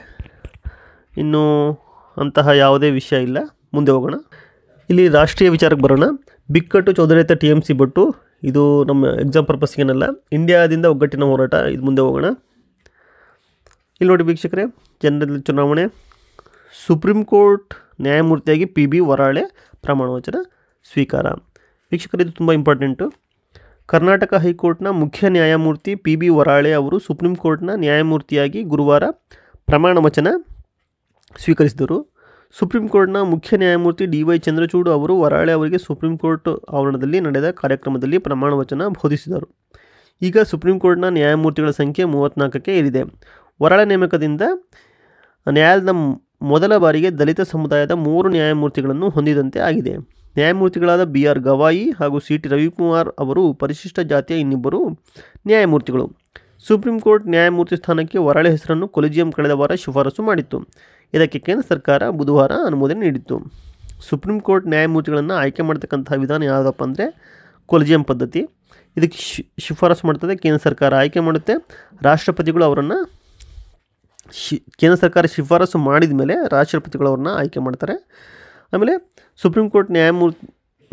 ಇನ್ನೂ ಅಂತಹ ಯಾವುದೇ ವಿಷಯ ಇಲ್ಲ ಮುಂದೆ ಹೋಗೋಣ ಇಲ್ಲಿ ರಾಷ್ಟ್ರೀಯ ವಿಚಾರಕ್ಕೆ ಬರೋಣ ಬಿಕ್ಕಟ್ಟು ಚೌಧರಿಯತ್ತ ಟಿ ಎಮ್ ಸಿ ಬಟ್ಟು ಇದು ನಮ್ಮ ಎಕ್ಸಾಮ್ ಪರ್ಪಸ್ಗೇನಲ್ಲ ಇಂಡಿಯಾದಿಂದ ಒಗ್ಗಟ್ಟಿನ ಹೋರಾಟ ಇದು ಮುಂದೆ ಹೋಗೋಣ ಇಲ್ಲಿ ನೋಡಿ ವೀಕ್ಷಕರೇ ಜನರಲ್ ಚುನಾವಣೆ ಸುಪ್ರೀಂ ಕೋರ್ಟ್ ನ್ಯಾಯಮೂರ್ತಿಯಾಗಿ ಪಿ ಬಿ ವರಾಳೆ ಪ್ರಮಾಣವಚನ ಸ್ವೀಕಾರ ವೀಕ್ಷಕರು ಇದು ತುಂಬ ಇಂಪಾರ್ಟೆಂಟು ಕರ್ನಾಟಕ ಹೈಕೋರ್ಟ್ನ ಮುಖ್ಯ ನ್ಯಾಯಮೂರ್ತಿ ಪಿ ಬಿ ವರಾಳೆ ಅವರು ಸುಪ್ರೀಂ ಕೋರ್ಟ್ನ ನ್ಯಾಯಮೂರ್ತಿಯಾಗಿ ಗುರುವಾರ ಪ್ರಮಾಣ ವಚನ ಸ್ವೀಕರಿಸಿದರು ಸುಪ್ರೀಂ ಕೋರ್ಟ್ನ ಮುಖ್ಯ ನ್ಯಾಯಮೂರ್ತಿ ಡಿ ವೈ ಚಂದ್ರಚೂಡ್ ಅವರು ವರಾಳೆ ಅವರಿಗೆ ಸುಪ್ರೀಂ ಕೋರ್ಟ್ ಆವರಣದಲ್ಲಿ ನಡೆದ ಕಾರ್ಯಕ್ರಮದಲ್ಲಿ ಪ್ರಮಾಣ ವಚನ ಬೋಧಿಸಿದರು ಈಗ ಸುಪ್ರೀಂ ಕೋರ್ಟ್ನ ನ್ಯಾಯಮೂರ್ತಿಗಳ ಸಂಖ್ಯೆ ಮೂವತ್ತ್ನಾಲ್ಕಕ್ಕೆ ಏರಿದೆ ವರಾಳೆ ನೇಮಕದಿಂದ ನ್ಯಾಯಾಲಯದ ಮೊದಲ ಬಾರಿಗೆ ದಲಿತ ಸಮುದಾಯದ ಮೂರು ನ್ಯಾಯಮೂರ್ತಿಗಳನ್ನು ಹೊಂದಿದಂತೆ ಆಗಿದೆ ನ್ಯಾಯಮೂರ್ತಿಗಳಾದ ಬಿ ಆರ್ ಗವಾಯಿ ಹಾಗೂ ಸಿ ಟಿ ರವಿಕುಮಾರ್ ಅವರು ಪರಿಶಿಷ್ಟ ಜಾತಿಯ ಇನ್ನಿಬ್ಬರು ನ್ಯಾಯಮೂರ್ತಿಗಳು ಸುಪ್ರೀಂ ಕೋರ್ಟ್ ನ್ಯಾಯಮೂರ್ತಿ ಸ್ಥಾನಕ್ಕೆ ವರಳೆ ಹೆಸರನ್ನು ಕೊಲಿಜಿಯಂ ಕಳೆದ ವಾರ ಶಿಫಾರಸು ಮಾಡಿತ್ತು ಇದಕ್ಕೆ ಕೇಂದ್ರ ಸರ್ಕಾರ ಬುಧವಾರ ಅನುಮೋದನೆ ನೀಡಿತ್ತು ಸುಪ್ರೀಂ ಕೋರ್ಟ್ ನ್ಯಾಯಮೂರ್ತಿಗಳನ್ನು ಆಯ್ಕೆ ಮಾಡ್ತಕ್ಕಂಥ ವಿಧಾನ ಯಾವುದಪ್ಪ ಅಂದರೆ ಕೊಲಿಜಿಯಂ ಪದ್ಧತಿ ಇದಕ್ಕೆ ಶಿಫಾರಸು ಮಾಡ್ತದೆ ಕೇಂದ್ರ ಸರ್ಕಾರ ಆಯ್ಕೆ ಮಾಡುತ್ತೆ ರಾಷ್ಟ್ರಪತಿಗಳು ಅವರನ್ನು ಶಿ ಕೇಂದ್ರ ಸರ್ಕಾರ ಶಿಫಾರಸು ಮಾಡಿದ ಮೇಲೆ ರಾಷ್ಟ್ರಪತಿಗಳು ಅವ್ರನ್ನ ಆಯ್ಕೆ ಮಾಡ್ತಾರೆ ಆಮೇಲೆ ಸುಪ್ರೀಂ ಕೋರ್ಟ್ ನ್ಯಾಯಮೂರ್ತಿ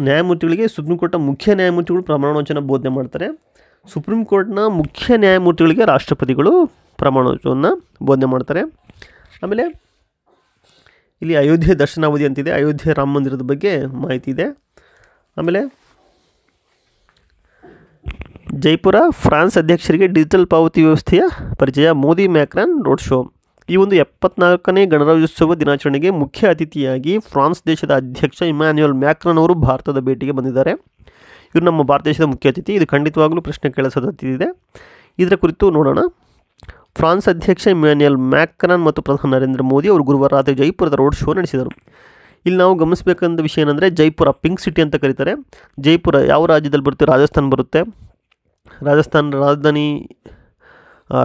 ನ್ಯಾಯಮೂರ್ತಿಗಳಿಗೆ ಸುಪ್ರೀಂ ಕೋರ್ಟ್ನ ಮುಖ್ಯ ನ್ಯಾಯಮೂರ್ತಿಗಳು ಪ್ರಮಾಣ ವಚನ ಬೋಧನೆ ಮಾಡ್ತಾರೆ ಸುಪ್ರೀಂ ಕೋರ್ಟ್ನ ಮುಖ್ಯ ನ್ಯಾಯಮೂರ್ತಿಗಳಿಗೆ ರಾಷ್ಟ್ರಪತಿಗಳು ಪ್ರಮಾಣವನ್ನು ಬೋಧನೆ ಮಾಡ್ತಾರೆ ಆಮೇಲೆ ಇಲ್ಲಿ ಅಯೋಧ್ಯೆ ದರ್ಶನಾವಧಿ ಅಂತಿದೆ ಅಯೋಧ್ಯೆ ರಾಮ ಮಂದಿರದ ಬಗ್ಗೆ ಮಾಹಿತಿ ಇದೆ ಆಮೇಲೆ ಜೈಪುರ ಫ್ರಾನ್ಸ್ ಅಧ್ಯಕ್ಷರಿಗೆ ಡಿಜಿಟಲ್ ಪಾವತಿ ವ್ಯವಸ್ಥೆಯ ಪರಿಚಯ ಮೋದಿ ಮ್ಯಾಕ್ರಾನ್ ರೋಡ್ ಶೋ ಈ ಒಂದು ಎಪ್ಪತ್ನಾಲ್ಕನೇ ಗಣರಾಜ್ಯೋತ್ಸವ ದಿನಾಚರಣೆಗೆ ಮುಖ್ಯ ಅತಿಥಿಯಾಗಿ ಫ್ರಾನ್ಸ್ ದೇಶದ ಅಧ್ಯಕ್ಷ ಇಮ್ಯಾನ್ಯುಯಲ್ ಮ್ಯಾಕ್ರನ್ ಅವರು ಭಾರತದ ಭೇಟಿಗೆ ಬಂದಿದ್ದಾರೆ ಇವರು ನಮ್ಮ ಭಾರತ ದೇಶದ ಮುಖ್ಯ ಅತಿಥಿ ಇದು ಖಂಡಿತವಾಗಲೂ ಪ್ರಶ್ನೆ ಕೇಳಿಸೋದು ಇದೆ ಇದರ ಕುರಿತು ನೋಡೋಣ ಫ್ರಾನ್ಸ್ ಅಧ್ಯಕ್ಷ ಇಮ್ಯಾನ್ಯಲ್ ಮ್ಯಾಕ್ರಾನ್ ಮತ್ತು ಪ್ರಧಾನಿ ನರೇಂದ್ರ ಮೋದಿ ಅವರು ಗುರುವಾರ ರಾತ್ರಿ ಜೈಪುರದ ರೋಡ್ ಶೋ ನಡೆಸಿದರು ಇಲ್ಲಿ ನಾವು ಗಮನಿಸಬೇಕಾದ ವಿಷಯ ಏನಂದರೆ ಜೈಪುರ ಪಿಂಕ್ ಸಿಟಿ ಅಂತ ಕರೀತಾರೆ ಜೈಪುರ ಯಾವ ರಾಜ್ಯದಲ್ಲಿ ಬರುತ್ತೆ ರಾಜಸ್ಥಾನ ಬರುತ್ತೆ ರಾಜಸ್ಥಾನ ರಾಜಧಾನಿ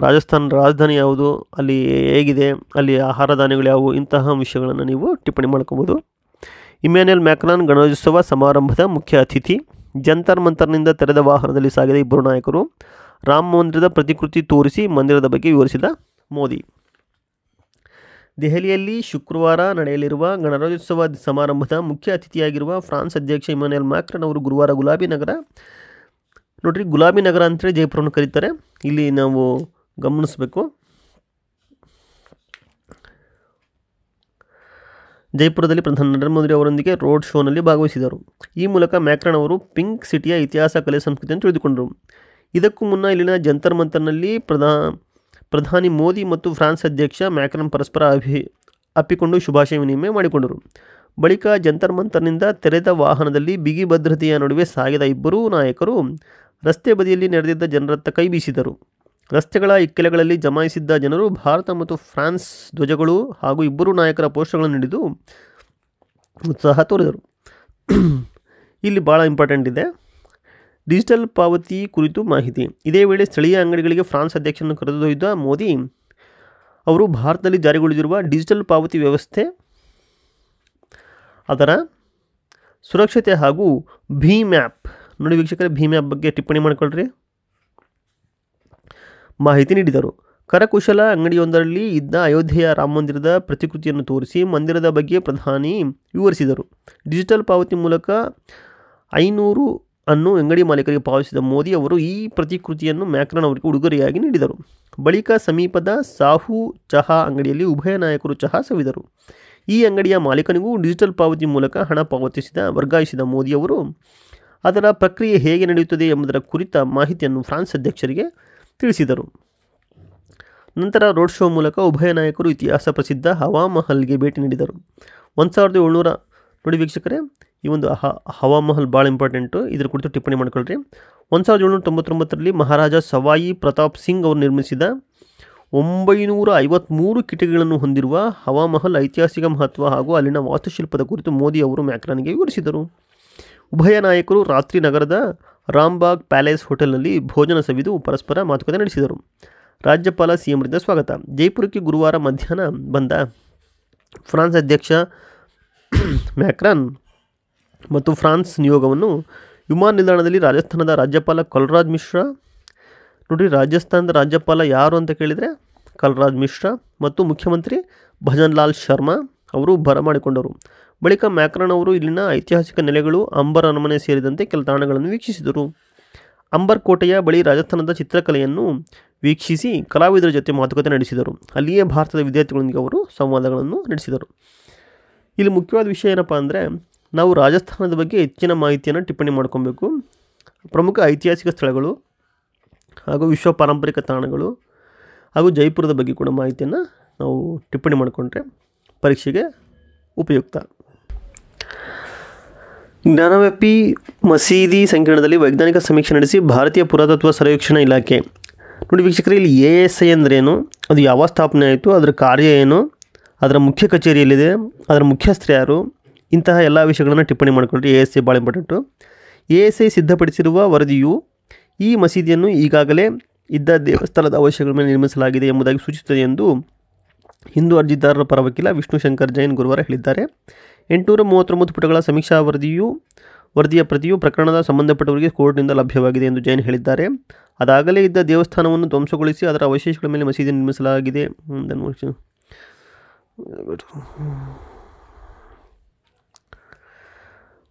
ರಾಜಸ್ಥಾನ ರಾಜಧಾನಿ ಯಾವುದು ಅಲ್ಲಿ ಹೇಗಿದೆ ಅಲ್ಲಿ ಆಹಾರ ಧಾನ್ಯಗಳು ಯಾವುವು ಇಂತಹ ವಿಷಯಗಳನ್ನು ನೀವು ಟಿಪ್ಪಣಿ ಮಾಡ್ಕೋಬೋದು ಇಮ್ಯಾನ್ಯಲ್ ಮ್ಯಾಕ್ರಾನ್ ಗಣರಾಜ್ಯೋತ್ಸವ ಸಮಾರಂಭದ ಮುಖ್ಯ ಅತಿಥಿ ಜಂತರ್ ಮಂತರ್ನಿಂದ ತೆರೆದ ವಾಹನದಲ್ಲಿ ಸಾಗಿದ ಇಬ್ಬರು ನಾಯಕರು ರಾಮ ಮಂದಿರದ ಪ್ರತಿಕೃತಿ ತೋರಿಸಿ ಮಂದಿರದ ಬಗ್ಗೆ ವಿವರಿಸಿದ ಮೋದಿ ದೆಹಲಿಯಲ್ಲಿ ಶುಕ್ರವಾರ ನಡೆಯಲಿರುವ ಗಣರಾಜ್ಯೋತ್ಸವ ಸಮಾರಂಭದ ಮುಖ್ಯ ಅತಿಥಿಯಾಗಿರುವ ಫ್ರಾನ್ಸ್ ಅಧ್ಯಕ್ಷ ಇಮಾನ್ಯಲ್ ಮ್ಯಾಕ್ರನ್ ಅವರು ಗುರುವಾರ ಗುಲಾಬಿ ನಗರ ನೋಡ್ರಿ ಗುಲಾಬಿ ನಗರ ಅಂತೇಳಿ ಜೈಪುರವನ್ನು ಕರೀತಾರೆ ಇಲ್ಲಿ ನಾವು ಗಮನಿಸಬೇಕು ಜೈಪುರದಲ್ಲಿ ಪ್ರಧಾನಿ ನರೇಂದ್ರ ಮೋದಿ ಅವರೊಂದಿಗೆ ರೋಡ್ ಶೋನಲ್ಲಿ ಭಾಗವಹಿಸಿದರು ಈ ಮೂಲಕ ಮ್ಯಾಕ್ರನ್ ಅವರು ಪಿಂಕ್ ಸಿಟಿಯ ಇತಿಹಾಸ ಕಲೆ ಸಂಸ್ಕೃತಿಯನ್ನು ತಿಳಿದುಕೊಂಡರು ಇದಕ್ಕೂ ಮುನ್ನ ಇಲ್ಲಿನ ಜಂತರ್ ಮಂತರ್ನಲ್ಲಿ ಪ್ರಧಾ ಪ್ರಧಾನಿ ಮೋದಿ ಮತ್ತು ಫ್ರಾನ್ಸ್ ಅಧ್ಯಕ್ಷ ಮ್ಯಾಕ್ರನ್ ಪರಸ್ಪರ ಅಭಿ ಅಪ್ಪಿಕೊಂಡು ಶುಭಾಶಯ ವಿನಿಮಯ ಮಾಡಿಕೊಂಡರು ಬಳಿಕ ಜಂತರ್ ಮಂತರ್ನಿಂದ ತೆರೆದ ವಾಹನದಲ್ಲಿ ಬಿಗಿ ಭದ್ರತೆಯ ನಡುವೆ ಸಾಗಿದ ಇಬ್ಬರೂ ನಾಯಕರು ರಸ್ತೆ ಬದಿಯಲ್ಲಿ ನಡೆದಿದ್ದ ಜನರತ್ತ ಕೈ ಬೀಸಿದರು ರಸ್ತೆಗಳ ಇಕ್ಕೆಲೆಗಳಲ್ಲಿ ಜಮಾಯಿಸಿದ್ದ ಜನರು ಭಾರತ ಮತ್ತು ಫ್ರಾನ್ಸ್ ಧ್ವಜಗಳು ಹಾಗೂ ಇಬ್ಬರು ನಾಯಕರ ಪೋಸ್ಟರ್ಗಳನ್ನು ಹಿಡಿದು ಉತ್ಸಾಹ ತೋರಿದರು ಇಲ್ಲಿ ಭಾಳ ಇಂಪಾರ್ಟೆಂಟ್ ಇದೆ ಡಿಜಿಟಲ್ ಪಾವತಿ ಕುರಿತು ಮಾಹಿತಿ ಇದೇ ವೇಳೆ ಸ್ಥಳೀಯ ಅಂಗಡಿಗಳಿಗೆ ಫ್ರಾನ್ಸ್ ಅಧ್ಯಕ್ಷರನ್ನು ಕರೆದೊಯ್ದ ಮೋದಿ ಅವರು ಭಾರತದಲ್ಲಿ ಜಾರಿಗೊಳಿಸಿರುವ ಡಿಜಿಟಲ್ ಪಾವತಿ ವ್ಯವಸ್ಥೆ ಅದರ ಸುರಕ್ಷತೆ ಹಾಗೂ ಭೀಮ್ ಆ್ಯಪ್ ನೋಡಿ ವೀಕ್ಷಕರೇ ಭೀಮ್ ಆ್ಯಪ್ ಬಗ್ಗೆ ಟಿಪ್ಪಣಿ ಮಾಡ್ಕೊಳ್ರಿ ಮಾಹಿತಿ ನೀಡಿದರು ಕರಕುಶಲ ಅಂಗಡಿಯೊಂದರಲ್ಲಿ ಇದ್ದ ಅಯೋಧ್ಯೆಯ ರಾಮ ಮಂದಿರದ ಪ್ರತಿಕೃತಿಯನ್ನು ತೋರಿಸಿ ಮಂದಿರದ ಬಗ್ಗೆ ಪ್ರಧಾನಿ ವಿವರಿಸಿದರು ಡಿಜಿಟಲ್ ಪಾವತಿ ಮೂಲಕ ಐನೂರು ಅನ್ನು ಅಂಗಡಿ ಮಾಲೀಕರಿಗೆ ಪಾವತಿಸಿದ ಮೋದಿ ಅವರು ಈ ಪ್ರತಿಕೃತಿಯನ್ನು ಮ್ಯಾಕ್ರನ್ ಅವರಿಗೆ ಉಡುಗೊರೆಯಾಗಿ ನೀಡಿದರು ಬಳಿಕ ಸಮೀಪದ ಸಾಹು ಚಹಾ ಅಂಗಡಿಯಲ್ಲಿ ಉಭಯ ನಾಯಕರು ಚಹಾ ಸವಿದರು ಈ ಅಂಗಡಿಯ ಮಾಲೀಕನಿಗೂ ಡಿಜಿಟಲ್ ಪಾವತಿ ಮೂಲಕ ಹಣ ಪಾವತಿಸಿದ ವರ್ಗಾಯಿಸಿದ ಮೋದಿಯವರು ಅದರ ಪ್ರಕ್ರಿಯೆ ಹೇಗೆ ನಡೆಯುತ್ತದೆ ಎಂಬುದರ ಕುರಿತ ಮಾಹಿತಿಯನ್ನು ಫ್ರಾನ್ಸ್ ಅಧ್ಯಕ್ಷರಿಗೆ ತಿಳಿಸಿದರು ನಂತರ ರೋಡ್ ಶೋ ಮೂಲಕ ಉಭಯ ನಾಯಕರು ಇತಿಹಾಸ ಪ್ರಸಿದ್ಧ ಹವಾಮಹಲ್ಗೆ ಭೇಟಿ ನೀಡಿದರು ಒಂದು ಸಾವಿರದ ಏಳ್ನೂರ ನೋಡಿ ವೀಕ್ಷಕರೇ ಈ ಒಂದು ಹ ಹವಾಮಹಲ್ ಭಾಳ ಇಂಪಾರ್ಟೆಂಟು ಇದರ ಕುರಿತು ಟಿಪ್ಪಣಿ ಮಾಡ್ಕೊಳ್ರಿ ಒಂದು ಸಾವಿರದ ಏಳ್ನೂರ ತೊಂಬತ್ತೊಂಬತ್ತರಲ್ಲಿ ಮಹಾರಾಜ ಸವಾಯಿ ಪ್ರತಾಪ್ ಸಿಂಗ್ ಅವರು ನಿರ್ಮಿಸಿದ ಒಂಬೈನೂರ ಐವತ್ತ್ಮೂರು ಕಿಟಕಿಗಳನ್ನು ಹೊಂದಿರುವ ಹವಾಮಹಲ್ ಐತಿಹಾಸಿಕ ಮಹತ್ವ ಹಾಗೂ ಅಲ್ಲಿನ ವಾಸ್ತುಶಿಲ್ಪದ ಕುರಿತು ಮೋದಿ ಅವರು ಮ್ಯಾಕ್ರಾನ್ಗೆ ವಿವರಿಸಿದರು ಉಭಯ ನಾಯಕರು ರಾತ್ರಿ ನಗರದ ರಾಮ್ಬಾಗ್ ಪ್ಯಾಲೇಸ್ ಹೋಟೆಲ್ನಲ್ಲಿ ಭೋಜನ ಸವಿದು ಪರಸ್ಪರ ಮಾತುಕತೆ ನಡೆಸಿದರು ರಾಜ್ಯಪಾಲ ಸಿಎಂರಿಂದ ಸ್ವಾಗತ ಜೈಪುರಕ್ಕೆ ಗುರುವಾರ ಮಧ್ಯಾಹ್ನ ಬಂದ ಫ್ರಾನ್ಸ್ ಅಧ್ಯಕ್ಷ <coughs> ಮ್ಯಾಕ್ರಾನ್ ಮತ್ತು ಫ್ರಾನ್ಸ್ ನಿಯೋಗವನ್ನು ವಿಮಾನ ನಿಲ್ದಾಣದಲ್ಲಿ ರಾಜಸ್ಥಾನದ ರಾಜ್ಯಪಾಲ ಕಲ್ರಾಜ್ ಮಿಶ್ರಾ ನೋಡಿ ರಾಜಸ್ಥಾನದ ರಾಜ್ಯಪಾಲ ಯಾರು ಅಂತ ಕೇಳಿದರೆ ಕಲ್ರಾಜ್ ಮಿಶ್ರಾ ಮತ್ತು ಮುಖ್ಯಮಂತ್ರಿ ಭಜನ್ ಲಾಲ್ ಶರ್ಮಾ ಅವರು ಬರಮಾಡಿಕೊಂಡರು ಬಳಿಕ ಮ್ಯಾಕ್ರನ್ ಅವರು ಇಲ್ಲಿನ ಐತಿಹಾಸಿಕ ನೆಲೆಗಳು ಅಂಬರ್ ಅರಮನೆ ಸೇರಿದಂತೆ ಕೆಲ ತಾಣಗಳನ್ನು ವೀಕ್ಷಿಸಿದರು ಅಂಬರ್ ಕೋಟೆಯ ಬಳಿ ರಾಜಸ್ಥಾನದ ಚಿತ್ರಕಲೆಯನ್ನು ವೀಕ್ಷಿಸಿ ಕಲಾವಿದರ ಜೊತೆ ಮಾತುಕತೆ ನಡೆಸಿದರು ಅಲ್ಲಿಯೇ ಭಾರತದ ವಿದ್ಯಾರ್ಥಿಗಳೊಂದಿಗೆ ಅವರು ಸಂವಾದಗಳನ್ನು ನಡೆಸಿದರು ಇಲ್ಲಿ ಮುಖ್ಯವಾದ ವಿಷಯ ಏನಪ್ಪ ಅಂದರೆ ನಾವು ರಾಜಸ್ಥಾನದ ಬಗ್ಗೆ ಹೆಚ್ಚಿನ ಮಾಹಿತಿಯನ್ನು ಟಿಪ್ಪಣಿ ಮಾಡ್ಕೊಬೇಕು ಪ್ರಮುಖ ಐತಿಹಾಸಿಕ ಸ್ಥಳಗಳು ಹಾಗೂ ವಿಶ್ವ ಪಾರಂಪರಿಕ ತಾಣಗಳು ಹಾಗೂ ಜೈಪುರದ ಬಗ್ಗೆ ಕೂಡ ಮಾಹಿತಿಯನ್ನು ನಾವು ಟಿಪ್ಪಣಿ ಮಾಡಿಕೊಂಡ್ರೆ ಪರೀಕ್ಷೆಗೆ ಉಪಯುಕ್ತ ಜ್ಞಾನವ್ಯಾಪಿ ಮಸೀದಿ ಸಂಕೀರ್ಣದಲ್ಲಿ ವೈಜ್ಞಾನಿಕ ಸಮೀಕ್ಷೆ ನಡೆಸಿ ಭಾರತೀಯ ಪುರಾತತ್ವ ಸರ್ವೇಕ್ಷಣಾ ಇಲಾಖೆ ನೋಡಿ ವೀಕ್ಷಕರು ಇಲ್ಲಿ ಎ ಎಸ್ ಐ ಅಂದ್ರೇನು ಅದು ಯಾವ ಸ್ಥಾಪನೆ ಆಯಿತು ಅದರ ಕಾರ್ಯ ಏನು ಅದರ ಮುಖ್ಯ ಕಚೇರಿಯಲ್ಲಿದೆ ಅದರ ಮುಖ್ಯಸ್ಥರು ಯಾರು ಇಂತಹ ಎಲ್ಲ ವಿಷಯಗಳನ್ನು ಟಿಪ್ಪಣಿ ಮಾಡಿಕೊಂಡ್ರೆ ಎ ಎಸ್ ಐ ಭಾಳ ಇಂಪಾರ್ಟೆಂಟು ಎ ಎಸ್ ಐ ಸಿದ್ಧಪಡಿಸಿರುವ ವರದಿಯು ಈ ಮಸೀದಿಯನ್ನು ಈಗಾಗಲೇ ಇದ್ದ ದೇವಸ್ಥಾನದ ಅವಶ್ಯಗಳ ಮೇಲೆ ನಿರ್ಮಿಸಲಾಗಿದೆ ಎಂಬುದಾಗಿ ಸೂಚಿಸುತ್ತದೆ ಎಂದು ಹಿಂದೂ ಅರ್ಜಿದಾರರ ಪರ ವಕೀಲ ವಿಷ್ಣು ಶಂಕರ್ ಜೈನ್ ಗುರುವಾರ ಹೇಳಿದ್ದಾರೆ ಎಂಟುನೂರ ಮೂವತ್ತೊಂಬತ್ತು ಪುಟಗಳ ಸಮೀಕ್ಷಾ ವರದಿಯು ವರದಿಯ ಪ್ರತಿಯು ಪ್ರಕರಣದ ಸಂಬಂಧಪಟ್ಟವರಿಗೆ ಕೋರ್ಟ್ನಿಂದ ಲಭ್ಯವಾಗಿದೆ ಎಂದು ಜೈನ್ ಹೇಳಿದ್ದಾರೆ ಅದಾಗಲೇ ಇದ್ದ ದೇವಸ್ಥಾನವನ್ನು ಧ್ವಂಸಗೊಳಿಸಿ ಅದರ ಅವಶೇಷಗಳ ಮೇಲೆ ಮಸೀದಿ ನಿರ್ಮಿಸಲಾಗಿದೆ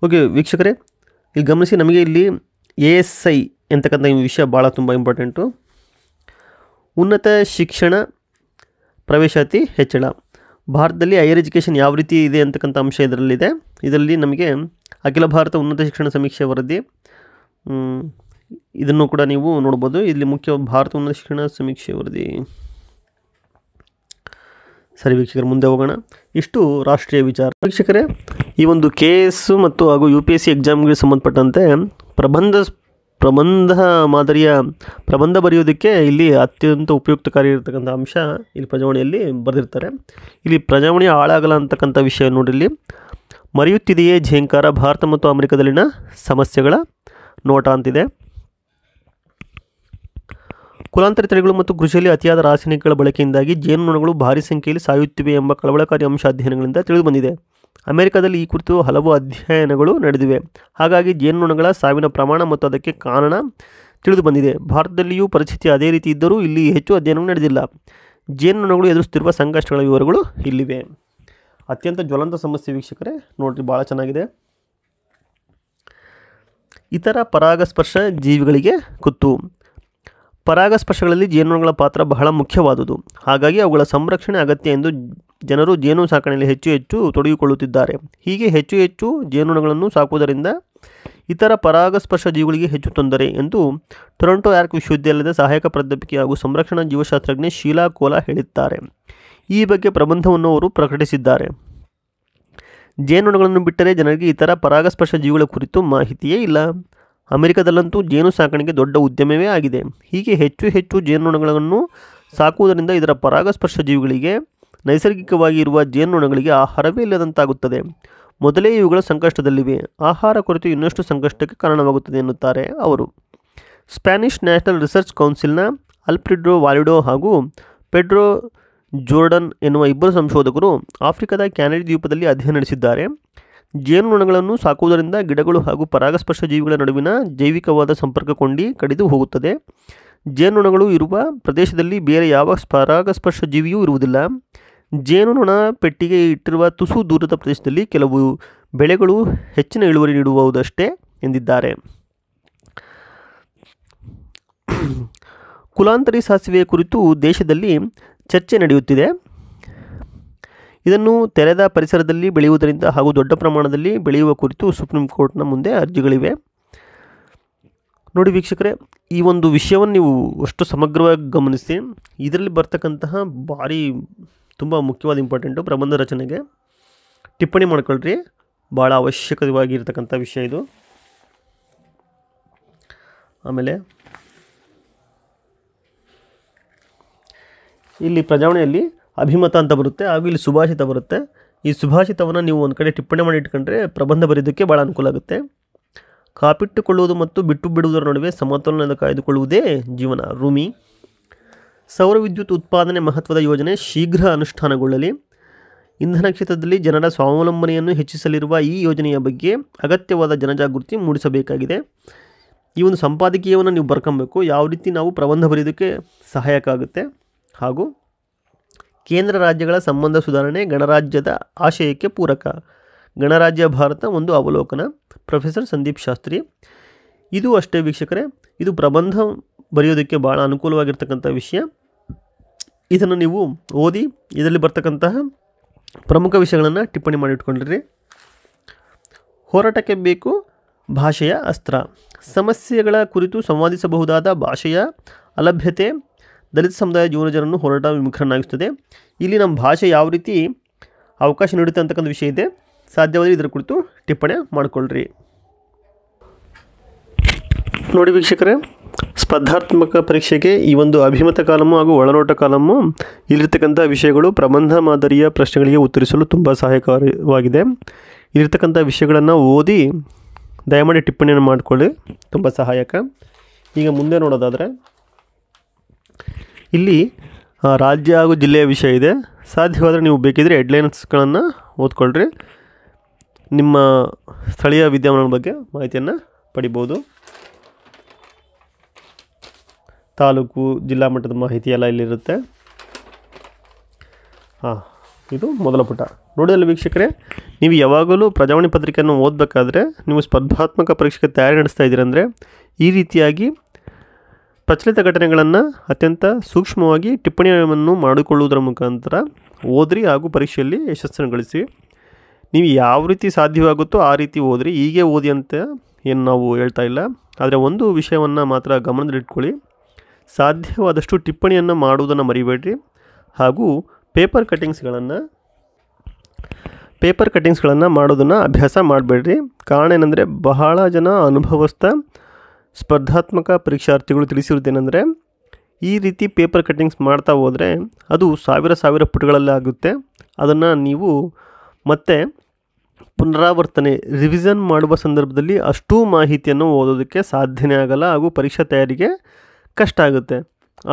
ಓಕೆ ವೀಕ್ಷಕರೇ ಇಲ್ಲಿ ಗಮನಿಸಿ ನಮಗೆ ಇಲ್ಲಿ ಎ ಎಸ್ ಐ ಎಂತಕ್ಕಂಥ ಈ ವಿಷಯ ಭಾಳ ತುಂಬ ಇಂಪಾರ್ಟೆಂಟು ಉನ್ನತ ಶಿಕ್ಷಣ ಪ್ರವೇಶಾತಿ ಹೆಚ್ಚಳ ಭಾರತದಲ್ಲಿ ಹೈಯರ್ ಎಜುಕೇಷನ್ ಯಾವ ರೀತಿ ಇದೆ ಅಂತಕ್ಕಂಥ ಅಂಶ ಇದರಲ್ಲಿದೆ ಇದರಲ್ಲಿ ನಮಗೆ ಅಖಿಲ ಭಾರತ ಉನ್ನತ ಶಿಕ್ಷಣ ಸಮೀಕ್ಷೆ ವರದಿ ಇದನ್ನು ಕೂಡ ನೀವು ನೋಡ್ಬೋದು ಇಲ್ಲಿ ಮುಖ್ಯ ಭಾರತ ಉನ್ನತ ಶಿಕ್ಷಣ ಸಮೀಕ್ಷೆ ವರದಿ ಸರಿ ವೀಕ್ಷಕರು ಮುಂದೆ ಹೋಗೋಣ ಇಷ್ಟು ರಾಷ್ಟ್ರೀಯ ವಿಚಾರ ವೀಕ್ಷಕರೇ ಈ ಒಂದು ಕೆ ಎಸ್ ಮತ್ತು ಹಾಗೂ ಯು ಪಿ ಎಸ್ ಸಿ ಎಕ್ಸಾಮ್ಗೆ ಸಂಬಂಧಪಟ್ಟಂತೆ ಪ್ರಬಂಧ ಪ್ರಬಂಧ ಮಾದರಿಯ ಪ್ರಬಂಧ ಬರೆಯೋದಕ್ಕೆ ಇಲ್ಲಿ ಅತ್ಯಂತ ಉಪಯುಕ್ತಕಾರಿ ಇರತಕ್ಕಂಥ ಅಂಶ ಇಲ್ಲಿ ಪ್ರಜಾವಣೆಯಲ್ಲಿ ಬರೆದಿರ್ತಾರೆ ಇಲ್ಲಿ ಪ್ರಜಾವಣೆ ಹಾಳಾಗಲ್ಲ ಅಂತಕ್ಕಂಥ ವಿಷಯ ನೋಡಿ ಇಲ್ಲಿ ಮರೆಯುತ್ತಿದೆಯೇ ಝೇಂಕಾರ ಭಾರತ ಮತ್ತು ಅಮೆರಿಕದಲ್ಲಿನ ಸಮಸ್ಯೆಗಳ ನೋಟ ಅಂತಿದೆ ಕುಲಾಂತರ ತಳಿಗಳು ಮತ್ತು ಕೃಷಿಯಲ್ಲಿ ಅತಿಯಾದ ರಾಸಾಯನಿಕಗಳ ಬಳಕೆಯಿಂದಾಗಿ ಜೇನುನೊಣಗಳು ಭಾರಿ ಸಂಖ್ಯೆಯಲ್ಲಿ ಸಾಯುತ್ತಿವೆ ಎಂಬ ಕಳವಳಕಾರಿ ಅಂಶ ಅಧ್ಯಯನಗಳಿಂದ ತಿಳಿದುಬಂದಿದೆ ಅಮೆರಿಕದಲ್ಲಿ ಈ ಕುರಿತು ಹಲವು ಅಧ್ಯಯನಗಳು ನಡೆದಿವೆ ಹಾಗಾಗಿ ಜೇನುನೊಣಗಳ ಸಾವಿನ ಪ್ರಮಾಣ ಮತ್ತು ಅದಕ್ಕೆ ಕಾರಣ ತಿಳಿದು ಬಂದಿದೆ ಭಾರತದಲ್ಲಿಯೂ ಪರಿಸ್ಥಿತಿ ಅದೇ ರೀತಿ ಇದ್ದರೂ ಇಲ್ಲಿ ಹೆಚ್ಚು ಅಧ್ಯಯನಗಳು ನಡೆದಿಲ್ಲ ಜೇನುನೊಣಗಳು ಎದುರಿಸುತ್ತಿರುವ ಸಂಕಷ್ಟಗಳ ವಿವರಗಳು ಇಲ್ಲಿವೆ ಅತ್ಯಂತ ಜ್ವಲಂತ ಸಮಸ್ಯೆ ವೀಕ್ಷಕರೇ ನೋಡಿರಿ ಭಾಳ ಚೆನ್ನಾಗಿದೆ ಇತರ ಪರಾಗಸ್ಪರ್ಶ ಜೀವಿಗಳಿಗೆ ಕುತ್ತು ಪರಾಗಸ್ಪರ್ಶಗಳಲ್ಲಿ ಜೇನುನೊಣಗಳ ಪಾತ್ರ ಬಹಳ ಮುಖ್ಯವಾದುದು ಹಾಗಾಗಿ ಅವುಗಳ ಸಂರಕ್ಷಣೆ ಅಗತ್ಯ ಎಂದು ಜನರು ಜೇನು ಸಾಕಣೆಯಲ್ಲಿ ಹೆಚ್ಚು ಹೆಚ್ಚು ತೊಡಗಿಕೊಳ್ಳುತ್ತಿದ್ದಾರೆ ಹೀಗೆ ಹೆಚ್ಚು ಹೆಚ್ಚು ಜೇನುನಗಳನ್ನು ಸಾಕುವುದರಿಂದ ಇತರ ಪರಾಗಸ್ಪರ್ಶ ಜೀವಿಗಳಿಗೆ ಹೆಚ್ಚು ತೊಂದರೆ ಎಂದು ಟೊರೊಂಟೊ ಯಾರ್ಕ್ ವಿಶ್ವವಿದ್ಯಾಲಯದ ಸಹಾಯಕ ಪ್ರಾಧ್ಯಾಪಕಿ ಹಾಗೂ ಸಂರಕ್ಷಣಾ ಜೀವಶಾಸ್ತ್ರಜ್ಞೆ ಶೀಲಾ ಕೋಲಾ ಹೇಳಿದ್ದಾರೆ ಈ ಬಗ್ಗೆ ಪ್ರಬಂಧವನ್ನು ಅವರು ಪ್ರಕಟಿಸಿದ್ದಾರೆ ಜೇನುನಗಳನ್ನು ಬಿಟ್ಟರೆ ಜನರಿಗೆ ಇತರ ಪರಾಗಸ್ಪರ್ಶ ಜೀವಿಗಳ ಕುರಿತು ಮಾಹಿತಿಯೇ ಇಲ್ಲ ಅಮೆರಿಕದಲ್ಲಂತೂ ಜೇನು ಸಾಕಣೆಗೆ ದೊಡ್ಡ ಉದ್ಯಮವೇ ಆಗಿದೆ ಹೀಗೆ ಹೆಚ್ಚು ಹೆಚ್ಚು ಜೇನುನಗಳನ್ನು ಸಾಕುವುದರಿಂದ ಇದರ ಪರಾಗಸ್ಪರ್ಶ ಜೀವಿಗಳಿಗೆ ನೈಸರ್ಗಿಕವಾಗಿ ಇರುವ ಜೇನುನೊಣಗಳಿಗೆ ಆಹಾರವೇ ಇಲ್ಲದಂತಾಗುತ್ತದೆ ಮೊದಲೇ ಇವುಗಳ ಸಂಕಷ್ಟದಲ್ಲಿವೆ ಆಹಾರ ಕೊರತೆ ಇನ್ನಷ್ಟು ಸಂಕಷ್ಟಕ್ಕೆ ಕಾರಣವಾಗುತ್ತದೆ ಎನ್ನುತ್ತಾರೆ ಅವರು ಸ್ಪ್ಯಾನಿಷ್ ನ್ಯಾಷನಲ್ ರಿಸರ್ಚ್ ಕೌನ್ಸಿಲ್ನ ಅಲ್ಪ್ರಿಡ್ರೋ ವಾಲಿಡೋ ಹಾಗೂ ಪೆಡ್ರೋ ಜೋರ್ಡನ್ ಎನ್ನುವ ಇಬ್ಬರು ಸಂಶೋಧಕರು ಆಫ್ರಿಕಾದ ಕ್ಯಾನಡಿ ದ್ವೀಪದಲ್ಲಿ ಅಧ್ಯಯನ ನಡೆಸಿದ್ದಾರೆ ಜೇನುನೊಣಗಳನ್ನು ಸಾಕುವುದರಿಂದ ಗಿಡಗಳು ಹಾಗೂ ಪರಾಗಸ್ಪರ್ಶ ಜೀವಿಗಳ ನಡುವಿನ ಜೈವಿಕವಾದ ಸಂಪರ್ಕ ಕೊಂಡಿ ಕಡಿದು ಹೋಗುತ್ತದೆ ಜೇನುನೊಣಗಳು ಇರುವ ಪ್ರದೇಶದಲ್ಲಿ ಬೇರೆ ಯಾವ ಪರಾಗಸ್ಪರ್ಶ ಜೀವಿಯೂ ಇರುವುದಿಲ್ಲ ಜೇನುನೊಣ ಪೆಟ್ಟಿಗೆ ಇಟ್ಟಿರುವ ತುಸು ದೂರದ ಪ್ರದೇಶದಲ್ಲಿ ಕೆಲವು ಬೆಳೆಗಳು ಹೆಚ್ಚಿನ ಇಳುವರಿ ನೀಡುವುದಷ್ಟೇ ಎಂದಿದ್ದಾರೆ ಕುಲಾಂತರಿ ಸಾಸಿವೆ ಕುರಿತು ದೇಶದಲ್ಲಿ ಚರ್ಚೆ ನಡೆಯುತ್ತಿದೆ ಇದನ್ನು ತೆರೆದ ಪರಿಸರದಲ್ಲಿ ಬೆಳೆಯುವುದರಿಂದ ಹಾಗೂ ದೊಡ್ಡ ಪ್ರಮಾಣದಲ್ಲಿ ಬೆಳೆಯುವ ಕುರಿತು ಸುಪ್ರೀಂ ಕೋರ್ಟ್ನ ಮುಂದೆ ಅರ್ಜಿಗಳಿವೆ ನೋಡಿ ವೀಕ್ಷಕರೇ ಈ ಒಂದು ವಿಷಯವನ್ನು ನೀವು ಅಷ್ಟು ಸಮಗ್ರವಾಗಿ ಗಮನಿಸಿ ಇದರಲ್ಲಿ ಬರ್ತಕ್ಕಂತಹ ಭಾರಿ ತುಂಬ ಮುಖ್ಯವಾದ ಇಂಪಾರ್ಟೆಂಟು ಪ್ರಬಂಧ ರಚನೆಗೆ ಟಿಪ್ಪಣಿ ಮಾಡ್ಕೊಳ್ರಿ ಭಾಳ ಅವಶ್ಯಕವಾಗಿರ್ತಕ್ಕಂಥ ವಿಷಯ ಇದು ಆಮೇಲೆ ಇಲ್ಲಿ ಪ್ರಜಾವಣೆಯಲ್ಲಿ ಅಭಿಮತ ಅಂತ ಬರುತ್ತೆ ಹಾಗೂ ಇಲ್ಲಿ ಸುಭಾಷಿತ ಬರುತ್ತೆ ಈ ಸುಭಾಷಿತವನ್ನು ನೀವು ಒಂದು ಕಡೆ ಟಿಪ್ಪಣಿ ಮಾಡಿ ಇಟ್ಕೊಂಡ್ರೆ ಪ್ರಬಂಧ ಬರೆಯೋದಕ್ಕೆ ಭಾಳ ಅನುಕೂಲ ಆಗುತ್ತೆ ಕಾಪಿಟ್ಟುಕೊಳ್ಳುವುದು ಮತ್ತು ಬಿಟ್ಟು ಬಿಡುವುದರ ನಡುವೆ ಸಮತೋಲನದ ಕಾಯ್ದುಕೊಳ್ಳುವುದೇ ಜೀವನ ರೂಮಿ ಸೌರ ವಿದ್ಯುತ್ ಉತ್ಪಾದನೆ ಮಹತ್ವದ ಯೋಜನೆ ಶೀಘ್ರ ಅನುಷ್ಠಾನಗೊಳ್ಳಲಿ ಇಂಧನ ಕ್ಷೇತ್ರದಲ್ಲಿ ಜನರ ಸ್ವಾವಲಂಬನೆಯನ್ನು ಹೆಚ್ಚಿಸಲಿರುವ ಈ ಯೋಜನೆಯ ಬಗ್ಗೆ ಅಗತ್ಯವಾದ ಜನಜಾಗೃತಿ ಮೂಡಿಸಬೇಕಾಗಿದೆ ಈ ಒಂದು ಸಂಪಾದಕೀಯವನ್ನು ನೀವು ಬರ್ಕೊಬೇಕು ಯಾವ ರೀತಿ ನಾವು ಪ್ರಬಂಧ ಬರೆಯೋದಕ್ಕೆ ಸಹಾಯಕ ಆಗುತ್ತೆ ಹಾಗೂ ಕೇಂದ್ರ ರಾಜ್ಯಗಳ ಸಂಬಂಧ ಸುಧಾರಣೆ ಗಣರಾಜ್ಯದ ಆಶಯಕ್ಕೆ ಪೂರಕ ಗಣರಾಜ್ಯ ಭಾರತ ಒಂದು ಅವಲೋಕನ ಪ್ರೊಫೆಸರ್ ಸಂದೀಪ್ ಶಾಸ್ತ್ರಿ ಇದು ಅಷ್ಟೇ ವೀಕ್ಷಕರೇ ಇದು ಪ್ರಬಂಧ ಬರೆಯೋದಕ್ಕೆ ಭಾಳ ಅನುಕೂಲವಾಗಿರ್ತಕ್ಕಂಥ ವಿಷಯ ಇದನ್ನು ನೀವು ಓದಿ ಇದರಲ್ಲಿ ಬರ್ತಕ್ಕಂತಹ ಪ್ರಮುಖ ವಿಷಯಗಳನ್ನು ಟಿಪ್ಪಣಿ ಮಾಡಿಟ್ಕೊಂಡಿರಿ ಹೋರಾಟಕ್ಕೆ ಬೇಕು ಭಾಷೆಯ ಅಸ್ತ್ರ ಸಮಸ್ಯೆಗಳ ಕುರಿತು ಸಂವಾದಿಸಬಹುದಾದ ಭಾಷೆಯ ಅಲಭ್ಯತೆ ದಲಿತ ಸಮುದಾಯ ಜನರನ್ನು ಹೋರಾಟ ವಿಮುಖರನ್ನಾಗಿಸುತ್ತದೆ ಇಲ್ಲಿ ನಮ್ಮ ಭಾಷೆ ಯಾವ ರೀತಿ ಅವಕಾಶ ನೀಡುತ್ತೆ ಅಂತಕ್ಕಂಥ ವಿಷಯ ಇದೆ ಸಾಧ್ಯವಾದರೆ ಇದರ ಕುರಿತು ಟಿಪ್ಪಣಿ ಮಾಡಿಕೊಳ್ಳ್ರಿ ನೋಡಿ ವೀಕ್ಷಕರೇ ಸ್ಪರ್ಧಾತ್ಮಕ ಪರೀಕ್ಷೆಗೆ ಈ ಒಂದು ಅಭಿಮತ ಕಾಲಮು ಹಾಗೂ ಒಳನೋಟ ಕಾಲಮು ಇಲ್ಲಿರ್ತಕ್ಕಂಥ ವಿಷಯಗಳು ಪ್ರಬಂಧ ಮಾದರಿಯ ಪ್ರಶ್ನೆಗಳಿಗೆ ಉತ್ತರಿಸಲು ತುಂಬ ಸಹಾಯಕವಾಗಿದೆ ಇಲ್ಲಿರ್ತಕ್ಕಂಥ ವಿಷಯಗಳನ್ನು ಓದಿ ದಯಮಾಡಿ ಟಿಪ್ಪಣಿಯನ್ನು ಮಾಡಿಕೊಳ್ಳಿ ತುಂಬ ಸಹಾಯಕ ಈಗ ಮುಂದೆ ನೋಡೋದಾದರೆ ಇಲ್ಲಿ ರಾಜ್ಯ ಹಾಗೂ ಜಿಲ್ಲೆಯ ವಿಷಯ ಇದೆ ಸಾಧ್ಯವಾದರೆ ನೀವು ಬೇಕಿದ್ದರೆ ಹೆಡ್ಲೈನ್ಸ್ಗಳನ್ನು ಓದ್ಕೊಳ್ರಿ ನಿಮ್ಮ ಸ್ಥಳೀಯ ವಿದ್ಯಮಾನಗಳ ಬಗ್ಗೆ ಮಾಹಿತಿಯನ್ನು ಪಡಿಬೋದು ತಾಲೂಕು ಜಿಲ್ಲಾ ಮಟ್ಟದ ಮಾಹಿತಿ ಎಲ್ಲ ಇಲ್ಲಿರುತ್ತೆ ಹಾಂ ಇದು ಮೊದಲ ಪುಟ ನೋಡಿದಲ್ಲಿ ವೀಕ್ಷಕರೇ ನೀವು ಯಾವಾಗಲೂ ಪ್ರಜಾವಾಣಿ ಪತ್ರಿಕೆಯನ್ನು ಓದಬೇಕಾದ್ರೆ ನೀವು ಸ್ಪರ್ಧಾತ್ಮಕ ಪರೀಕ್ಷೆಗೆ ತಯಾರಿ ನಡೆಸ್ತಾ ಇದ್ದೀರಂದರೆ ಈ ರೀತಿಯಾಗಿ ಪ್ರಚಲಿತ ಘಟನೆಗಳನ್ನು ಅತ್ಯಂತ ಸೂಕ್ಷ್ಮವಾಗಿ ಟಿಪ್ಪಣಿಯನ್ನು ಮಾಡಿಕೊಳ್ಳುವುದರ ಮುಖಾಂತರ ಓದ್ರಿ ಹಾಗೂ ಪರೀಕ್ಷೆಯಲ್ಲಿ ಯಶಸ್ಸನ್ನು ಗಳಿಸಿ ನೀವು ಯಾವ ರೀತಿ ಸಾಧ್ಯವಾಗುತ್ತೋ ಆ ರೀತಿ ಓದ್ರಿ ಹೀಗೆ ಓದಿ ಅಂತ ಏನು ನಾವು ಹೇಳ್ತಾ ಇಲ್ಲ ಆದರೆ ಒಂದು ವಿಷಯವನ್ನು ಮಾತ್ರ ಗಮನದಲ್ಲಿಟ್ಕೊಳ್ಳಿ ಸಾಧ್ಯವಾದಷ್ಟು ಟಿಪ್ಪಣಿಯನ್ನು ಮಾಡುವುದನ್ನು ಮರಿಬೇಡ್ರಿ ಹಾಗೂ ಪೇಪರ್ ಕಟ್ಟಿಂಗ್ಸ್ಗಳನ್ನು ಪೇಪರ್ ಕಟ್ಟಿಂಗ್ಸ್ಗಳನ್ನು ಮಾಡೋದನ್ನು ಅಭ್ಯಾಸ ಮಾಡಬೇಡ್ರಿ ಕಾರಣ ಏನಂದರೆ ಬಹಳ ಜನ ಅನುಭವಸ್ಥ ಸ್ಪರ್ಧಾತ್ಮಕ ಪರೀಕ್ಷಾರ್ಥಿಗಳು ತಿಳಿಸಿರೋದೇನೆಂದರೆ ಈ ರೀತಿ ಪೇಪರ್ ಕಟ್ಟಿಂಗ್ಸ್ ಮಾಡ್ತಾ ಹೋದರೆ ಅದು ಸಾವಿರ ಸಾವಿರ ಪುಟಗಳಲ್ಲೇ ಆಗುತ್ತೆ ಅದನ್ನು ನೀವು ಮತ್ತೆ ಪುನರಾವರ್ತನೆ ರಿವಿಷನ್ ಮಾಡುವ ಸಂದರ್ಭದಲ್ಲಿ ಅಷ್ಟೂ ಮಾಹಿತಿಯನ್ನು ಓದೋದಕ್ಕೆ ಸಾಧ್ಯನೇ ಆಗಲ್ಲ ಹಾಗೂ ಪರೀಕ್ಷಾ ತಯಾರಿಗೆ ಕಷ್ಟ ಆಗುತ್ತೆ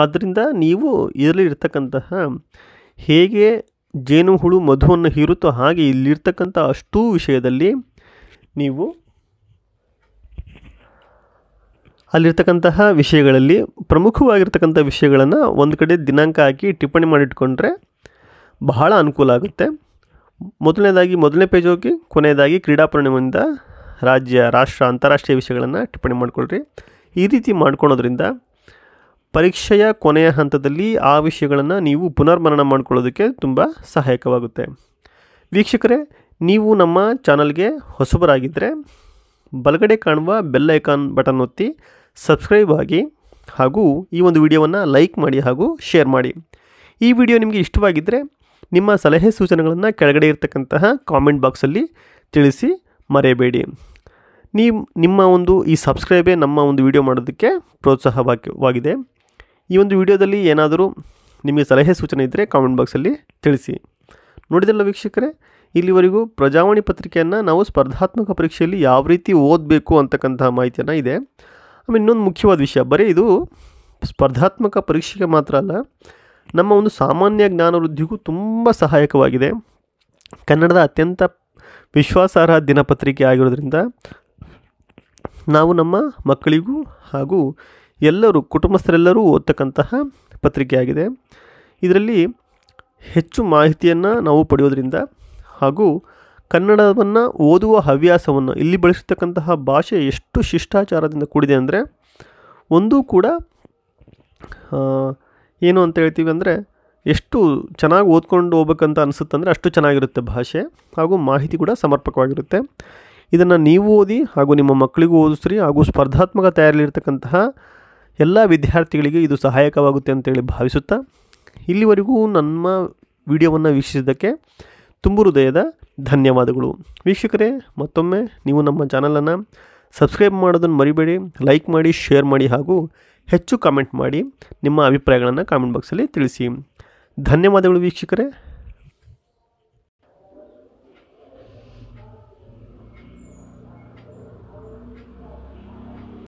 ಆದ್ದರಿಂದ ನೀವು ಇರ್ತಕ್ಕಂತಹ ಹೇಗೆ ಜೇನು ಹುಳು ಮಧುವನ್ನು ಹೀರುತ್ತೋ ಹಾಗೆ ಇಲ್ಲಿರ್ತಕ್ಕಂಥ ಅಷ್ಟೂ ವಿಷಯದಲ್ಲಿ ನೀವು ಅಲ್ಲಿರ್ತಕ್ಕಂತಹ ವಿಷಯಗಳಲ್ಲಿ ಪ್ರಮುಖವಾಗಿರ್ತಕ್ಕಂಥ ವಿಷಯಗಳನ್ನು ಒಂದು ಕಡೆ ದಿನಾಂಕ ಹಾಕಿ ಟಿಪ್ಪಣಿ ಮಾಡಿಟ್ಕೊಂಡ್ರೆ ಬಹಳ ಅನುಕೂಲ ಆಗುತ್ತೆ ಮೊದಲನೇದಾಗಿ ಮೊದಲನೇ ಪೇಜ್ ಹೋಗಿ ಕೊನೆಯದಾಗಿ ಕ್ರೀಡಾಪೂರ್ಣಿಮೆಯಿಂದ ರಾಜ್ಯ ರಾಷ್ಟ್ರ ಅಂತಾರಾಷ್ಟ್ರೀಯ ವಿಷಯಗಳನ್ನು ಟಿಪ್ಪಣಿ ಮಾಡಿಕೊಳ್ಳ್ರಿ ಈ ರೀತಿ ಮಾಡ್ಕೊಳೋದ್ರಿಂದ ಪರೀಕ್ಷೆಯ ಕೊನೆಯ ಹಂತದಲ್ಲಿ ಆ ವಿಷಯಗಳನ್ನು ನೀವು ಪುನರ್ಮನನ ಮಾಡಿಕೊಳ್ಳೋದಕ್ಕೆ ತುಂಬ ಸಹಾಯಕವಾಗುತ್ತೆ ವೀಕ್ಷಕರೇ ನೀವು ನಮ್ಮ ಚಾನಲ್ಗೆ ಹೊಸಬರಾಗಿದ್ದರೆ ಬಲಗಡೆ ಕಾಣುವ ಬೆಲ್ ಐಕಾನ್ ಬಟನ್ ಒತ್ತಿ ಸಬ್ಸ್ಕ್ರೈಬ್ ಆಗಿ ಹಾಗೂ ಈ ಒಂದು ವಿಡಿಯೋವನ್ನು ಲೈಕ್ ಮಾಡಿ ಹಾಗೂ ಶೇರ್ ಮಾಡಿ ಈ ವಿಡಿಯೋ ನಿಮಗೆ ಇಷ್ಟವಾಗಿದ್ದರೆ ನಿಮ್ಮ ಸಲಹೆ ಸೂಚನೆಗಳನ್ನು ಕೆಳಗಡೆ ಇರತಕ್ಕಂತಹ ಕಾಮೆಂಟ್ ಬಾಕ್ಸಲ್ಲಿ ತಿಳಿಸಿ ಮರೆಯಬೇಡಿ ನೀವು ನಿಮ್ಮ ಒಂದು ಈ ಸಬ್ಸ್ಕ್ರೈಬೇ ನಮ್ಮ ಒಂದು ವಿಡಿಯೋ ಮಾಡೋದಕ್ಕೆ ಪ್ರೋತ್ಸಾಹವಾಗಿವಾಗಿದೆ ಈ ಒಂದು ವಿಡಿಯೋದಲ್ಲಿ ಏನಾದರೂ ನಿಮಗೆ ಸಲಹೆ ಸೂಚನೆ ಇದ್ದರೆ ಕಾಮೆಂಟ್ ಬಾಕ್ಸಲ್ಲಿ ತಿಳಿಸಿ ನೋಡಿದಲ್ಲ ವೀಕ್ಷಕರೇ ಇಲ್ಲಿವರೆಗೂ ಪ್ರಜಾವಾಣಿ ಪತ್ರಿಕೆಯನ್ನು ನಾವು ಸ್ಪರ್ಧಾತ್ಮಕ ಪರೀಕ್ಷೆಯಲ್ಲಿ ಯಾವ ರೀತಿ ಓದಬೇಕು ಅಂತಕ್ಕಂಥ ಮಾಹಿತಿಯನ್ನು ಇದೆ ಆಮೇಲೆ ಇನ್ನೊಂದು ಮುಖ್ಯವಾದ ವಿಷಯ ಬರೀ ಇದು ಸ್ಪರ್ಧಾತ್ಮಕ ಪರೀಕ್ಷೆಗೆ ಮಾತ್ರ ಅಲ್ಲ ನಮ್ಮ ಒಂದು ಸಾಮಾನ್ಯ ಜ್ಞಾನ ವೃದ್ಧಿಗೂ ತುಂಬ ಸಹಾಯಕವಾಗಿದೆ ಕನ್ನಡದ ಅತ್ಯಂತ ವಿಶ್ವಾಸಾರ್ಹ ದಿನಪತ್ರಿಕೆ ಆಗಿರೋದ್ರಿಂದ ನಾವು ನಮ್ಮ ಮಕ್ಕಳಿಗೂ ಹಾಗೂ ಎಲ್ಲರೂ ಕುಟುಂಬಸ್ಥರೆಲ್ಲರೂ ಓದ್ತಕ್ಕಂತಹ ಪತ್ರಿಕೆಯಾಗಿದೆ ಇದರಲ್ಲಿ ಹೆಚ್ಚು ಮಾಹಿತಿಯನ್ನು ನಾವು ಪಡೆಯೋದ್ರಿಂದ ಹಾಗೂ ಕನ್ನಡವನ್ನು ಓದುವ ಹವ್ಯಾಸವನ್ನು ಇಲ್ಲಿ ಬಳಸತಕ್ಕಂತಹ ಭಾಷೆ ಎಷ್ಟು ಶಿಷ್ಟಾಚಾರದಿಂದ ಕೂಡಿದೆ ಅಂದರೆ ಒಂದೂ ಕೂಡ ಏನು ಅಂತ ಹೇಳ್ತೀವಿ ಅಂದರೆ ಎಷ್ಟು ಚೆನ್ನಾಗಿ ಓದ್ಕೊಂಡು ಹೋಗ್ಬೇಕಂತ ಅನಿಸುತ್ತಂದರೆ ಅಷ್ಟು ಚೆನ್ನಾಗಿರುತ್ತೆ ಭಾಷೆ ಹಾಗೂ ಮಾಹಿತಿ ಕೂಡ ಸಮರ್ಪಕವಾಗಿರುತ್ತೆ ಇದನ್ನು ನೀವು ಓದಿ ಹಾಗೂ ನಿಮ್ಮ ಮಕ್ಕಳಿಗೂ ಓದಿಸ್ರಿ ಹಾಗೂ ಸ್ಪರ್ಧಾತ್ಮಕ ತಯಾರಿಲಿರ್ತಕ್ಕಂತಹ ಎಲ್ಲ ವಿದ್ಯಾರ್ಥಿಗಳಿಗೆ ಇದು ಸಹಾಯಕವಾಗುತ್ತೆ ಅಂತೇಳಿ ಭಾವಿಸುತ್ತಾ ಇಲ್ಲಿವರೆಗೂ ನಮ್ಮ ವಿಡಿಯೋವನ್ನು ವೀಕ್ಷಿಸಿದ್ದಕ್ಕೆ ತುಂಬು ಹೃದಯದ ಧನ್ಯವಾದಗಳು ವೀಕ್ಷಕರೇ ಮತ್ತೊಮ್ಮೆ ನೀವು ನಮ್ಮ ಚಾನಲನ್ನು ಸಬ್ಸ್ಕ್ರೈಬ್ ಮಾಡೋದನ್ನು ಮರಿಬೇಡಿ ಲೈಕ್ ಮಾಡಿ ಶೇರ್ ಮಾಡಿ ಹಾಗೂ ಹೆಚ್ಚು ಕಾಮೆಂಟ್ ಮಾಡಿ ನಿಮ್ಮ ಅಭಿಪ್ರಾಯಗಳನ್ನು ಕಾಮೆಂಟ್ ಬಾಕ್ಸಲ್ಲಿ ತಿಳಿಸಿ ಧನ್ಯವಾದಗಳು ವೀಕ್ಷಕರೇ